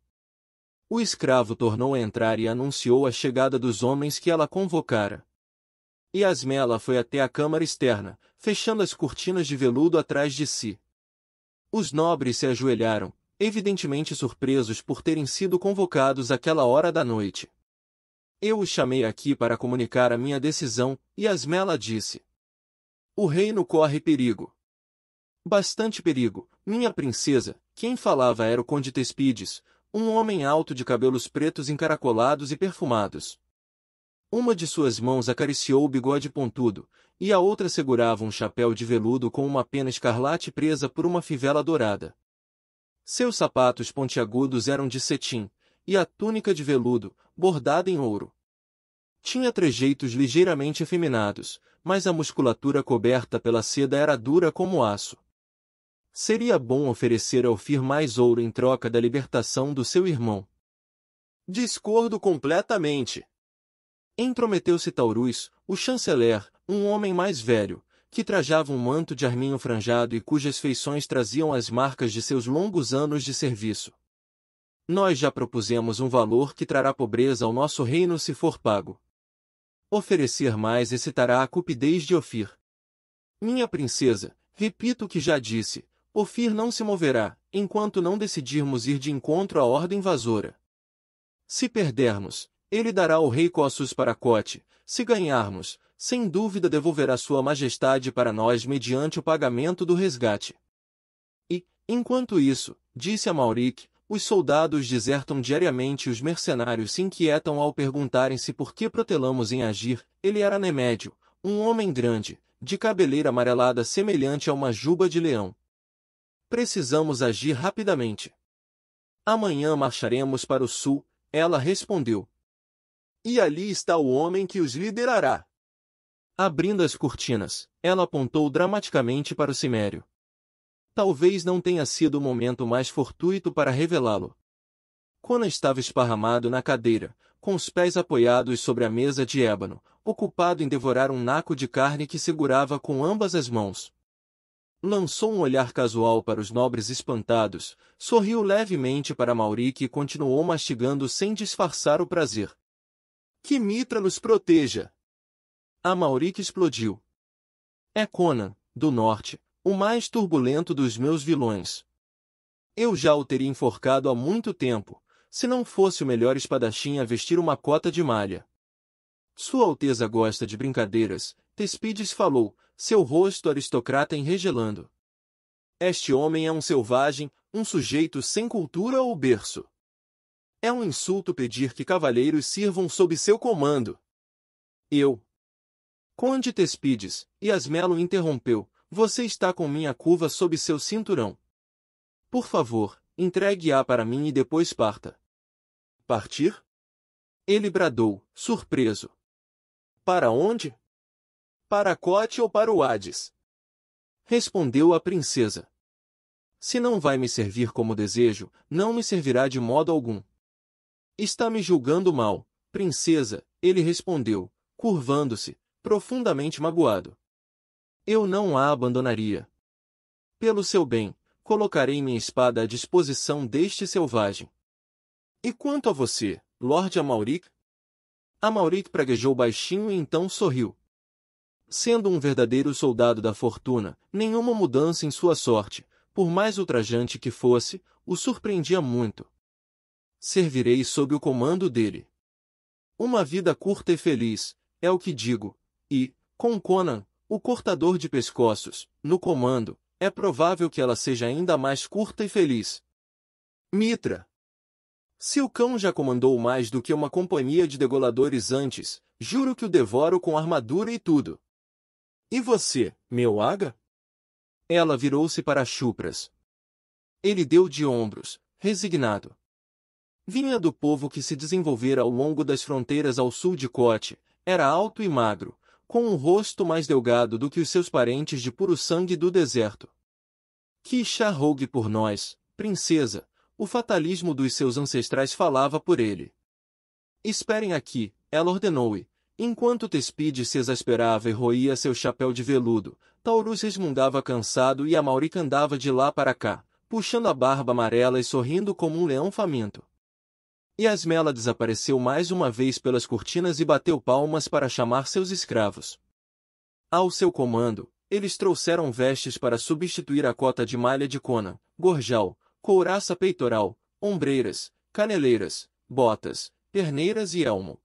O escravo tornou a entrar e anunciou a chegada dos homens que ela convocara. E Asmela foi até a câmara externa, fechando as cortinas de veludo atrás de si. Os nobres se ajoelharam, evidentemente surpresos por terem sido convocados àquela hora da noite. Eu os chamei aqui para comunicar a minha decisão, e Asmela disse. O reino corre perigo. Bastante perigo, minha princesa, quem falava era o Conde Tespides, um homem alto de cabelos pretos encaracolados e perfumados. Uma de suas mãos acariciou o bigode pontudo, e a outra segurava um chapéu de veludo com uma pena escarlate presa por uma fivela dourada. Seus sapatos pontiagudos eram de cetim, e a túnica de veludo, bordada em ouro. Tinha trejeitos ligeiramente efeminados, mas a musculatura coberta pela seda era dura como aço. Seria bom oferecer ao Fir mais ouro em troca da libertação do seu irmão. Discordo completamente. entrometeu se Taurus, o chanceler, um homem mais velho, que trajava um manto de arminho franjado e cujas feições traziam as marcas de seus longos anos de serviço. Nós já propusemos um valor que trará pobreza ao nosso reino se for pago. Oferecer mais excitará a cupidez de Ofir. Minha princesa, repito o que já disse, Ofir não se moverá, enquanto não decidirmos ir de encontro à ordem invasora. Se perdermos, ele dará ao rei Cossus para Cote, se ganharmos, sem dúvida devolverá Sua Majestade para nós mediante o pagamento do resgate. E, enquanto isso, disse a Mauric, os soldados desertam diariamente e os mercenários se inquietam ao perguntarem-se por que protelamos em agir. Ele era Nemédio, um homem grande, de cabeleira amarelada semelhante a uma juba de leão. Precisamos agir rapidamente. Amanhã marcharemos para o sul, ela respondeu. E ali está o homem que os liderará. Abrindo as cortinas, ela apontou dramaticamente para o cimério. Talvez não tenha sido o momento mais fortuito para revelá-lo. Conan estava esparramado na cadeira, com os pés apoiados sobre a mesa de ébano, ocupado em devorar um naco de carne que segurava com ambas as mãos. Lançou um olhar casual para os nobres espantados, sorriu levemente para Mauri e continuou mastigando sem disfarçar o prazer. Que Mitra nos proteja! a Mauric explodiu. É Conan, do norte, o mais turbulento dos meus vilões. Eu já o teria enforcado há muito tempo, se não fosse o melhor espadachim a vestir uma cota de malha. Sua Alteza gosta de brincadeiras, Tespides falou, seu rosto aristocrata enregelando. Este homem é um selvagem, um sujeito sem cultura ou berço. É um insulto pedir que cavaleiros sirvam sob seu comando. Eu, Conde Tespides, e Asmelo interrompeu, você está com minha curva sob seu cinturão. Por favor, entregue-a para mim e depois parta. Partir? Ele bradou, surpreso. Para onde? Para Cote ou para o Hades? Respondeu a princesa. Se não vai me servir como desejo, não me servirá de modo algum. Está me julgando mal, princesa, ele respondeu, curvando-se, profundamente magoado. Eu não a abandonaria. Pelo seu bem, colocarei minha espada à disposição deste selvagem. E quanto a você, Lorde Amauric? Amauric praguejou baixinho e então sorriu. Sendo um verdadeiro soldado da fortuna, nenhuma mudança em sua sorte, por mais ultrajante que fosse, o surpreendia muito. Servirei sob o comando dele. Uma vida curta e feliz, é o que digo, e, com Conan, o cortador de pescoços, no comando, é provável que ela seja ainda mais curta e feliz. Mitra. Se o cão já comandou mais do que uma companhia de degoladores antes, juro que o devoro com armadura e tudo. E você, meu aga? Ela virou-se para Chupras. Ele deu de ombros, resignado. Vinha do povo que se desenvolvera ao longo das fronteiras ao sul de Cote, era alto e magro, com um rosto mais delgado do que os seus parentes de puro sangue do deserto. Kisha rogue por nós, princesa, o fatalismo dos seus ancestrais falava por ele. Esperem aqui, ela ordenou-e. Enquanto Tespide se exasperava e roía seu chapéu de veludo, Taurus resmungava cansado e a Maurica andava de lá para cá, puxando a barba amarela e sorrindo como um leão faminto. E Asmela desapareceu mais uma vez pelas cortinas e bateu palmas para chamar seus escravos. Ao seu comando, eles trouxeram vestes para substituir a cota de malha de cona, gorjal, couraça peitoral, ombreiras, caneleiras, botas, perneiras e elmo.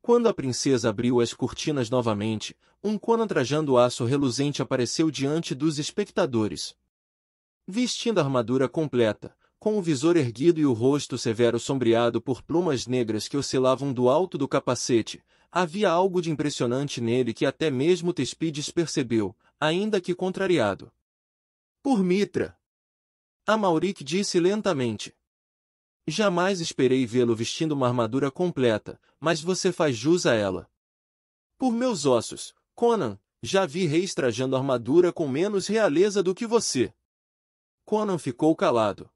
Quando a princesa abriu as cortinas novamente, um cona trajando aço reluzente apareceu diante dos espectadores. Vestindo a armadura completa, com o visor erguido e o rosto severo sombreado por plumas negras que oscilavam do alto do capacete, havia algo de impressionante nele que até mesmo Tespides percebeu, ainda que contrariado. Por Mitra! Mauric disse lentamente. Jamais esperei vê-lo vestindo uma armadura completa, mas você faz jus a ela. Por meus ossos, Conan, já vi reis trajando armadura com menos realeza do que você. Conan ficou calado.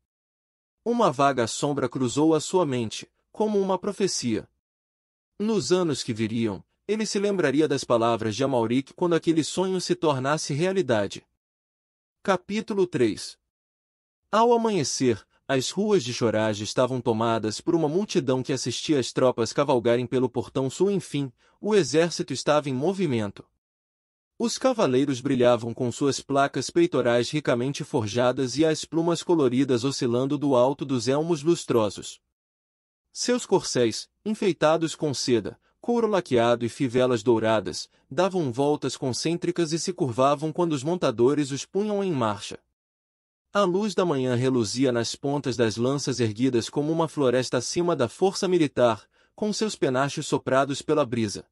Uma vaga sombra cruzou a sua mente, como uma profecia. Nos anos que viriam, ele se lembraria das palavras de Amauric quando aquele sonho se tornasse realidade. Capítulo 3 Ao amanhecer, as ruas de Chorage estavam tomadas por uma multidão que assistia as tropas cavalgarem pelo portão sul. Enfim, o exército estava em movimento. Os cavaleiros brilhavam com suas placas peitorais ricamente forjadas e as plumas coloridas oscilando do alto dos elmos lustrosos. Seus corcéis, enfeitados com seda, couro laqueado e fivelas douradas, davam voltas concêntricas e se curvavam quando os montadores os punham em marcha. A luz da manhã reluzia nas pontas das lanças erguidas como uma floresta acima da força militar, com seus penachos soprados pela brisa.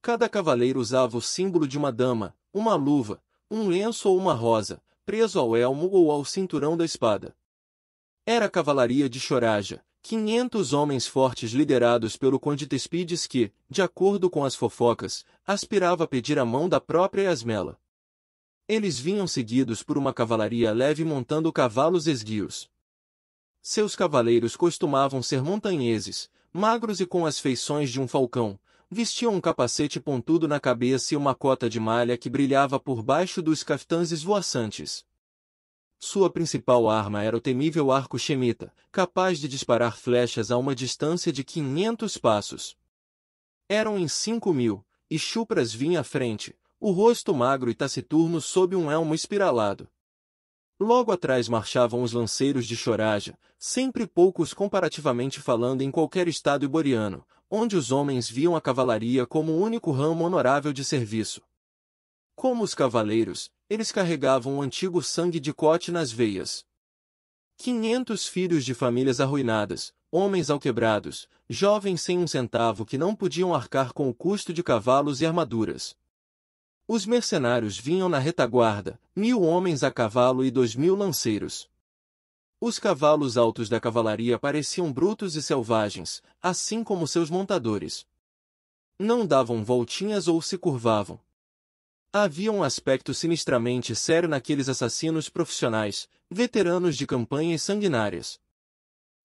Cada cavaleiro usava o símbolo de uma dama, uma luva, um lenço ou uma rosa, preso ao elmo ou ao cinturão da espada. Era a cavalaria de Choraja, 500 homens fortes liderados pelo conde Tespides que, de acordo com as fofocas, aspirava a pedir a mão da própria Asmela. Eles vinham seguidos por uma cavalaria leve montando cavalos esguios. Seus cavaleiros costumavam ser montanheses, magros e com as feições de um falcão, vestia um capacete pontudo na cabeça e uma cota de malha que brilhava por baixo dos caftãs esvoaçantes. Sua principal arma era o temível arco chemita, capaz de disparar flechas a uma distância de 500 passos. Eram em 5 mil, e Chupras vinha à frente, o rosto magro e taciturno sob um elmo espiralado. Logo atrás marchavam os lanceiros de Choraja, sempre poucos comparativamente falando em qualquer estado iboriano, onde os homens viam a cavalaria como o único ramo honorável de serviço. Como os cavaleiros, eles carregavam o antigo sangue de Cote nas veias. Quinhentos filhos de famílias arruinadas, homens alquebrados, jovens sem um centavo que não podiam arcar com o custo de cavalos e armaduras. Os mercenários vinham na retaguarda, mil homens a cavalo e dois mil lanceiros. Os cavalos altos da cavalaria pareciam brutos e selvagens, assim como seus montadores. Não davam voltinhas ou se curvavam. Havia um aspecto sinistramente sério naqueles assassinos profissionais, veteranos de campanhas sanguinárias.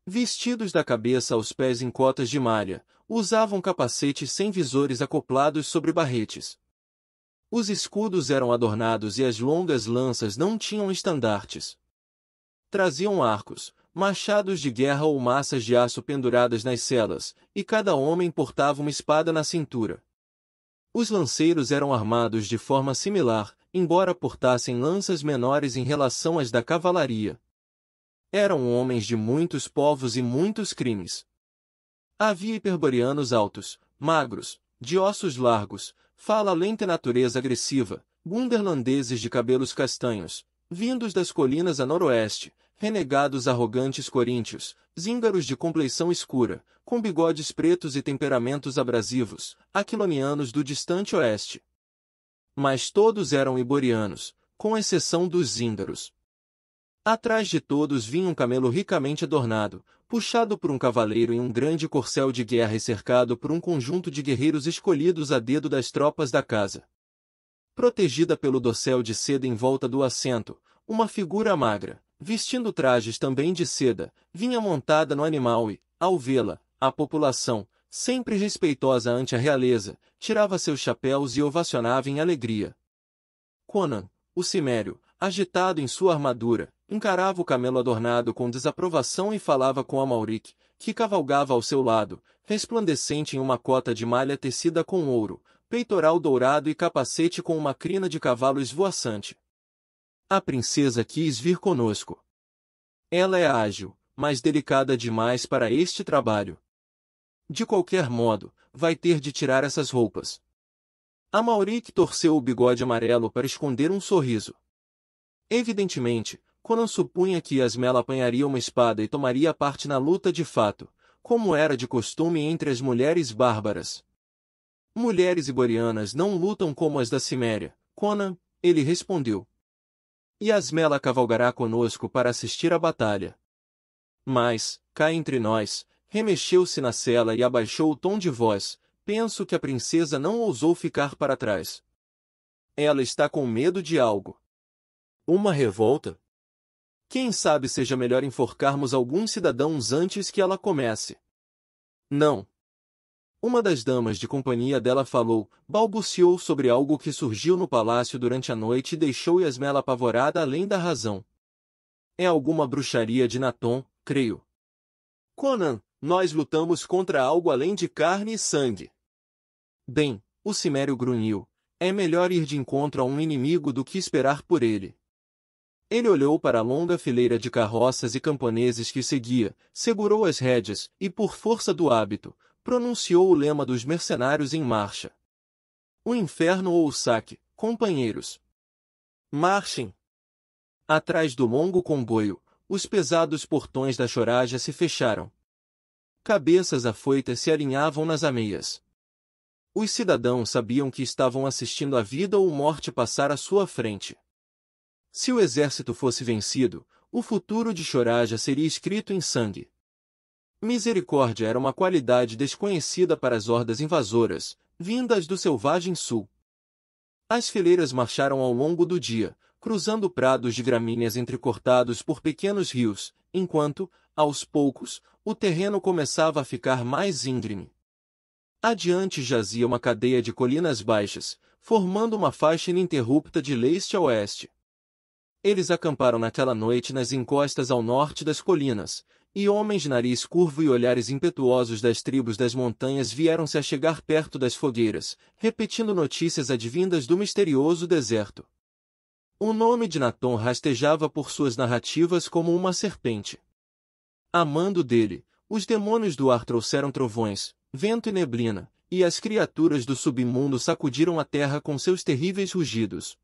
Vestidos da cabeça aos pés em cotas de malha, usavam capacetes sem visores acoplados sobre barretes. Os escudos eram adornados e as longas lanças não tinham estandartes. Traziam arcos, machados de guerra ou massas de aço penduradas nas celas, e cada homem portava uma espada na cintura. Os lanceiros eram armados de forma similar, embora portassem lanças menores em relação às da cavalaria. Eram homens de muitos povos e muitos crimes. Havia hiperboreanos altos, magros, de ossos largos, fala lenta e natureza agressiva, bunderlandeses de cabelos castanhos, vindos das colinas a noroeste, renegados arrogantes coríntios, zíngaros de compleição escura, com bigodes pretos e temperamentos abrasivos, aquilonianos do distante oeste. Mas todos eram iborianos, com exceção dos zíngaros. Atrás de todos vinha um camelo ricamente adornado, puxado por um cavaleiro em um grande corcel de guerra e cercado por um conjunto de guerreiros escolhidos a dedo das tropas da casa. Protegida pelo dossel de seda em volta do assento, uma figura magra, vestindo trajes também de seda, vinha montada no animal e, ao vê-la, a população, sempre respeitosa ante a realeza, tirava seus chapéus e ovacionava em alegria. Conan, o cimério, agitado em sua armadura, encarava o camelo adornado com desaprovação e falava com Amauric, que cavalgava ao seu lado, resplandecente em uma cota de malha tecida com ouro, peitoral dourado e capacete com uma crina de cavalo esvoaçante. A princesa quis vir conosco. Ela é ágil, mas delicada demais para este trabalho. De qualquer modo, vai ter de tirar essas roupas. A Mauric torceu o bigode amarelo para esconder um sorriso. Evidentemente, Conan supunha que Yasmela apanharia uma espada e tomaria parte na luta de fato, como era de costume entre as mulheres bárbaras. Mulheres iborianas não lutam como as da Ciméria, Conan, ele respondeu e Asmela cavalgará conosco para assistir à batalha. Mas, cá entre nós, remexeu-se na cela e abaixou o tom de voz, penso que a princesa não ousou ficar para trás. Ela está com medo de algo. Uma revolta? Quem sabe seja melhor enforcarmos alguns cidadãos antes que ela comece. Não, uma das damas de companhia dela falou, balbuciou sobre algo que surgiu no palácio durante a noite e deixou Yasmela apavorada além da razão. É alguma bruxaria de Naton, creio. Conan, nós lutamos contra algo além de carne e sangue. Bem, o Cimério grunhiu. É melhor ir de encontro a um inimigo do que esperar por ele. Ele olhou para a longa fileira de carroças e camponeses que seguia, segurou as rédeas, e por força do hábito, pronunciou o lema dos mercenários em marcha. O inferno ou o saque, companheiros. Marchem! Atrás do longo comboio, os pesados portões da choraja se fecharam. Cabeças afoitas se alinhavam nas ameias. Os cidadãos sabiam que estavam assistindo a vida ou morte passar à sua frente. Se o exército fosse vencido, o futuro de Choraja seria escrito em sangue. Misericórdia era uma qualidade desconhecida para as hordas invasoras, vindas do selvagem sul. As fileiras marcharam ao longo do dia, cruzando prados de gramíneas entrecortados por pequenos rios, enquanto, aos poucos, o terreno começava a ficar mais íngreme. Adiante jazia uma cadeia de colinas baixas, formando uma faixa ininterrupta de leste a oeste. Eles acamparam naquela noite nas encostas ao norte das colinas, e homens de nariz curvo e olhares impetuosos das tribos das montanhas vieram-se a chegar perto das fogueiras, repetindo notícias advindas do misterioso deserto. O nome de Naton rastejava por suas narrativas como uma serpente. Amando dele, os demônios do ar trouxeram trovões, vento e neblina, e as criaturas do submundo sacudiram a terra com seus terríveis rugidos,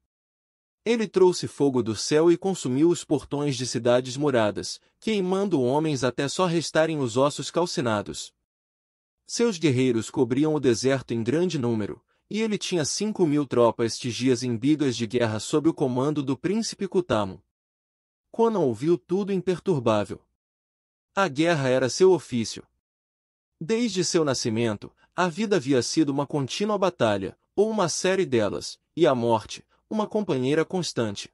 ele trouxe fogo do céu e consumiu os portões de cidades moradas, queimando homens até só restarem os ossos calcinados. Seus guerreiros cobriam o deserto em grande número, e ele tinha cinco mil tropas tigias em bigas de guerra sob o comando do príncipe Kutamo. Conan ouviu tudo imperturbável. A guerra era seu ofício. Desde seu nascimento, a vida havia sido uma contínua batalha, ou uma série delas, e a morte, uma companheira constante.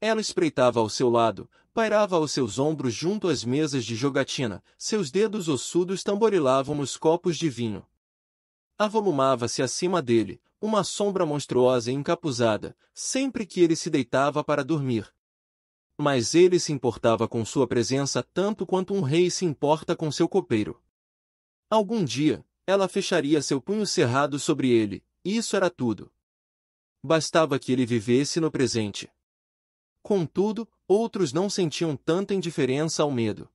Ela espreitava ao seu lado, pairava aos seus ombros junto às mesas de jogatina, seus dedos ossudos tamborilavam nos copos de vinho. Avolumava-se acima dele, uma sombra monstruosa e encapuzada, sempre que ele se deitava para dormir. Mas ele se importava com sua presença tanto quanto um rei se importa com seu copeiro. Algum dia, ela fecharia seu punho cerrado sobre ele, isso era tudo bastava que ele vivesse no presente. Contudo, outros não sentiam tanta indiferença ao medo.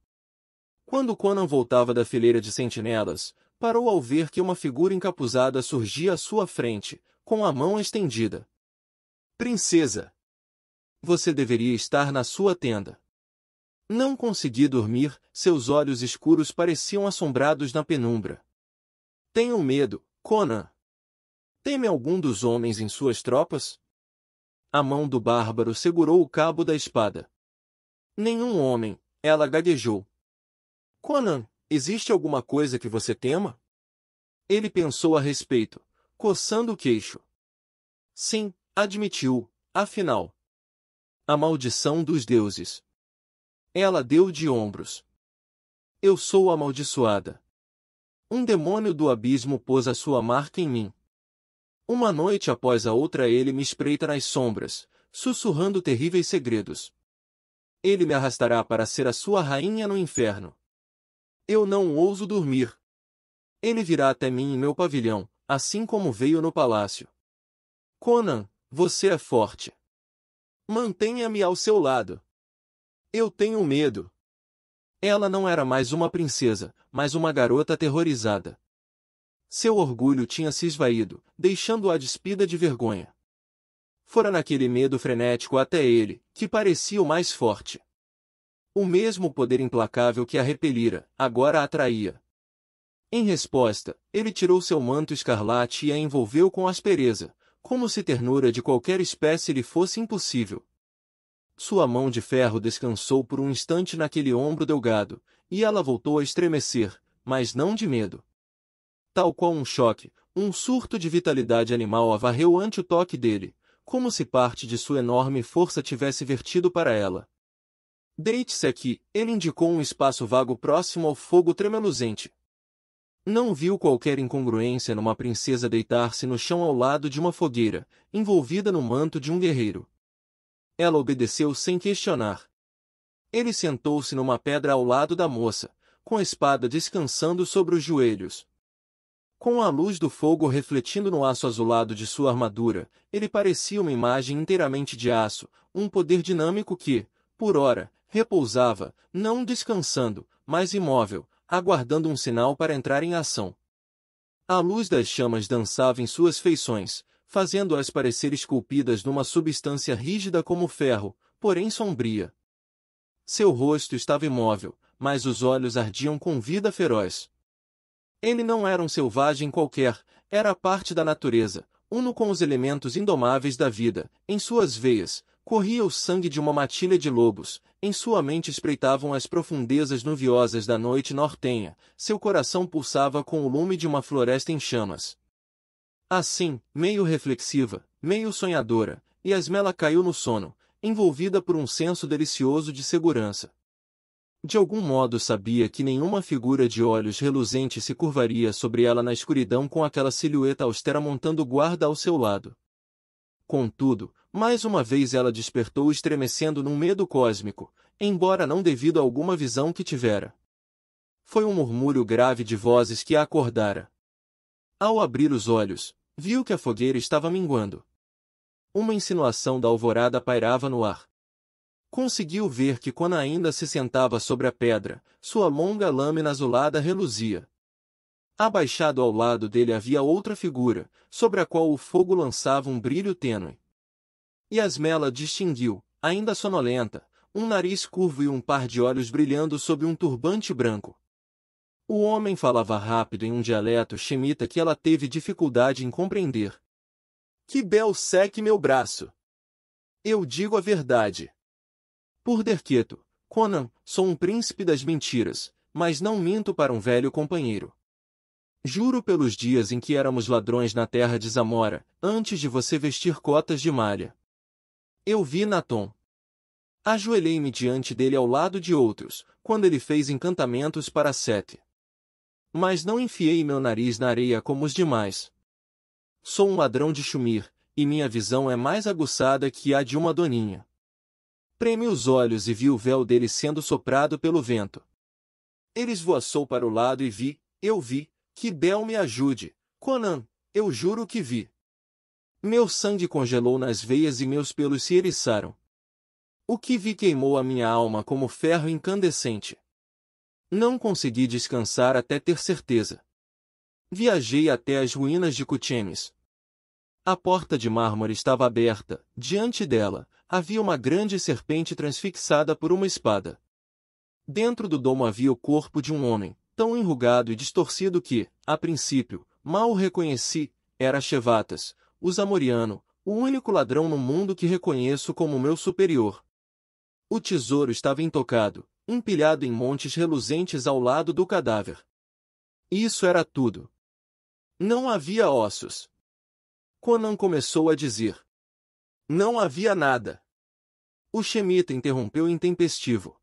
Quando Conan voltava da fileira de sentinelas, parou ao ver que uma figura encapuzada surgia à sua frente, com a mão estendida. Princesa! Você deveria estar na sua tenda. Não consegui dormir, seus olhos escuros pareciam assombrados na penumbra. Tenho medo, Conan. Teme algum dos homens em suas tropas? A mão do bárbaro segurou o cabo da espada. Nenhum homem, ela gaguejou. Conan, existe alguma coisa que você tema? Ele pensou a respeito, coçando o queixo. Sim, admitiu, afinal. A maldição dos deuses. Ela deu de ombros. Eu sou amaldiçoada. Um demônio do abismo pôs a sua marca em mim. Uma noite após a outra ele me espreita nas sombras, sussurrando terríveis segredos. Ele me arrastará para ser a sua rainha no inferno. Eu não ouso dormir. Ele virá até mim em meu pavilhão, assim como veio no palácio. Conan, você é forte. Mantenha-me ao seu lado. Eu tenho medo. Ela não era mais uma princesa, mas uma garota aterrorizada. Seu orgulho tinha se esvaído, deixando-a despida de vergonha. Fora naquele medo frenético até ele, que parecia o mais forte. O mesmo poder implacável que a repelira, agora a atraía. Em resposta, ele tirou seu manto escarlate e a envolveu com aspereza, como se ternura de qualquer espécie lhe fosse impossível. Sua mão de ferro descansou por um instante naquele ombro delgado, e ela voltou a estremecer, mas não de medo tal qual um choque, um surto de vitalidade animal a varreu ante o toque dele, como se parte de sua enorme força tivesse vertido para ela. Deite-se aqui, ele indicou um espaço vago próximo ao fogo tremeluzente. Não viu qualquer incongruência numa princesa deitar-se no chão ao lado de uma fogueira, envolvida no manto de um guerreiro. Ela obedeceu sem questionar. Ele sentou-se numa pedra ao lado da moça, com a espada descansando sobre os joelhos, com a luz do fogo refletindo no aço azulado de sua armadura, ele parecia uma imagem inteiramente de aço, um poder dinâmico que, por hora, repousava, não descansando, mas imóvel, aguardando um sinal para entrar em ação. A luz das chamas dançava em suas feições, fazendo-as parecer esculpidas numa substância rígida como ferro, porém sombria. Seu rosto estava imóvel, mas os olhos ardiam com vida feroz. Ele não era um selvagem qualquer, era parte da natureza, uno com os elementos indomáveis da vida. Em suas veias, corria o sangue de uma matilha de lobos, em sua mente espreitavam as profundezas nuviosas da noite nortenha, seu coração pulsava com o lume de uma floresta em chamas. Assim, meio reflexiva, meio sonhadora, Yasmela caiu no sono, envolvida por um senso delicioso de segurança. De algum modo sabia que nenhuma figura de olhos reluzentes se curvaria sobre ela na escuridão com aquela silhueta austera montando guarda ao seu lado. Contudo, mais uma vez ela despertou estremecendo num medo cósmico, embora não devido a alguma visão que tivera. Foi um murmúrio grave de vozes que a acordara. Ao abrir os olhos, viu que a fogueira estava minguando. Uma insinuação da alvorada pairava no ar. Conseguiu ver que quando ainda se sentava sobre a pedra, sua longa lâmina azulada reluzia. Abaixado ao lado dele havia outra figura, sobre a qual o fogo lançava um brilho tênue. Yasmela distinguiu, ainda sonolenta, um nariz curvo e um par de olhos brilhando sob um turbante branco. O homem falava rápido em um dialeto chemita que ela teve dificuldade em compreender. Que bel seque meu braço! Eu digo a verdade. Por Derqueto, Conan, sou um príncipe das mentiras, mas não minto para um velho companheiro. Juro pelos dias em que éramos ladrões na terra de Zamora, antes de você vestir cotas de malha. Eu vi Natom. Ajoelhei-me diante dele ao lado de outros, quando ele fez encantamentos para Sete. Mas não enfiei meu nariz na areia como os demais. Sou um ladrão de chumir, e minha visão é mais aguçada que a de uma doninha. Preme os olhos e vi o véu dele sendo soprado pelo vento. Ele esvoaçou para o lado e vi, eu vi, que Bel me ajude, Conan, eu juro que vi. Meu sangue congelou nas veias e meus pelos se eriçaram. O que vi queimou a minha alma como ferro incandescente. Não consegui descansar até ter certeza. Viajei até as ruínas de Cuchemes. A porta de mármore estava aberta, diante dela, havia uma grande serpente transfixada por uma espada. Dentro do domo havia o corpo de um homem, tão enrugado e distorcido que, a princípio, mal o reconheci, era Chevatas, o Zamoriano, o único ladrão no mundo que reconheço como meu superior. O tesouro estava intocado, empilhado em montes reluzentes ao lado do cadáver. Isso era tudo. Não havia ossos. Conan começou a dizer. Não havia nada. O xemita interrompeu intempestivo.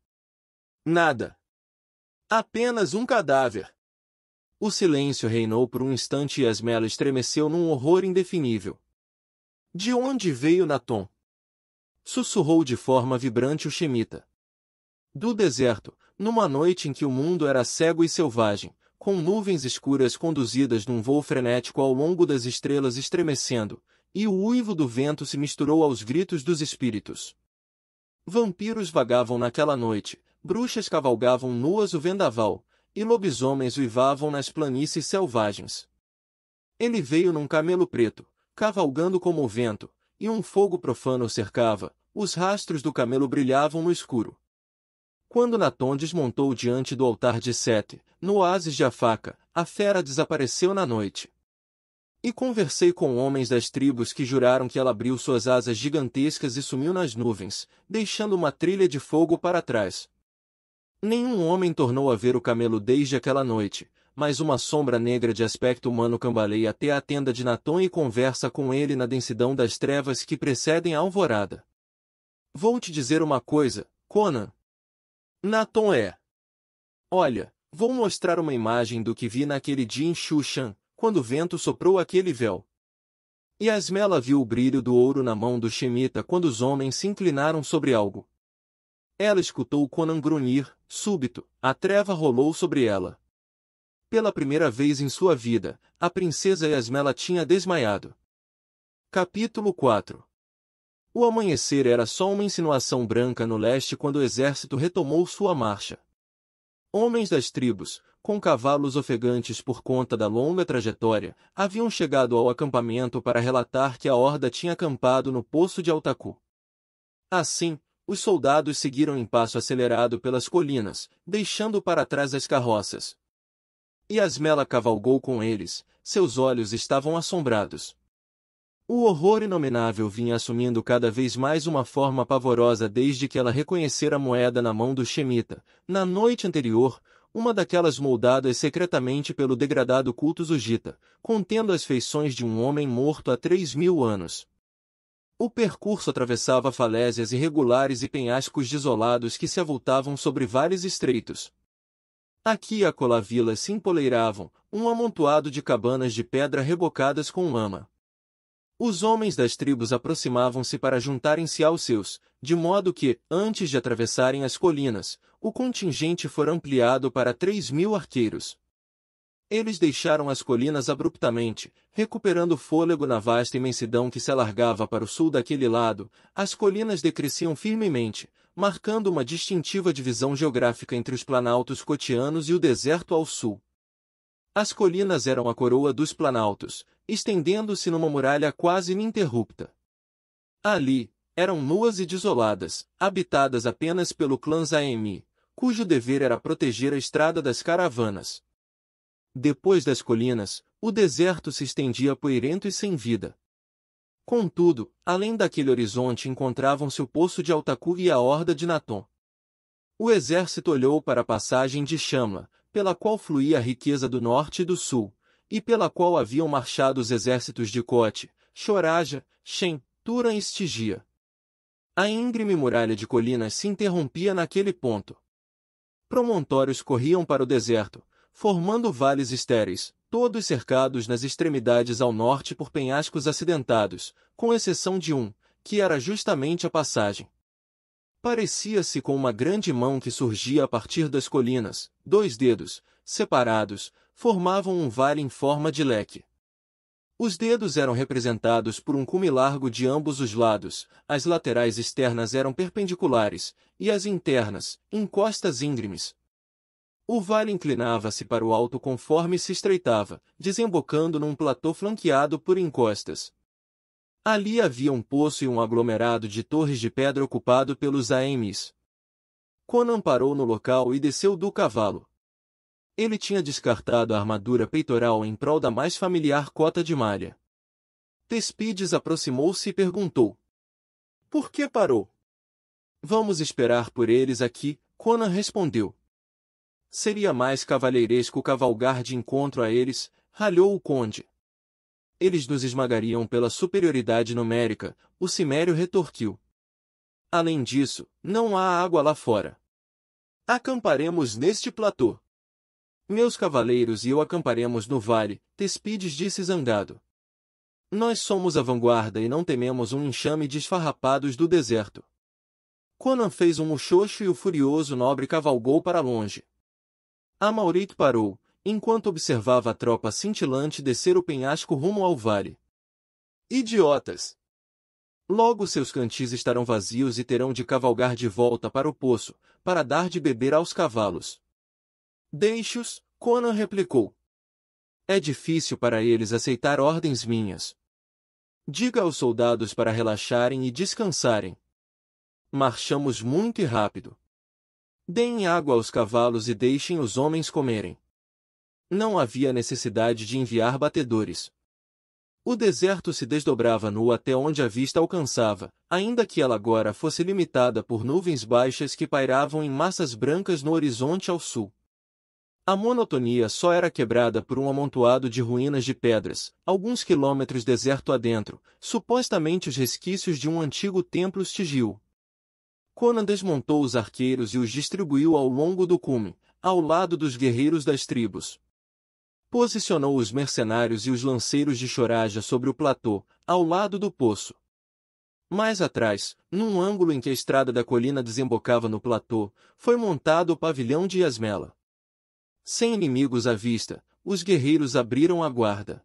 Nada. Apenas um cadáver. O silêncio reinou por um instante e Asmela estremeceu num horror indefinível. De onde veio Natom? Sussurrou de forma vibrante o xemita. Do deserto, numa noite em que o mundo era cego e selvagem, com nuvens escuras conduzidas num voo frenético ao longo das estrelas estremecendo, e o uivo do vento se misturou aos gritos dos espíritos. Vampiros vagavam naquela noite, bruxas cavalgavam nuas o vendaval, e lobisomens uivavam nas planícies selvagens. Ele veio num camelo preto, cavalgando como o vento, e um fogo profano o cercava, os rastros do camelo brilhavam no escuro. Quando Naton desmontou diante do altar de Sete, no oásis de Afaca, a fera desapareceu na noite. E conversei com homens das tribos que juraram que ela abriu suas asas gigantescas e sumiu nas nuvens, deixando uma trilha de fogo para trás. Nenhum homem tornou a ver o camelo desde aquela noite, mas uma sombra negra de aspecto humano cambaleia até a tenda de Natom e conversa com ele na densidão das trevas que precedem a alvorada. Vou te dizer uma coisa, Conan. Natom é. Olha, vou mostrar uma imagem do que vi naquele dia em Xuxan, quando o vento soprou aquele véu. E Asmela viu o brilho do ouro na mão do Shemita quando os homens se inclinaram sobre algo. Ela escutou Conan grunhir, súbito, a treva rolou sobre ela. Pela primeira vez em sua vida, a princesa Yasmela tinha desmaiado. Capítulo 4 O amanhecer era só uma insinuação branca no leste quando o exército retomou sua marcha. Homens das tribos, com cavalos ofegantes por conta da longa trajetória, haviam chegado ao acampamento para relatar que a horda tinha acampado no poço de Altacu. Assim, os soldados seguiram em passo acelerado pelas colinas, deixando para trás as carroças. E Asmela cavalgou com eles, seus olhos estavam assombrados. O horror inominável vinha assumindo cada vez mais uma forma pavorosa desde que ela reconhecera a moeda na mão do Shemita. Na noite anterior, uma daquelas moldadas secretamente pelo degradado culto zogita, contendo as feições de um homem morto há três mil anos. O percurso atravessava falésias irregulares e penhascos desolados que se avultavam sobre vales estreitos. Aqui e acolá vilas se empoleiravam, um amontoado de cabanas de pedra rebocadas com lama. Os homens das tribos aproximavam-se para juntarem-se aos seus, de modo que, antes de atravessarem as colinas, o contingente fora ampliado para três mil arqueiros. Eles deixaram as colinas abruptamente, recuperando fôlego na vasta imensidão que se alargava para o sul daquele lado. As colinas decresciam firmemente, marcando uma distintiva divisão geográfica entre os planaltos cotianos e o deserto ao sul. As colinas eram a coroa dos planaltos, estendendo-se numa muralha quase ininterrupta. Ali, eram nuas e desoladas, habitadas apenas pelo clã Zaemi, cujo dever era proteger a estrada das caravanas. Depois das colinas, o deserto se estendia poeirento e sem vida. Contudo, além daquele horizonte encontravam-se o poço de Altacu e a horda de Natom. O exército olhou para a passagem de Chama, pela qual fluía a riqueza do norte e do sul, e pela qual haviam marchado os exércitos de Cote, Choraja, Shem, Turan e Estigia. A íngreme muralha de colinas se interrompia naquele ponto. Promontórios corriam para o deserto, formando vales estéreis, todos cercados nas extremidades ao norte por penhascos acidentados, com exceção de um, que era justamente a passagem. Parecia-se com uma grande mão que surgia a partir das colinas, dois dedos, separados, formavam um vale em forma de leque. Os dedos eram representados por um cume largo de ambos os lados, as laterais externas eram perpendiculares, e as internas, encostas íngremes. O vale inclinava-se para o alto conforme se estreitava, desembocando num platô flanqueado por encostas. Ali havia um poço e um aglomerado de torres de pedra ocupado pelos aemis. Conan parou no local e desceu do cavalo. Ele tinha descartado a armadura peitoral em prol da mais familiar cota de malha. Tespides aproximou-se e perguntou. Por que parou? Vamos esperar por eles aqui, Conan respondeu. Seria mais cavalheiresco cavalgar de encontro a eles, ralhou o conde. Eles nos esmagariam pela superioridade numérica, o cimério retorquiu. Além disso, não há água lá fora. Acamparemos neste platô. Meus cavaleiros e eu acamparemos no vale, Tespides disse zangado. Nós somos a vanguarda e não tememos um enxame de esfarrapados do deserto. Conan fez um muxoxo e o furioso nobre cavalgou para longe. Amaurito parou, enquanto observava a tropa cintilante descer o penhasco rumo ao vale. Idiotas! Logo seus cantis estarão vazios e terão de cavalgar de volta para o poço, para dar de beber aos cavalos. Deixe-os, Conan replicou. É difícil para eles aceitar ordens minhas. Diga aos soldados para relaxarem e descansarem. Marchamos muito e rápido. Deem água aos cavalos e deixem os homens comerem. Não havia necessidade de enviar batedores. O deserto se desdobrava nu até onde a vista alcançava, ainda que ela agora fosse limitada por nuvens baixas que pairavam em massas brancas no horizonte ao sul. A monotonia só era quebrada por um amontoado de ruínas de pedras, alguns quilômetros deserto adentro, supostamente os resquícios de um antigo templo estigio. Conan desmontou os arqueiros e os distribuiu ao longo do cume, ao lado dos guerreiros das tribos. Posicionou os mercenários e os lanceiros de Choraja sobre o platô, ao lado do poço. Mais atrás, num ângulo em que a estrada da colina desembocava no platô, foi montado o pavilhão de Yasmela. Sem inimigos à vista, os guerreiros abriram a guarda.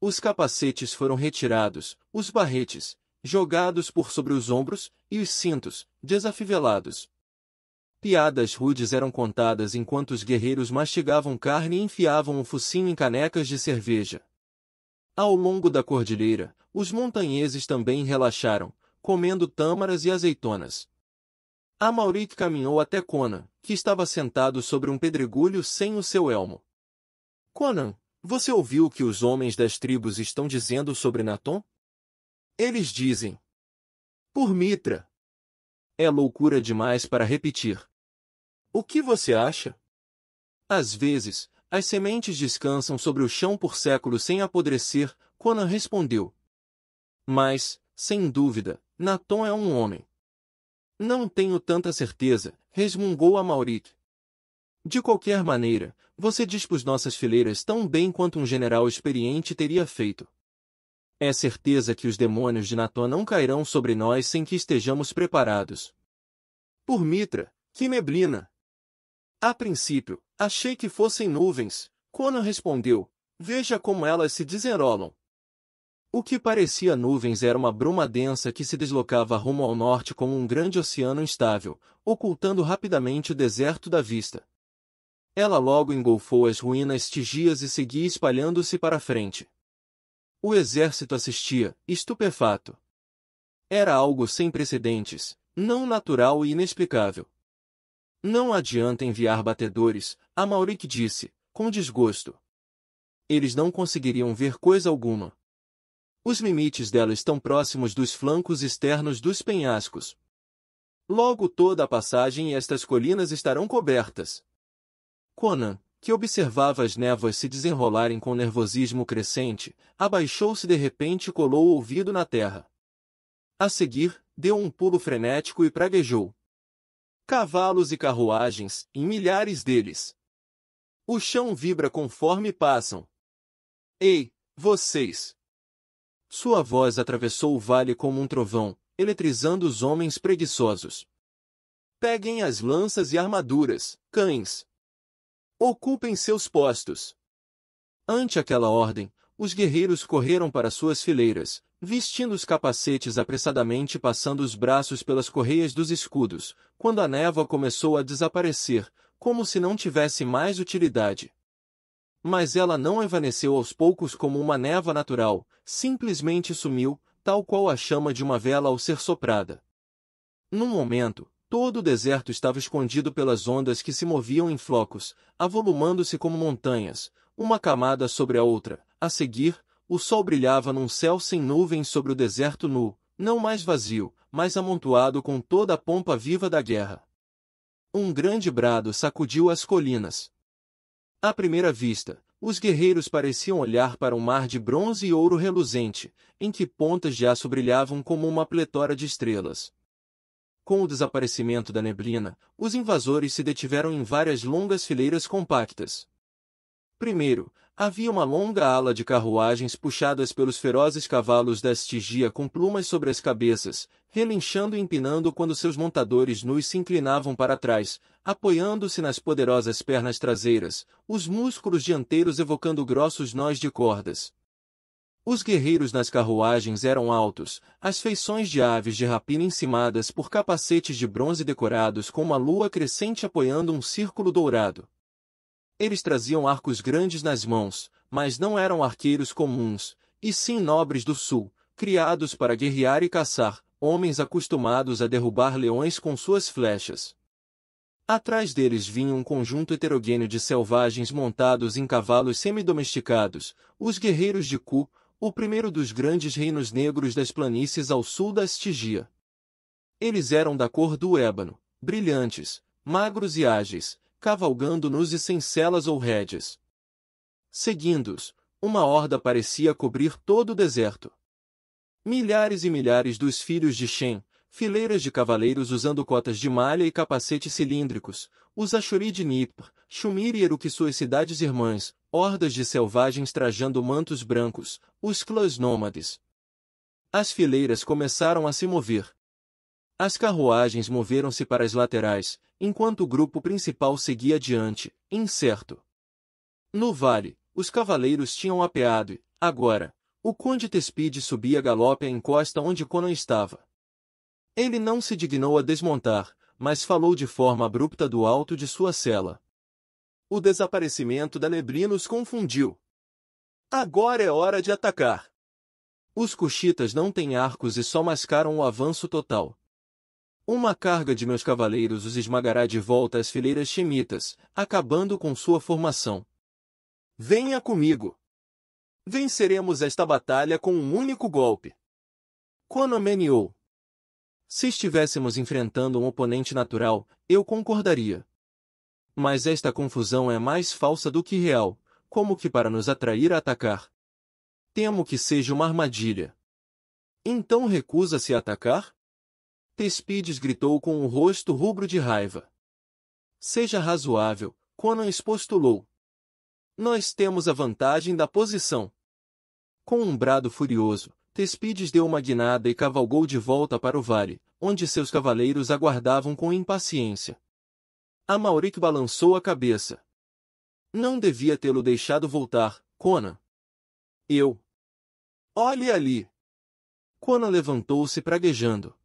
Os capacetes foram retirados, os barretes, jogados por sobre os ombros, e os cintos, desafivelados. Piadas rudes eram contadas enquanto os guerreiros mastigavam carne e enfiavam o focinho em canecas de cerveja. Ao longo da cordilheira, os montanheses também relaxaram, comendo tâmaras e azeitonas. Amaurit caminhou até Conan, que estava sentado sobre um pedregulho sem o seu elmo. Conan, você ouviu o que os homens das tribos estão dizendo sobre Naton? Eles dizem. Por Mitra. É loucura demais para repetir. O que você acha? Às vezes, as sementes descansam sobre o chão por séculos sem apodrecer, Conan respondeu. Mas, sem dúvida, Naton é um homem. Não tenho tanta certeza, resmungou a Maurit. De qualquer maneira, você dispôs nossas fileiras tão bem quanto um general experiente teria feito. É certeza que os demônios de Natan não cairão sobre nós sem que estejamos preparados. Por Mitra, que neblina! A princípio, achei que fossem nuvens. Conan respondeu, veja como elas se desenrolam. O que parecia nuvens era uma bruma densa que se deslocava rumo ao norte como um grande oceano instável, ocultando rapidamente o deserto da vista. Ela logo engolfou as ruínas tigias e seguia espalhando-se para a frente. O exército assistia, estupefato. Era algo sem precedentes, não natural e inexplicável. Não adianta enviar batedores, a Maurik disse, com desgosto. Eles não conseguiriam ver coisa alguma. Os limites dela estão próximos dos flancos externos dos penhascos. Logo toda a passagem e estas colinas estarão cobertas. Conan, que observava as névoas se desenrolarem com nervosismo crescente, abaixou-se de repente e colou o ouvido na terra. A seguir, deu um pulo frenético e praguejou. Cavalos e carruagens, em milhares deles. O chão vibra conforme passam. Ei, vocês! Sua voz atravessou o vale como um trovão, eletrizando os homens preguiçosos. Peguem as lanças e armaduras, cães. Ocupem seus postos. Ante aquela ordem, os guerreiros correram para suas fileiras, vestindo os capacetes apressadamente passando os braços pelas correias dos escudos, quando a névoa começou a desaparecer, como se não tivesse mais utilidade mas ela não envaneceu aos poucos como uma neva natural, simplesmente sumiu, tal qual a chama de uma vela ao ser soprada. Num momento, todo o deserto estava escondido pelas ondas que se moviam em flocos, avolumando-se como montanhas, uma camada sobre a outra. A seguir, o sol brilhava num céu sem nuvens sobre o deserto nu, não mais vazio, mas amontoado com toda a pompa viva da guerra. Um grande brado sacudiu as colinas. À primeira vista, os guerreiros pareciam olhar para um mar de bronze e ouro reluzente, em que pontas de aço brilhavam como uma pletora de estrelas. Com o desaparecimento da neblina, os invasores se detiveram em várias longas fileiras compactas. Primeiro, Havia uma longa ala de carruagens puxadas pelos ferozes cavalos da estigia com plumas sobre as cabeças, relinchando e empinando quando seus montadores nus se inclinavam para trás, apoiando-se nas poderosas pernas traseiras, os músculos dianteiros evocando grossos nós de cordas. Os guerreiros nas carruagens eram altos, as feições de aves de rapina encimadas por capacetes de bronze decorados com uma lua crescente apoiando um círculo dourado. Eles traziam arcos grandes nas mãos, mas não eram arqueiros comuns, e sim nobres do sul, criados para guerrear e caçar, homens acostumados a derrubar leões com suas flechas. Atrás deles vinha um conjunto heterogêneo de selvagens montados em cavalos semidomesticados, os guerreiros de Ku, o primeiro dos grandes reinos negros das planícies ao sul da Estigia. Eles eram da cor do ébano, brilhantes, magros e ágeis, cavalgando-nos e sem celas ou rédeas. Seguindo-os, uma horda parecia cobrir todo o deserto. Milhares e milhares dos filhos de Shem, fileiras de cavaleiros usando cotas de malha e capacetes cilíndricos, os Ashuri de Nipr, Shumir e Eruk suas cidades irmãs, hordas de selvagens trajando mantos brancos, os clãs nômades. As fileiras começaram a se mover, as carruagens moveram-se para as laterais, enquanto o grupo principal seguia adiante, incerto. No vale, os cavaleiros tinham apeado e, agora, o conde Tespide subia galope à encosta onde Conan estava. Ele não se dignou a desmontar, mas falou de forma abrupta do alto de sua cela. O desaparecimento da neblina os confundiu. Agora é hora de atacar. Os cuxitas não têm arcos e só mascaram o avanço total. Uma carga de meus cavaleiros os esmagará de volta às fileiras chemitas, acabando com sua formação. Venha comigo! Venceremos esta batalha com um único golpe. Konomeniou. Se estivéssemos enfrentando um oponente natural, eu concordaria. Mas esta confusão é mais falsa do que real, como que para nos atrair a atacar. Temo que seja uma armadilha. Então recusa-se a atacar? Tespides gritou com o um rosto rubro de raiva. Seja razoável, Conan expostulou. Nós temos a vantagem da posição. Com um brado furioso, Tespides deu uma guinada e cavalgou de volta para o vale, onde seus cavaleiros aguardavam com impaciência. Amauric balançou a cabeça. Não devia tê-lo deixado voltar, Conan. Eu. Olhe ali! Conan levantou-se praguejando.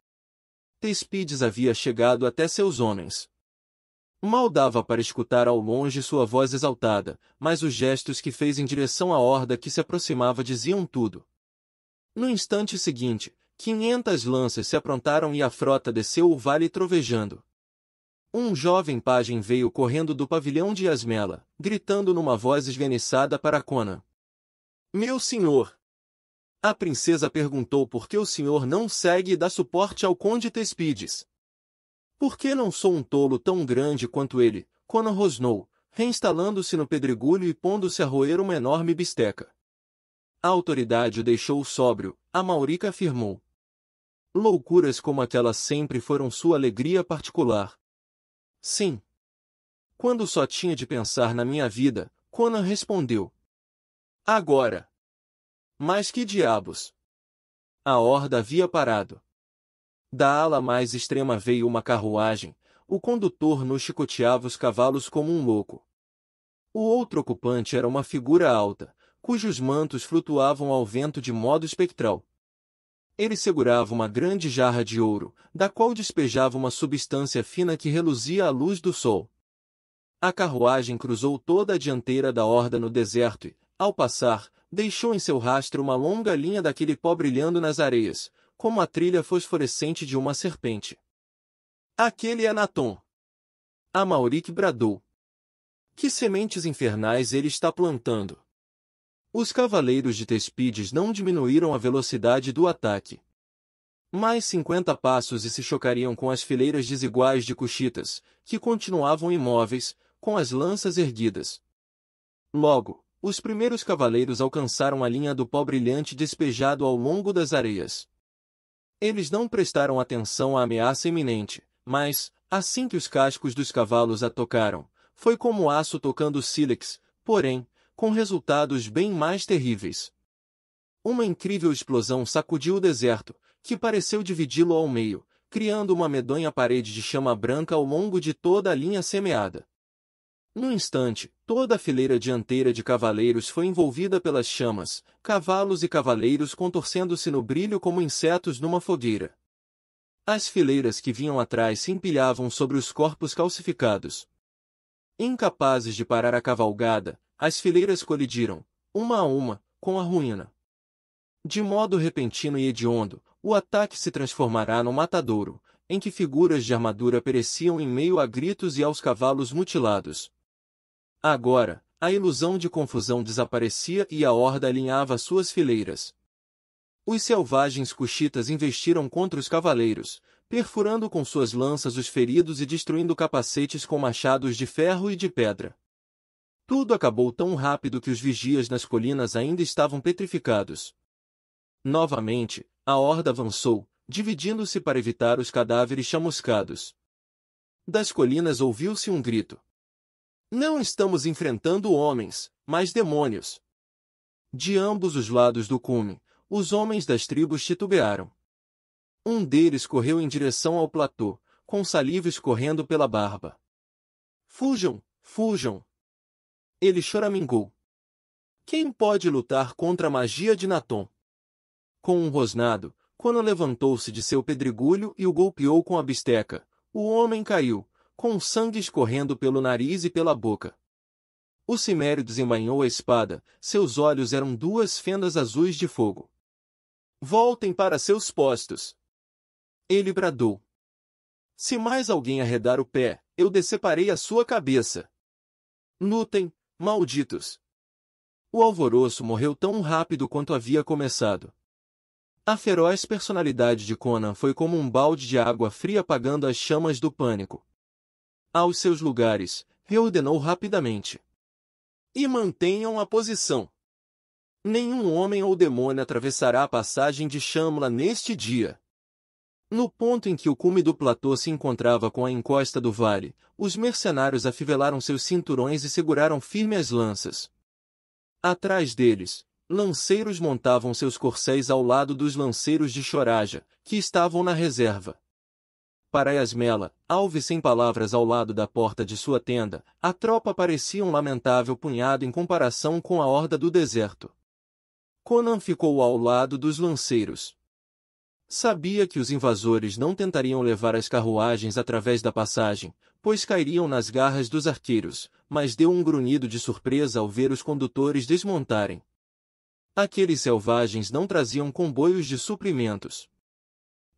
Tespides havia chegado até seus homens. Mal dava para escutar ao longe sua voz exaltada, mas os gestos que fez em direção à horda que se aproximava diziam tudo. No instante seguinte, quinhentas lanças se aprontaram e a frota desceu o vale trovejando. Um jovem pajem veio correndo do pavilhão de Asmela, gritando numa voz esganiçada para Conan. Meu senhor, a princesa perguntou por que o senhor não segue e dá suporte ao conde Tespides. Por que não sou um tolo tão grande quanto ele? Conan rosnou, reinstalando-se no pedregulho e pondo-se a roer uma enorme bisteca. A autoridade o deixou sóbrio, a Maurica afirmou. Loucuras como aquelas sempre foram sua alegria particular. Sim. Quando só tinha de pensar na minha vida, Conan respondeu. Agora, mas que diabos! A horda havia parado. Da ala mais extrema veio uma carruagem, o condutor nos chicoteava os cavalos como um louco. O outro ocupante era uma figura alta, cujos mantos flutuavam ao vento de modo espectral. Ele segurava uma grande jarra de ouro, da qual despejava uma substância fina que reluzia à luz do sol. A carruagem cruzou toda a dianteira da horda no deserto e, ao passar, deixou em seu rastro uma longa linha daquele pó brilhando nas areias, como a trilha fosforescente de uma serpente. Aquele é Natom. Amaurik bradou. Que sementes infernais ele está plantando! Os cavaleiros de Tespides não diminuíram a velocidade do ataque. Mais cinquenta passos e se chocariam com as fileiras desiguais de cuchitas, que continuavam imóveis, com as lanças erguidas. Logo, os primeiros cavaleiros alcançaram a linha do pó brilhante despejado ao longo das areias. Eles não prestaram atenção à ameaça iminente, mas, assim que os cascos dos cavalos a tocaram, foi como aço tocando sílex, porém, com resultados bem mais terríveis. Uma incrível explosão sacudiu o deserto, que pareceu dividi-lo ao meio, criando uma medonha parede de chama branca ao longo de toda a linha semeada. No instante, toda a fileira dianteira de cavaleiros foi envolvida pelas chamas, cavalos e cavaleiros contorcendo-se no brilho como insetos numa fogueira. As fileiras que vinham atrás se empilhavam sobre os corpos calcificados. Incapazes de parar a cavalgada, as fileiras colidiram, uma a uma, com a ruína. De modo repentino e hediondo, o ataque se transformará no matadouro, em que figuras de armadura pereciam em meio a gritos e aos cavalos mutilados. Agora, a ilusão de confusão desaparecia e a horda alinhava suas fileiras. Os selvagens cuxitas investiram contra os cavaleiros, perfurando com suas lanças os feridos e destruindo capacetes com machados de ferro e de pedra. Tudo acabou tão rápido que os vigias nas colinas ainda estavam petrificados. Novamente, a horda avançou, dividindo-se para evitar os cadáveres chamuscados. Das colinas ouviu-se um grito. Não estamos enfrentando homens, mas demônios. De ambos os lados do cume, os homens das tribos titubearam. Um deles correu em direção ao platô, com saliva escorrendo pela barba. Fujam, fujam! Ele choramingou. Quem pode lutar contra a magia de Natom? Com um rosnado, quando levantou-se de seu pedregulho e o golpeou com a bisteca. O homem caiu, com sangue escorrendo pelo nariz e pela boca. O cimério desembainhou a espada, seus olhos eram duas fendas azuis de fogo. Voltem para seus postos! Ele bradou. Se mais alguém arredar o pé, eu deceparei a sua cabeça. Lutem, malditos! O alvoroço morreu tão rápido quanto havia começado. A feroz personalidade de Conan foi como um balde de água fria apagando as chamas do pânico aos seus lugares, reordenou rapidamente. E mantenham a posição. Nenhum homem ou demônio atravessará a passagem de Chamla neste dia. No ponto em que o cume do platô se encontrava com a encosta do vale, os mercenários afivelaram seus cinturões e seguraram firme as lanças. Atrás deles, lanceiros montavam seus corcéis ao lado dos lanceiros de Choraja, que estavam na reserva. Para Yasmela, alve sem palavras ao lado da porta de sua tenda, a tropa parecia um lamentável punhado em comparação com a horda do deserto. Conan ficou ao lado dos lanceiros. Sabia que os invasores não tentariam levar as carruagens através da passagem, pois cairiam nas garras dos arqueiros, mas deu um grunhido de surpresa ao ver os condutores desmontarem. Aqueles selvagens não traziam comboios de suprimentos.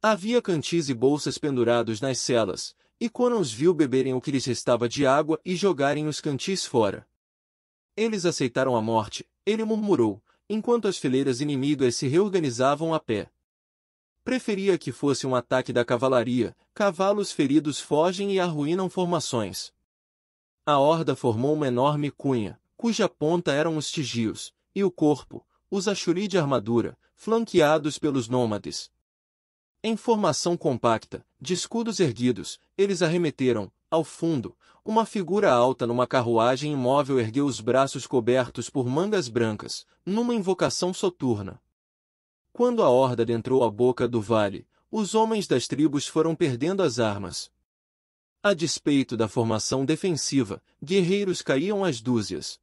Havia cantis e bolsas pendurados nas celas, e Conan os viu beberem o que lhes restava de água e jogarem os cantis fora. Eles aceitaram a morte, ele murmurou, enquanto as fileiras inimigas se reorganizavam a pé. Preferia que fosse um ataque da cavalaria, cavalos feridos fogem e arruinam formações. A horda formou uma enorme cunha, cuja ponta eram os tigios, e o corpo, os achuri de armadura, flanqueados pelos nômades, em formação compacta, de escudos erguidos, eles arremeteram, ao fundo, uma figura alta numa carruagem imóvel ergueu os braços cobertos por mangas brancas, numa invocação soturna. Quando a horda adentrou a boca do vale, os homens das tribos foram perdendo as armas. A despeito da formação defensiva, guerreiros caíam às dúzias.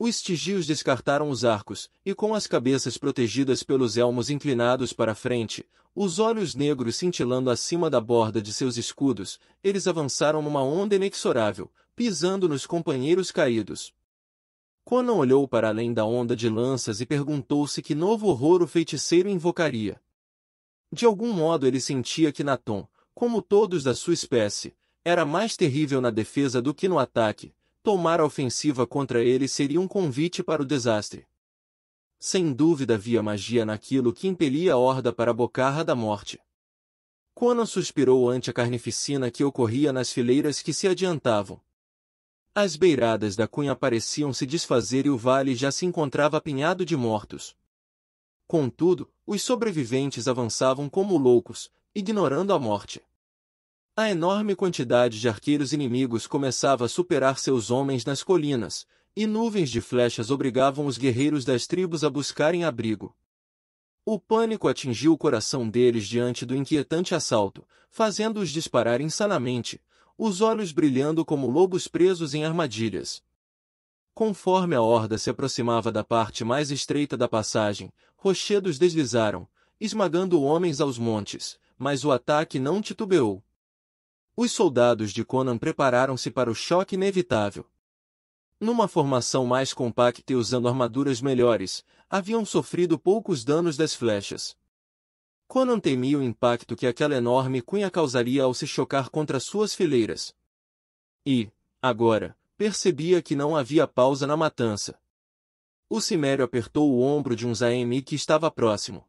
Os estigios descartaram os arcos, e com as cabeças protegidas pelos elmos inclinados para a frente, os olhos negros cintilando acima da borda de seus escudos, eles avançaram numa onda inexorável, pisando nos companheiros caídos. Conan olhou para além da onda de lanças e perguntou-se que novo horror o feiticeiro invocaria. De algum modo ele sentia que Natom, como todos da sua espécie, era mais terrível na defesa do que no ataque, tomar a ofensiva contra ele seria um convite para o desastre. Sem dúvida havia magia naquilo que impelia a horda para a bocarra da morte. Conan suspirou ante a carnificina que ocorria nas fileiras que se adiantavam. As beiradas da cunha pareciam se desfazer e o vale já se encontrava apinhado de mortos. Contudo, os sobreviventes avançavam como loucos, ignorando a morte. A enorme quantidade de arqueiros inimigos começava a superar seus homens nas colinas, e nuvens de flechas obrigavam os guerreiros das tribos a buscarem abrigo. O pânico atingiu o coração deles diante do inquietante assalto, fazendo-os disparar insanamente, os olhos brilhando como lobos presos em armadilhas. Conforme a horda se aproximava da parte mais estreita da passagem, rochedos deslizaram, esmagando homens aos montes, mas o ataque não titubeou. Os soldados de Conan prepararam-se para o choque inevitável. Numa formação mais compacta e usando armaduras melhores, haviam sofrido poucos danos das flechas. Conan temia o impacto que aquela enorme cunha causaria ao se chocar contra suas fileiras. E, agora, percebia que não havia pausa na matança. O cimério apertou o ombro de um Zaemi que estava próximo.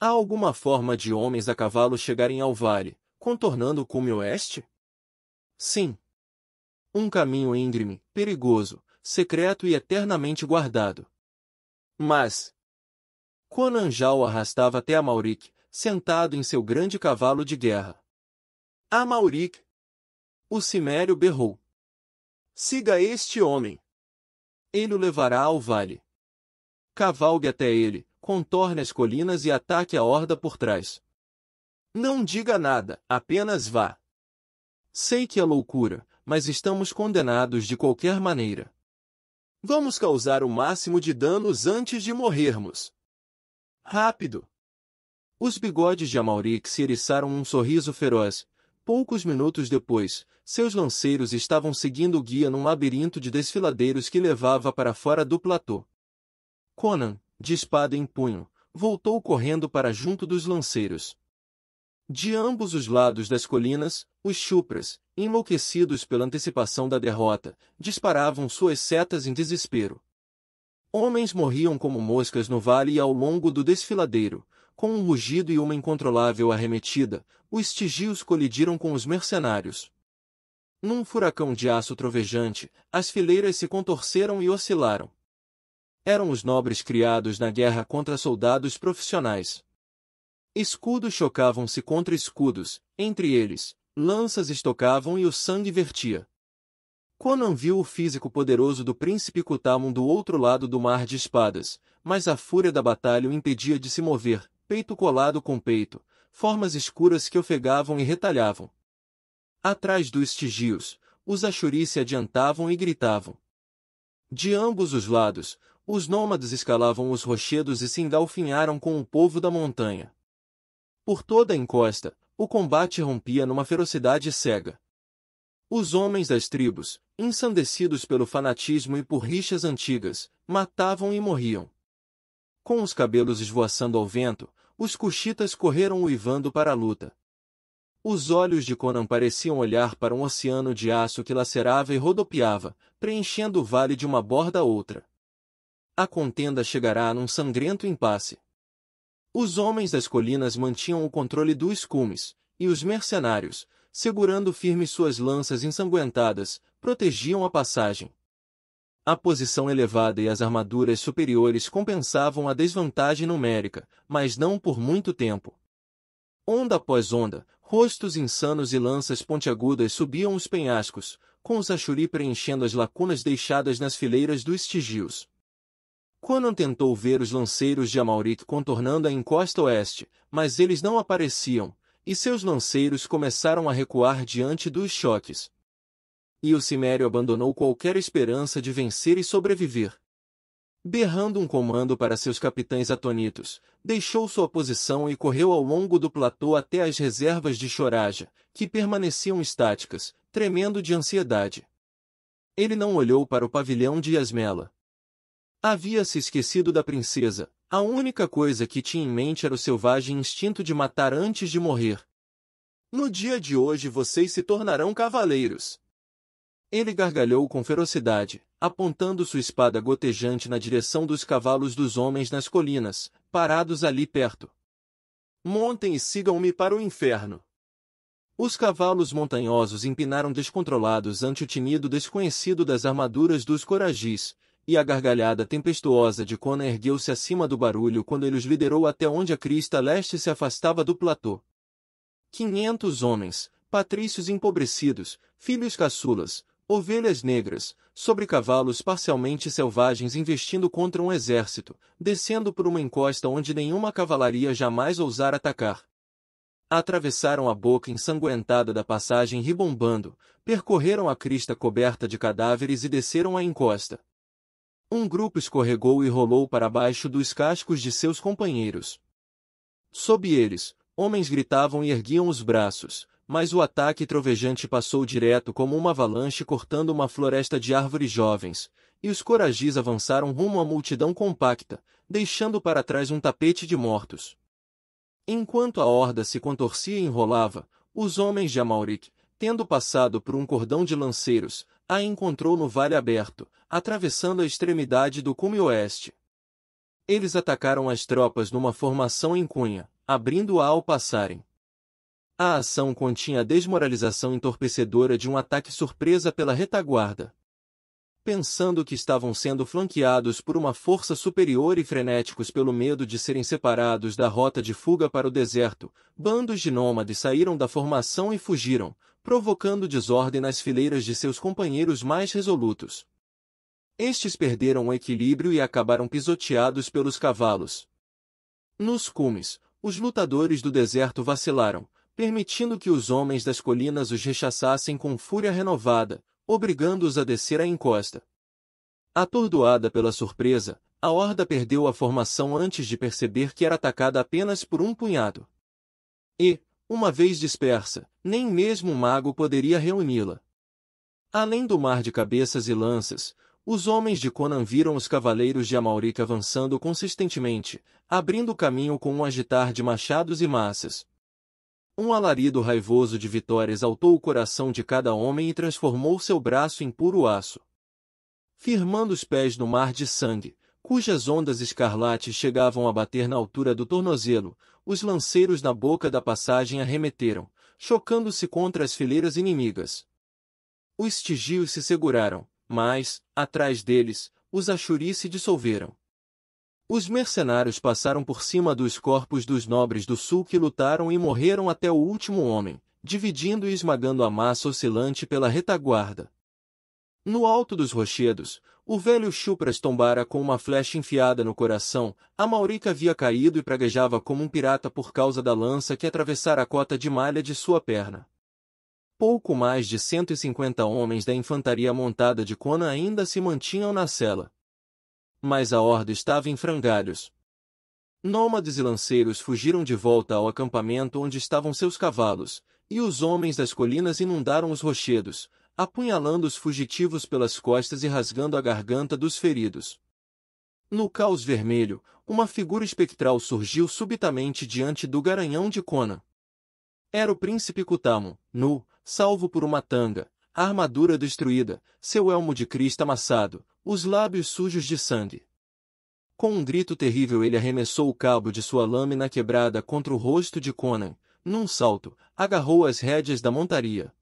Há alguma forma de homens a cavalo chegarem ao vale, contornando o cume oeste? Sim. Um caminho íngreme, perigoso, secreto e eternamente guardado. Mas... Conanjal o arrastava até Amauric, sentado em seu grande cavalo de guerra. Amauric! O cimério berrou. Siga este homem. Ele o levará ao vale. Cavalgue até ele, contorne as colinas e ataque a horda por trás. Não diga nada, apenas vá. Sei que é loucura, mas estamos condenados de qualquer maneira. Vamos causar o máximo de danos antes de morrermos. Rápido! Os bigodes de Amauric se eriçaram um sorriso feroz. Poucos minutos depois, seus lanceiros estavam seguindo o guia num labirinto de desfiladeiros que levava para fora do platô. Conan, de espada em punho, voltou correndo para junto dos lanceiros. De ambos os lados das colinas, os chupras, enlouquecidos pela antecipação da derrota, disparavam suas setas em desespero. Homens morriam como moscas no vale e ao longo do desfiladeiro, com um rugido e uma incontrolável arremetida, os tigios colidiram com os mercenários. Num furacão de aço trovejante, as fileiras se contorceram e oscilaram. Eram os nobres criados na guerra contra soldados profissionais. Escudos chocavam-se contra escudos, entre eles, lanças estocavam e o sangue vertia. Conan viu o físico poderoso do príncipe Kutamon do outro lado do mar de espadas, mas a fúria da batalha o impedia de se mover, peito colado com peito, formas escuras que ofegavam e retalhavam. Atrás dos estigios, os Ashuri se adiantavam e gritavam. De ambos os lados, os nômades escalavam os rochedos e se engalfinharam com o povo da montanha. Por toda a encosta, o combate rompia numa ferocidade cega. Os homens das tribos, ensandecidos pelo fanatismo e por rixas antigas, matavam e morriam. Com os cabelos esvoaçando ao vento, os cuxitas correram uivando para a luta. Os olhos de Conan pareciam olhar para um oceano de aço que lacerava e rodopiava, preenchendo o vale de uma borda a outra. A contenda chegará num sangrento impasse. Os homens das colinas mantinham o controle dos cumes, e os mercenários, segurando firme suas lanças ensanguentadas, protegiam a passagem. A posição elevada e as armaduras superiores compensavam a desvantagem numérica, mas não por muito tempo. Onda após onda, rostos insanos e lanças pontiagudas subiam os penhascos, com os achuri preenchendo as lacunas deixadas nas fileiras dos estigios. Conan tentou ver os lanceiros de Amaurit contornando a encosta oeste, mas eles não apareciam, e seus lanceiros começaram a recuar diante dos choques. E o Cimério abandonou qualquer esperança de vencer e sobreviver. Berrando um comando para seus capitães atonitos, deixou sua posição e correu ao longo do platô até as reservas de Choraja, que permaneciam estáticas, tremendo de ansiedade. Ele não olhou para o pavilhão de Yasmela, Havia se esquecido da princesa. A única coisa que tinha em mente era o selvagem instinto de matar antes de morrer. No dia de hoje vocês se tornarão cavaleiros. Ele gargalhou com ferocidade, apontando sua espada gotejante na direção dos cavalos dos homens nas colinas, parados ali perto. Montem e sigam-me para o inferno. Os cavalos montanhosos empinaram descontrolados ante o tinido desconhecido das armaduras dos coragis, e a gargalhada tempestuosa de Conan ergueu-se acima do barulho quando ele os liderou até onde a crista leste se afastava do platô. Quinhentos homens, patrícios empobrecidos, filhos caçulas, ovelhas negras, sobre cavalos parcialmente selvagens investindo contra um exército, descendo por uma encosta onde nenhuma cavalaria jamais ousara atacar. Atravessaram a boca ensanguentada da passagem ribombando, percorreram a crista coberta de cadáveres e desceram a encosta. Um grupo escorregou e rolou para baixo dos cascos de seus companheiros. Sob eles, homens gritavam e erguiam os braços, mas o ataque trovejante passou direto como uma avalanche cortando uma floresta de árvores jovens, e os coragis avançaram rumo à multidão compacta, deixando para trás um tapete de mortos. Enquanto a horda se contorcia e enrolava, os homens de Amauric, tendo passado por um cordão de lanceiros, a encontrou no vale aberto, atravessando a extremidade do cume oeste. Eles atacaram as tropas numa formação em cunha, abrindo-a ao passarem. A ação continha a desmoralização entorpecedora de um ataque surpresa pela retaguarda. Pensando que estavam sendo flanqueados por uma força superior e frenéticos pelo medo de serem separados da rota de fuga para o deserto, bandos de nômades saíram da formação e fugiram, provocando desordem nas fileiras de seus companheiros mais resolutos. Estes perderam o equilíbrio e acabaram pisoteados pelos cavalos. Nos cumes, os lutadores do deserto vacilaram, permitindo que os homens das colinas os rechaçassem com fúria renovada, obrigando-os a descer a encosta. Atordoada pela surpresa, a horda perdeu a formação antes de perceber que era atacada apenas por um punhado. E, uma vez dispersa, nem mesmo um mago poderia reuni-la. Além do mar de cabeças e lanças, os homens de Conan viram os cavaleiros de Amaurica avançando consistentemente, abrindo caminho com um agitar de machados e massas. Um alarido raivoso de vitória exaltou o coração de cada homem e transformou seu braço em puro aço. Firmando os pés no mar de sangue, cujas ondas escarlates chegavam a bater na altura do tornozelo, os lanceiros na boca da passagem arremeteram, chocando-se contra as fileiras inimigas. Os estigios se seguraram, mas, atrás deles, os Achuris se dissolveram. Os mercenários passaram por cima dos corpos dos nobres do sul que lutaram e morreram até o último homem, dividindo e esmagando a massa oscilante pela retaguarda. No alto dos rochedos, o velho Chupras tombara com uma flecha enfiada no coração, a Maurica havia caído e praguejava como um pirata por causa da lança que atravessara a cota de malha de sua perna. Pouco mais de 150 homens da infantaria montada de Kona ainda se mantinham na cela. Mas a horda estava em frangalhos. Nômades e lanceiros fugiram de volta ao acampamento onde estavam seus cavalos, e os homens das colinas inundaram os rochedos, apunhalando os fugitivos pelas costas e rasgando a garganta dos feridos. No caos vermelho, uma figura espectral surgiu subitamente diante do garanhão de Conan. Era o príncipe Kutamo, nu, salvo por uma tanga, a armadura destruída, seu elmo de crista amassado, os lábios sujos de sangue. Com um grito terrível ele arremessou o cabo de sua lâmina quebrada contra o rosto de Conan. Num salto, agarrou as rédeas da montaria,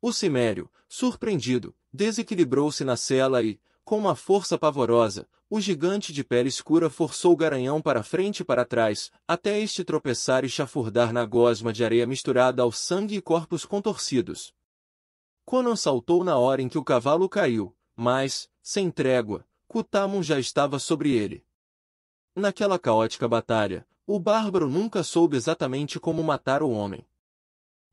o cimério, surpreendido, desequilibrou-se na cela e, com uma força pavorosa, o gigante de pele escura forçou o garanhão para frente e para trás, até este tropeçar e chafurdar na gosma de areia misturada ao sangue e corpos contorcidos. Conan saltou na hora em que o cavalo caiu, mas, sem trégua, Kutamun já estava sobre ele. Naquela caótica batalha, o bárbaro nunca soube exatamente como matar o homem.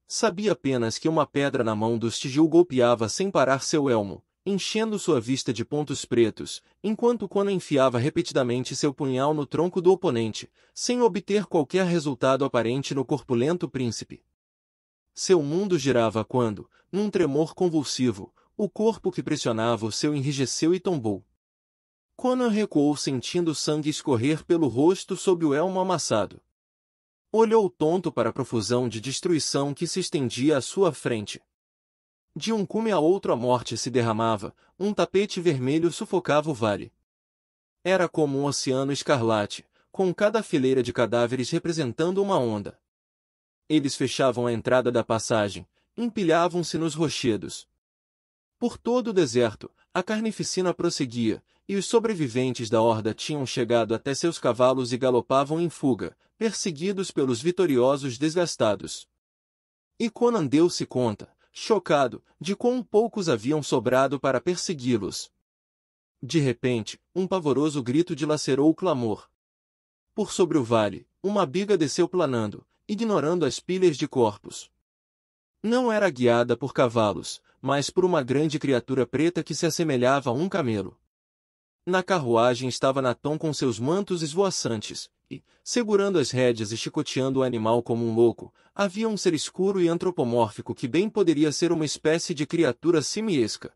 Sabia apenas que uma pedra na mão dos Tigil golpeava sem parar seu elmo, enchendo sua vista de pontos pretos, enquanto Conan enfiava repetidamente seu punhal no tronco do oponente, sem obter qualquer resultado aparente no corpulento príncipe. Seu mundo girava quando, num tremor convulsivo, o corpo que pressionava o seu enrijeceu e tombou. Conan recuou sentindo sangue escorrer pelo rosto sob o elmo amassado olhou tonto para a profusão de destruição que se estendia à sua frente. De um cume a outro a morte se derramava, um tapete vermelho sufocava o vale. Era como um oceano escarlate, com cada fileira de cadáveres representando uma onda. Eles fechavam a entrada da passagem, empilhavam-se nos rochedos. Por todo o deserto, a carnificina prosseguia, e os sobreviventes da horda tinham chegado até seus cavalos e galopavam em fuga, perseguidos pelos vitoriosos desgastados. E Conan deu-se conta, chocado, de quão poucos haviam sobrado para persegui-los. De repente, um pavoroso grito dilacerou o clamor. Por sobre o vale, uma biga desceu planando, ignorando as pilhas de corpos. Não era guiada por cavalos, mas por uma grande criatura preta que se assemelhava a um camelo. Na carruagem estava Natom com seus mantos esvoaçantes, e, segurando as rédeas e chicoteando o animal como um louco, havia um ser escuro e antropomórfico que bem poderia ser uma espécie de criatura simiesca.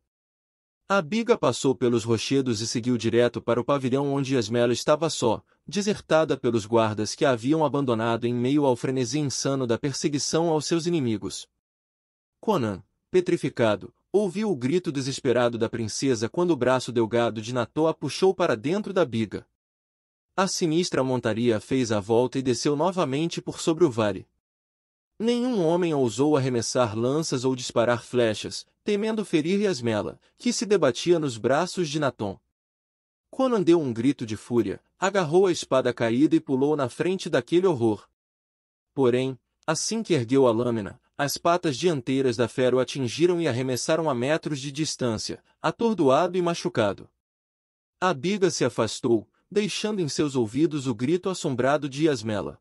A biga passou pelos rochedos e seguiu direto para o pavilhão onde Yasmela estava só, desertada pelos guardas que a haviam abandonado em meio ao frenesi insano da perseguição aos seus inimigos. Conan, petrificado, Ouviu o grito desesperado da princesa quando o braço delgado de Natô a puxou para dentro da biga. A sinistra montaria fez a volta e desceu novamente por sobre o vale. Nenhum homem ousou arremessar lanças ou disparar flechas, temendo ferir Yasmela, que se debatia nos braços de Natom. Conan deu um grito de fúria, agarrou a espada caída e pulou na frente daquele horror. Porém, assim que ergueu a lâmina, as patas dianteiras da fera o atingiram e arremessaram a metros de distância, atordoado e machucado. A biga se afastou, deixando em seus ouvidos o grito assombrado de Yasmela.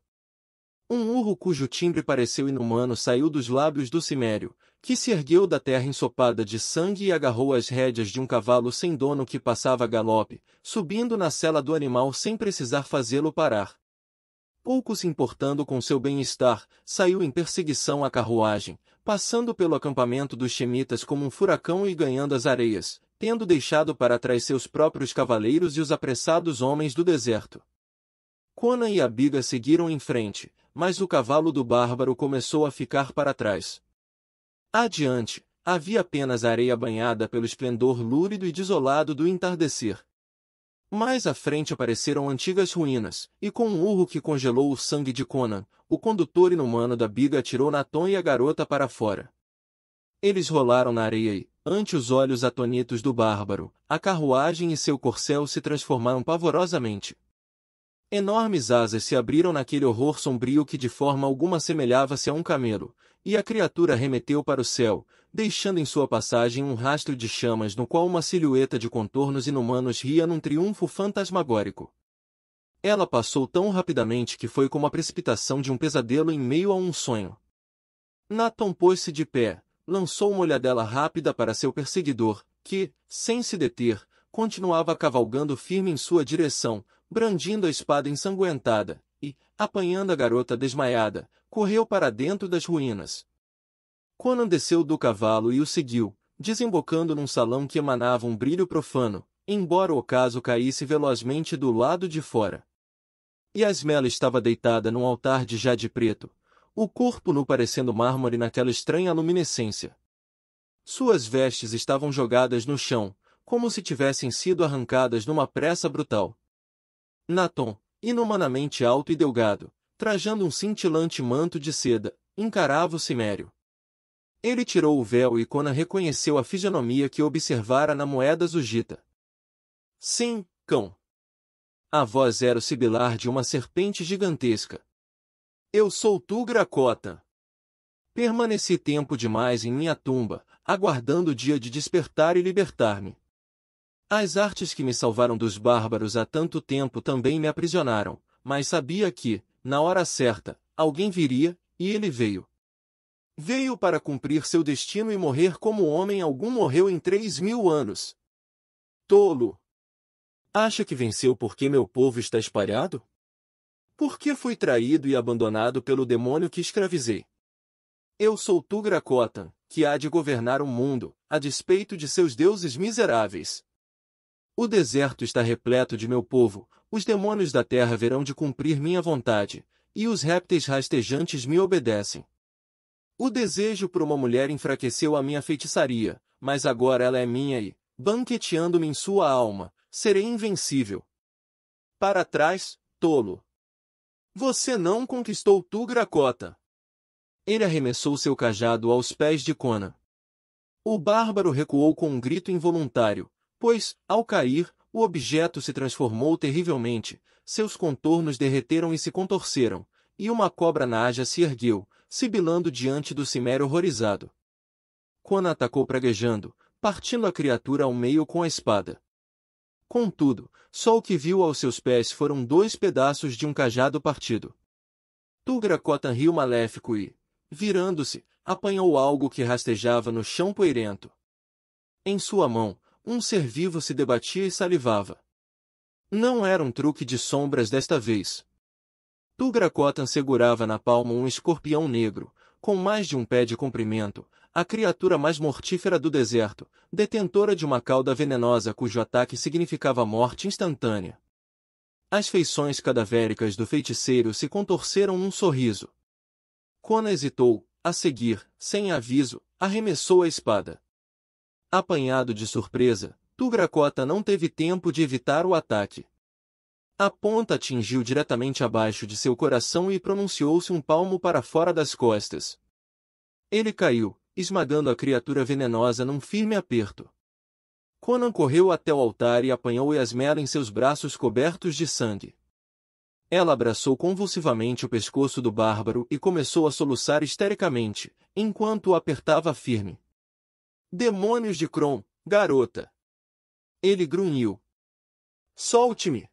Um urro cujo timbre pareceu inumano saiu dos lábios do cimério, que se ergueu da terra ensopada de sangue e agarrou as rédeas de um cavalo sem dono que passava a galope, subindo na sela do animal sem precisar fazê-lo parar pouco se importando com seu bem-estar, saiu em perseguição à carruagem, passando pelo acampamento dos chemitas como um furacão e ganhando as areias, tendo deixado para trás seus próprios cavaleiros e os apressados homens do deserto. Conan e Abiga seguiram em frente, mas o cavalo do bárbaro começou a ficar para trás. Adiante, havia apenas areia banhada pelo esplendor lúrido e desolado do entardecer, mais à frente apareceram antigas ruínas, e com um urro que congelou o sangue de Conan, o condutor inumano da biga atirou Naton e a garota para fora. Eles rolaram na areia e, ante os olhos atonitos do bárbaro, a carruagem e seu corcel se transformaram pavorosamente. Enormes asas se abriram naquele horror sombrio que de forma alguma semelhava-se a um camelo, e a criatura remeteu para o céu, deixando em sua passagem um rastro de chamas no qual uma silhueta de contornos inumanos ria num triunfo fantasmagórico. Ela passou tão rapidamente que foi como a precipitação de um pesadelo em meio a um sonho. Nathan pôs-se de pé, lançou uma olhadela rápida para seu perseguidor, que, sem se deter, continuava cavalgando firme em sua direção, brandindo a espada ensanguentada, e, apanhando a garota desmaiada, correu para dentro das ruínas. Conan desceu do cavalo e o seguiu, desembocando num salão que emanava um brilho profano, embora o ocaso caísse velozmente do lado de fora. Yasmela estava deitada num altar de jade preto, o corpo nu parecendo mármore naquela estranha luminescência. Suas vestes estavam jogadas no chão, como se tivessem sido arrancadas numa pressa brutal. Natom, inumanamente alto e delgado, trajando um cintilante manto de seda, encarava o cimério. Ele tirou o véu e Cona reconheceu a fisionomia que observara na moeda zugita. Sim, cão. A voz era o sibilar de uma serpente gigantesca. Eu sou Tugra Cota. Permaneci tempo demais em minha tumba, aguardando o dia de despertar e libertar-me. As artes que me salvaram dos bárbaros há tanto tempo também me aprisionaram, mas sabia que, na hora certa, alguém viria, e ele veio. Veio para cumprir seu destino e morrer como homem algum morreu em três mil anos. Tolo! Acha que venceu porque meu povo está espalhado? Porque fui traído e abandonado pelo demônio que escravizei. Eu sou Tugracotan, que há de governar o mundo, a despeito de seus deuses miseráveis. O deserto está repleto de meu povo, os demônios da terra verão de cumprir minha vontade, e os répteis rastejantes me obedecem. O desejo por uma mulher enfraqueceu a minha feitiçaria, mas agora ela é minha e, banqueteando-me em sua alma, serei invencível. Para trás, tolo. Você não conquistou Tugracota. Ele arremessou seu cajado aos pés de Conan. O bárbaro recuou com um grito involuntário, pois, ao cair, o objeto se transformou terrivelmente, seus contornos derreteram e se contorceram, e uma cobra naja se ergueu, sibilando diante do cimério horrorizado. Quando atacou praguejando, partindo a criatura ao meio com a espada. Contudo, só o que viu aos seus pés foram dois pedaços de um cajado partido. Tugracotan riu maléfico e, virando-se, apanhou algo que rastejava no chão poeirento. Em sua mão, um ser vivo se debatia e salivava. Não era um truque de sombras desta vez. Tugracotan segurava na palma um escorpião negro, com mais de um pé de comprimento, a criatura mais mortífera do deserto, detentora de uma cauda venenosa cujo ataque significava morte instantânea. As feições cadavéricas do feiticeiro se contorceram num sorriso. Kona hesitou, a seguir, sem aviso, arremessou a espada. Apanhado de surpresa, Tugracota não teve tempo de evitar o ataque. A ponta atingiu diretamente abaixo de seu coração e pronunciou-se um palmo para fora das costas. Ele caiu, esmagando a criatura venenosa num firme aperto. Conan correu até o altar e apanhou Yasmera em seus braços cobertos de sangue. Ela abraçou convulsivamente o pescoço do bárbaro e começou a soluçar histericamente, enquanto o apertava firme. Demônios de Kron, garota! Ele grunhiu. Solte-me!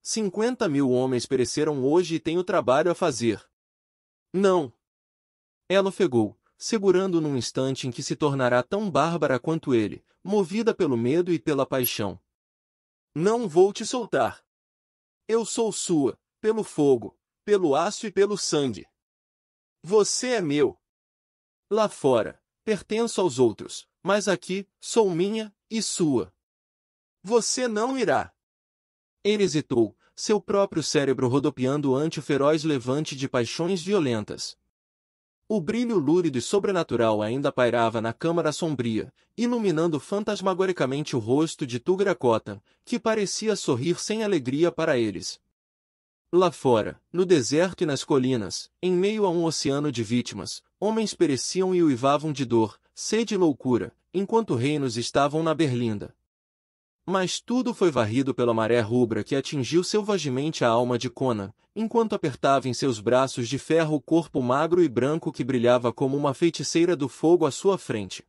Cinquenta mil homens pereceram hoje e tenho trabalho a fazer. Não! Ela ofegou, segurando num instante em que se tornará tão bárbara quanto ele, movida pelo medo e pela paixão. Não vou te soltar. Eu sou sua, pelo fogo, pelo aço e pelo sangue. Você é meu. Lá fora, pertenço aos outros, mas aqui, sou minha, e sua. Você não irá. Ele hesitou, seu próprio cérebro rodopiando ante o feroz levante de paixões violentas. O brilho lúrido e sobrenatural ainda pairava na câmara sombria, iluminando fantasmagoricamente o rosto de Tugracota, que parecia sorrir sem alegria para eles. Lá fora, no deserto e nas colinas, em meio a um oceano de vítimas, homens pereciam e uivavam de dor, sede e loucura, enquanto reinos estavam na berlinda. Mas tudo foi varrido pela maré rubra que atingiu selvagemente a alma de Conan, enquanto apertava em seus braços de ferro o corpo magro e branco que brilhava como uma feiticeira do fogo à sua frente.